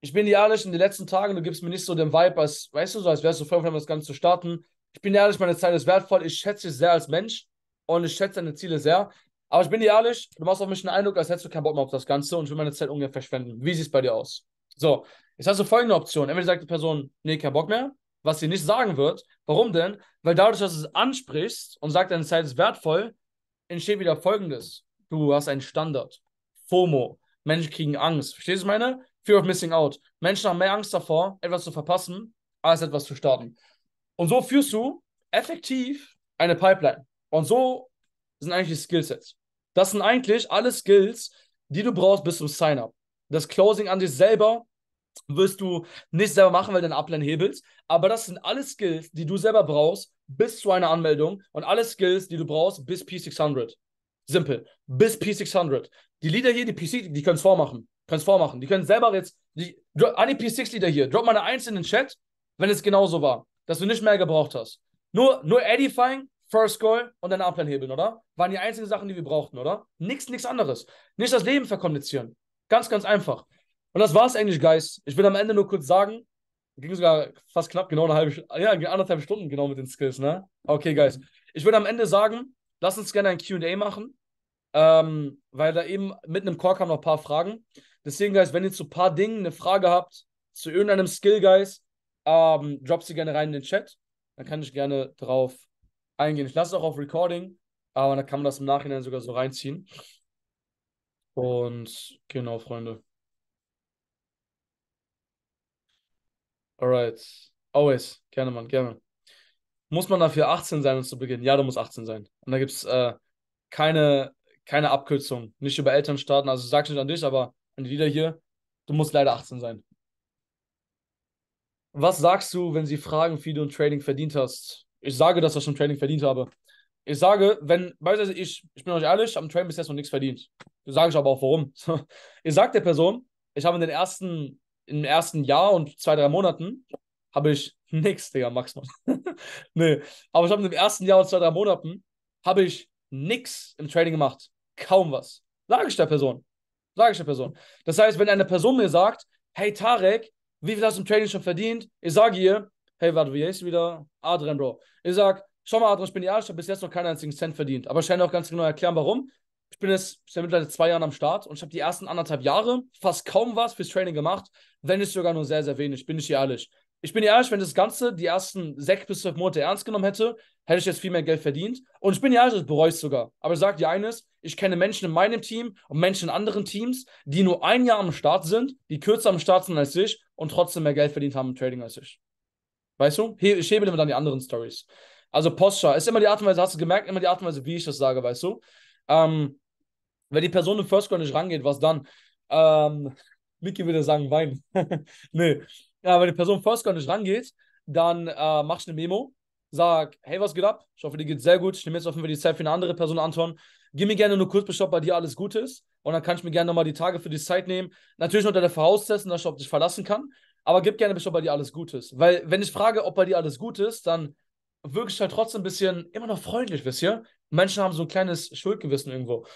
Ich bin dir ehrlich, in den letzten Tagen, du gibst mir nicht so den Vibe, als, weißt du, so, als wärst du voll von das Ganze zu starten. Ich bin dir ehrlich, meine Zeit ist wertvoll. Ich schätze dich sehr als Mensch und ich schätze deine Ziele sehr. Aber ich bin dir ehrlich, du machst auf mich einen Eindruck, als hättest du keinen Bock mehr auf das Ganze und ich will meine Zeit ungefähr verschwenden. Wie sieht es bei dir aus? So, jetzt hast du folgende Option. Entweder sagt die Person, nee, kein Bock mehr, was sie nicht sagen wird. Warum denn? Weil dadurch, dass du es ansprichst und sagst, deine Zeit ist wertvoll, entsteht wieder folgendes. Du hast einen Standard. FOMO. Menschen kriegen Angst. Verstehst du meine? Fear of Missing Out. Menschen haben mehr Angst davor, etwas zu verpassen, als etwas zu starten. Und so führst du effektiv eine Pipeline. Und so sind eigentlich die Skillsets. Das sind eigentlich alle Skills, die du brauchst bis zum Sign-up. Das Closing an sich selber wirst du nicht selber machen, weil du einen Upline hebelst. Aber das sind alle Skills, die du selber brauchst bis zu einer Anmeldung und alle Skills, die du brauchst bis P600. Simpel. Bis P600. Die Leader hier, die PC, die können es vormachen. Können es vormachen. Die können selber jetzt, die, an P6-Leader hier, drop mal eine 1 in den Chat, wenn es genauso war. Dass du nicht mehr gebraucht hast. Nur, nur Edifying, First Goal und dann Upline hebeln, oder? Waren die einzigen Sachen, die wir brauchten, oder? Nichts, nichts anderes. Nicht das Leben verkomplizieren. Ganz, ganz einfach. Und das war es eigentlich, Guys. Ich will am Ende nur kurz sagen, ging sogar fast knapp, genau eine halbe, ja, anderthalb Stunden genau mit den Skills, ne? Okay, Guys. Ich würde am Ende sagen, lass uns gerne ein Q&A machen, ähm, weil da eben mit einem Core kamen noch ein paar Fragen. Deswegen, Guys, wenn ihr zu ein paar Dingen eine Frage habt, zu irgendeinem Skill, Guys, ähm, droppt sie gerne rein in den Chat. Dann kann ich gerne drauf eingehen. Ich lasse es auch auf Recording, aber dann kann man das im Nachhinein sogar so reinziehen. Und genau, Freunde. Alright. Always. Gerne, Mann, gerne. Muss man dafür 18 sein, um zu beginnen? Ja, du musst 18 sein. Und da gibt es äh, keine, keine Abkürzung. Nicht über Eltern starten. Also sag's nicht an dich, aber an die Lieder hier. Du musst leider 18 sein. Was sagst du, wenn sie fragen, wie du ein Trading verdient hast? Ich sage, dass ich schon Trading verdient habe. Ich sage, wenn, beispielsweise ich, ich bin euch ehrlich, am Trading bis jetzt noch nichts verdient. Sage ich aber auch warum. *laughs* Ihr sagt der Person, ich habe in den ersten, im ersten Jahr und zwei, drei Monaten habe ich nichts, Digga, Max, *laughs* nee, aber ich habe im ersten Jahr und zwei, drei Monaten habe ich nichts im Trading gemacht. Kaum was. Sage ich der Person. Sage ich der Person. Das heißt, wenn eine Person mir sagt, hey Tarek, wie viel hast du im Trading schon verdient? Ich sage ihr, hey, warte, wie heißt wieder? Adrian, Bro. Ich sage, schau mal, Adrian, ich bin ehrlich, ich habe bis jetzt noch keinen einzigen Cent verdient. Aber ich kann dir auch ganz genau erklären, warum ich bin jetzt mittlerweile zwei Jahre am Start und ich habe die ersten anderthalb Jahre fast kaum was fürs Training gemacht, wenn nicht sogar nur sehr, sehr wenig, bin ich ehrlich. Ich bin ehrlich, wenn das Ganze die ersten sechs bis zwölf Monate ernst genommen hätte, hätte ich jetzt viel mehr Geld verdient. Und ich bin ehrlich, das bereue ich sogar. Aber sag dir eines, ich kenne Menschen in meinem Team und Menschen in anderen Teams, die nur ein Jahr am Start sind, die kürzer am Start sind als ich und trotzdem mehr Geld verdient haben im Trading als ich. Weißt du? Ich hebe immer dann die anderen Stories. Also Posture ist immer die Art und Weise, hast du gemerkt, immer die Art und Weise, wie ich das sage, weißt du? Ähm, wenn die Person im First Score nicht rangeht, was dann? Ähm, Mickey würde sagen, weinen. *laughs* nee. Ja, wenn die Person im First Score nicht rangeht, dann äh, mach ich eine Memo, sag, hey, was geht ab? Ich hoffe, dir geht's sehr gut. Ich nehme jetzt auf jeden Fall die Zeit für eine andere Person, Anton. Gib mir gerne nur kurz Bescheid, bei dir alles gut ist. Und dann kann ich mir gerne nochmal die Tage für die Zeit nehmen. Natürlich unter der Voraussetzung, dass ich auf dich verlassen kann. Aber gib gerne Bescheid, bei dir alles gut ist. Weil, wenn ich frage, ob bei dir alles gut ist, dann wirke ich halt trotzdem ein bisschen immer noch freundlich, wisst ihr? Menschen haben so ein kleines Schuldgewissen irgendwo.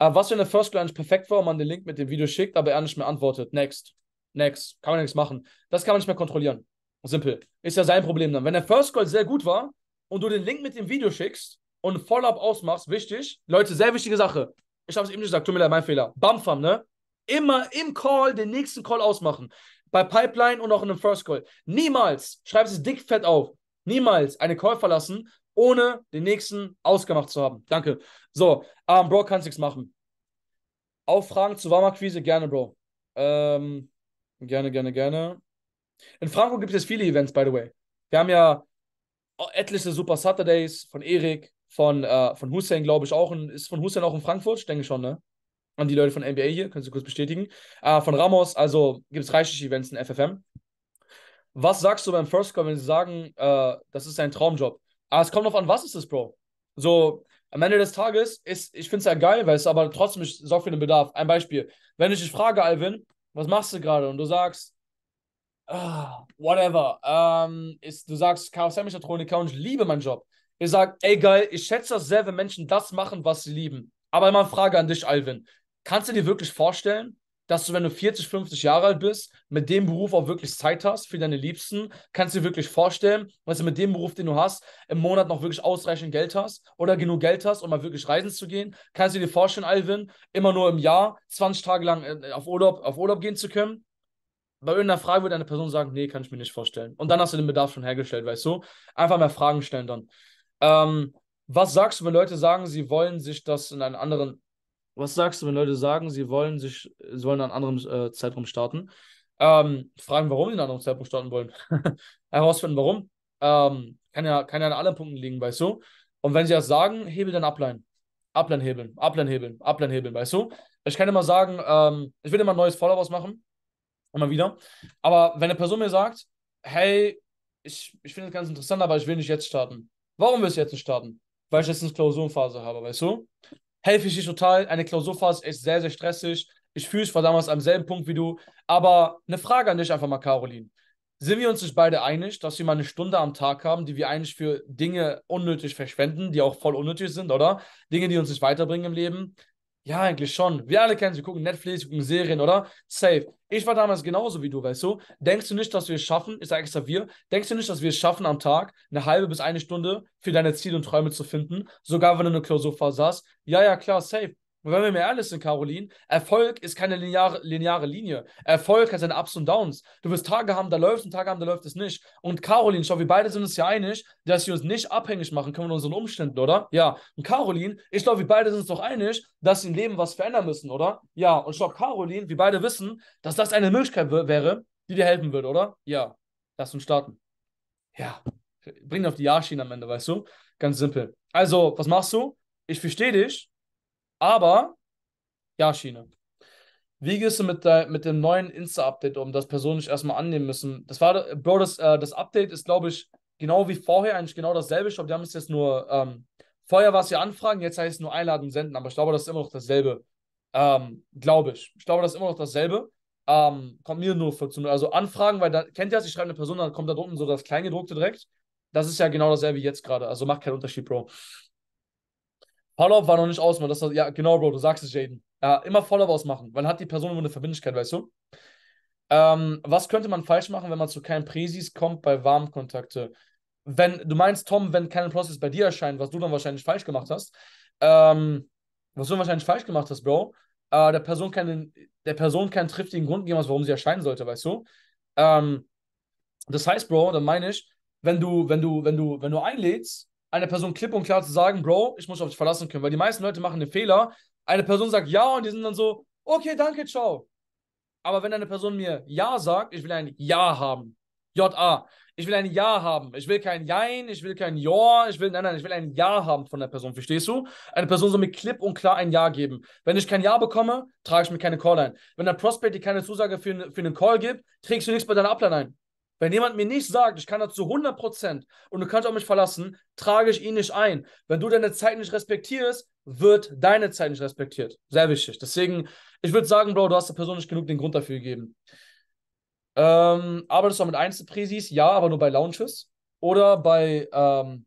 Äh, was, wenn der First eigentlich perfekt war und man den Link mit dem Video schickt, aber er nicht mehr antwortet? Next. Next. Kann man nichts machen. Das kann man nicht mehr kontrollieren. Simpel. Ist ja sein Problem dann. Wenn der First Call sehr gut war und du den Link mit dem Video schickst und Follow-up ausmachst, wichtig, Leute, sehr wichtige Sache. Ich habe es eben gesagt, tut mir leid, mein Fehler. Bamfam, ne? Immer im Call den nächsten Call ausmachen. Bei Pipeline und auch in einem First Call. Niemals, schreib es dick fett auf, niemals eine Call verlassen ohne den nächsten ausgemacht zu haben. Danke. So, ähm, Bro, kannst nichts machen. Auch Fragen zu Warmakquise? Gerne, Bro. Ähm, gerne, gerne, gerne. In Frankfurt gibt es viele Events, by the way. Wir haben ja etliche Super Saturdays von Erik, von, äh, von Hussein, glaube ich, auch. In, ist von Hussein auch in Frankfurt? Ich denke schon, ne? An die Leute von NBA hier, können Sie kurz bestätigen. Äh, von Ramos, also gibt es reichlich Events in FFM. Was sagst du beim First Call, wenn sie sagen, äh, das ist ein Traumjob? Aber ah, es kommt drauf an, was ist es, Bro? So, am Ende des Tages ist, ich finde es ja geil, weil es aber trotzdem ich sorgt für den Bedarf. Ein Beispiel. Wenn ich dich frage, Alvin, was machst du gerade? Und du sagst, ah, whatever. Ähm, ist, du sagst Karussellmechatroniker und ich liebe meinen Job. Ich sage, ey geil, ich schätze das sehr, wenn Menschen das machen, was sie lieben. Aber immer eine Frage an dich, Alvin. Kannst du dir wirklich vorstellen, dass du, wenn du 40, 50 Jahre alt bist, mit dem Beruf auch wirklich Zeit hast für deine Liebsten? Kannst du dir wirklich vorstellen, dass du mit dem Beruf, den du hast, im Monat noch wirklich ausreichend Geld hast oder genug Geld hast, um mal wirklich reisen zu gehen? Kannst du dir vorstellen, Alvin, immer nur im Jahr 20 Tage lang äh, auf Urlaub, auf Urlaub gehen zu können? bei irgendeiner Frage würde eine Person sagen, nee, kann ich mir nicht vorstellen. Und dann hast du den Bedarf schon hergestellt, weißt du? Einfach mehr Fragen stellen dann. Ähm, was sagst du, wenn Leute sagen, sie wollen sich das in einem anderen was sagst du, wenn Leute sagen, sie wollen sich, sollen an anderem äh, Zeitraum starten? Ähm, fragen, warum sie in einem anderen Zeitraum starten wollen. *laughs* Herausfinden, warum. Ähm, kann, ja, kann ja an allen Punkten liegen, weißt du? Und wenn sie das sagen, hebel dann Ablein. Ablein hebeln, Ablein hebeln, Ablein hebeln, weißt du? Ich kann immer sagen, ähm, ich will immer ein neues Followers machen. Immer wieder. Aber wenn eine Person mir sagt, hey, ich, ich finde das ganz interessant, aber ich will nicht jetzt starten. Warum willst du jetzt nicht starten? Weil ich jetzt eine Klausurenphase habe, weißt du? helfe ich dir total. Eine Klausurphase ist sehr, sehr stressig. Ich fühle, mich war damals am selben Punkt wie du. Aber eine Frage an dich einfach mal, Caroline. Sind wir uns nicht beide einig, dass wir mal eine Stunde am Tag haben, die wir eigentlich für Dinge unnötig verschwenden, die auch voll unnötig sind, oder? Dinge, die uns nicht weiterbringen im Leben. Ja, eigentlich schon. Wir alle kennen sie, gucken Netflix, gucken Serien, oder? Safe. Ich war damals genauso wie du, weißt du? Denkst du nicht, dass wir es schaffen, ich sage extra wir, denkst du nicht, dass wir es schaffen, am Tag eine halbe bis eine Stunde für deine Ziele und Träume zu finden? Sogar wenn du eine Klausur versaßt? Ja, ja, klar, safe. Und wenn wir mir ehrlich sind, Caroline, Erfolg ist keine lineare, lineare Linie. Erfolg hat seine Ups und Downs. Du wirst Tage haben, da läuft es und Tage haben, da läuft es nicht. Und Caroline, schau, wir beide sind uns ja einig, dass wir uns nicht abhängig machen können von unseren Umständen, oder? Ja. Und Caroline, ich glaube, wir beide sind uns doch einig, dass wir im Leben was verändern müssen, oder? Ja. Und schau, Caroline, wir beide wissen, dass das eine Möglichkeit wäre, die dir helfen würde, oder? Ja. Lass uns starten. Ja. Bring auf die Ja-Schiene am Ende, weißt du? Ganz simpel. Also, was machst du? Ich verstehe dich aber, ja, Schiene. Wie gehst du mit, der, mit dem neuen Insta-Update um, das persönlich erstmal annehmen müssen? Das war, Bro, das, äh, das Update ist, glaube ich, genau wie vorher eigentlich genau dasselbe. Ich glaube, die haben es jetzt nur, ähm, vorher war es ja anfragen, jetzt heißt es nur einladen senden, aber ich glaube, das ist immer noch dasselbe. Ähm, glaube ich. Ich glaube, das ist immer noch dasselbe. Ähm, kommt mir nur für also anfragen, weil da kennt ihr das, ich schreibe eine Person, dann kommt da unten so das Kleingedruckte direkt. Das ist ja genau dasselbe wie jetzt gerade. Also macht keinen Unterschied, Bro. Follow-up war noch nicht aus, das war, ja, genau, Bro, du sagst es, Jaden. Ja, immer Follow-up ausmachen, weil hat die Person immer eine Verbindlichkeit, weißt du? Ähm, was könnte man falsch machen, wenn man zu keinen Präsis kommt bei Warmkontakte? Wenn du meinst, Tom, wenn kein Prozess bei dir erscheint, was du dann wahrscheinlich falsch gemacht hast, ähm, was du wahrscheinlich falsch gemacht hast, Bro, äh, der, Person keinen, der Person keinen triftigen Grund geben, hast, warum sie erscheinen sollte, weißt du? Ähm, das heißt, Bro, dann meine ich, wenn du, wenn du, wenn du, wenn du einlädst, einer Person klipp und klar zu sagen, Bro, ich muss auf dich verlassen können, weil die meisten Leute machen den Fehler. Eine Person sagt ja und die sind dann so, okay, danke, ciao. Aber wenn eine Person mir ja sagt, ich will ein ja haben, J-A, ich will ein Ja haben. Ich will kein Jein, ich will kein Ja, ich will, nein, nein, ich will ein Ja haben von der Person, verstehst du? Eine Person soll mir klipp und klar ein Ja geben. Wenn ich kein Ja bekomme, trage ich mir keine Call ein. Wenn der Prospect dir keine Zusage für, für einen Call gibt, trägst du nichts bei deiner Upline ein. Wenn jemand mir nicht sagt, ich kann das zu 100% und du kannst auf mich verlassen, trage ich ihn nicht ein. Wenn du deine Zeit nicht respektierst, wird deine Zeit nicht respektiert. Sehr wichtig. Deswegen, ich würde sagen, Bro, du hast da persönlich genug den Grund dafür gegeben. Ähm, arbeitest du auch mit Einzelprisis? Ja, aber nur bei Launches oder bei, ähm,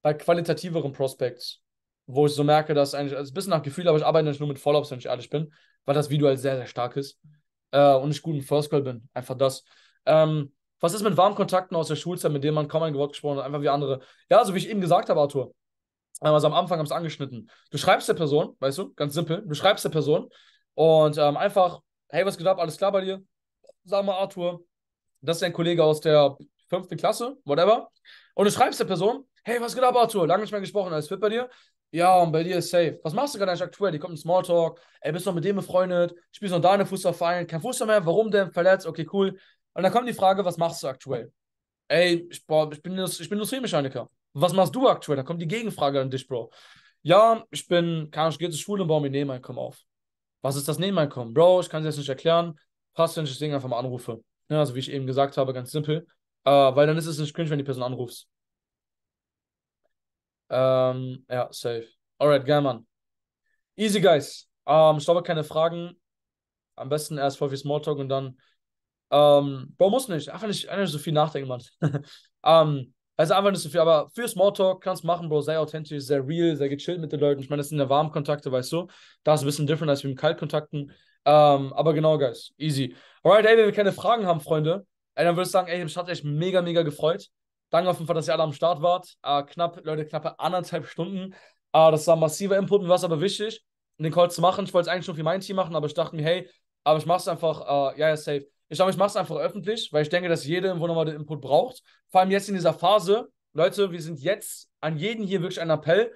bei qualitativeren Prospects, wo ich so merke, dass eigentlich, also ein bisschen nach Gefühl, aber ich arbeite nicht nur mit Follow-ups, wenn ich ehrlich bin, weil das Video halt sehr, sehr stark ist äh, und ich gut im First Call bin. Einfach das. Ähm, was ist mit warmen Kontakten aus der Schulzeit, mit denen man kaum ein Wort gesprochen hat, einfach wie andere? Ja, so also wie ich eben gesagt habe, Arthur. Also am Anfang haben es angeschnitten. Du schreibst der Person, weißt du, ganz simpel, du schreibst der Person und ähm, einfach, hey, was geht ab, alles klar bei dir? Sag mal, Arthur, das ist dein Kollege aus der fünften Klasse, whatever. Und du schreibst der Person, hey, was geht ab, Arthur? Lange nicht mehr gesprochen, alles fit bei dir? Ja, und bei dir ist safe. Was machst du gerade eigentlich aktuell? Die kommt ein Smalltalk. Ey, bist du noch mit dem befreundet? Spielst du noch deine in den Fußballverein? Kein Fußball mehr? Warum denn? Verletzt? Okay, cool. Und dann kommt die Frage, was machst du aktuell? Ey, ich, boah, ich, bin, ich bin Industriemechaniker. Was machst du aktuell? Dann kommt die Gegenfrage an dich, Bro. Ja, ich bin, kann ich gehe zur Schule und baue mir Nebeneinkommen auf. Was ist das Nebeneinkommen? Bro, ich kann es jetzt nicht erklären. Passt, wenn ich das Ding einfach mal anrufe. Ja, ne, also wie ich eben gesagt habe, ganz simpel. Äh, weil dann ist es nicht cringe, wenn die Person anrufst. Ähm, ja, safe. Alright, geil, Mann. Easy, guys. Ähm, ich glaube, keine Fragen. Am besten erst voll viel Smalltalk und dann ähm, Bro, muss nicht. Einfach nicht, einfach nicht so viel nachdenken, Mann. *laughs* ähm, also einfach nicht so viel. Aber für Smalltalk kannst du machen, Bro. Sehr authentisch, sehr real, sehr gechillt mit den Leuten. Ich meine, das sind ja warmen Kontakte, weißt du? Da ist ein bisschen different als mit Kaltkontakten. Ähm, aber genau, Guys. Easy. Alright, ey, wenn wir keine Fragen haben, Freunde, ey, dann würde ich sagen, ey, mich hat echt mega, mega gefreut. Danke auf jeden Fall, dass ihr alle am Start wart. Äh, knapp, Leute, knappe anderthalb Stunden. Äh, das war massiver Input Mir war es aber wichtig, den Call zu machen. Ich wollte es eigentlich schon für mein Team machen, aber ich dachte mir, hey, aber ich mache es einfach, äh, ja, ja, safe. Ich glaube, ich mache es einfach öffentlich, weil ich denke, dass jeder irgendwo nochmal den Input braucht. Vor allem jetzt in dieser Phase. Leute, wir sind jetzt an jeden hier wirklich ein Appell.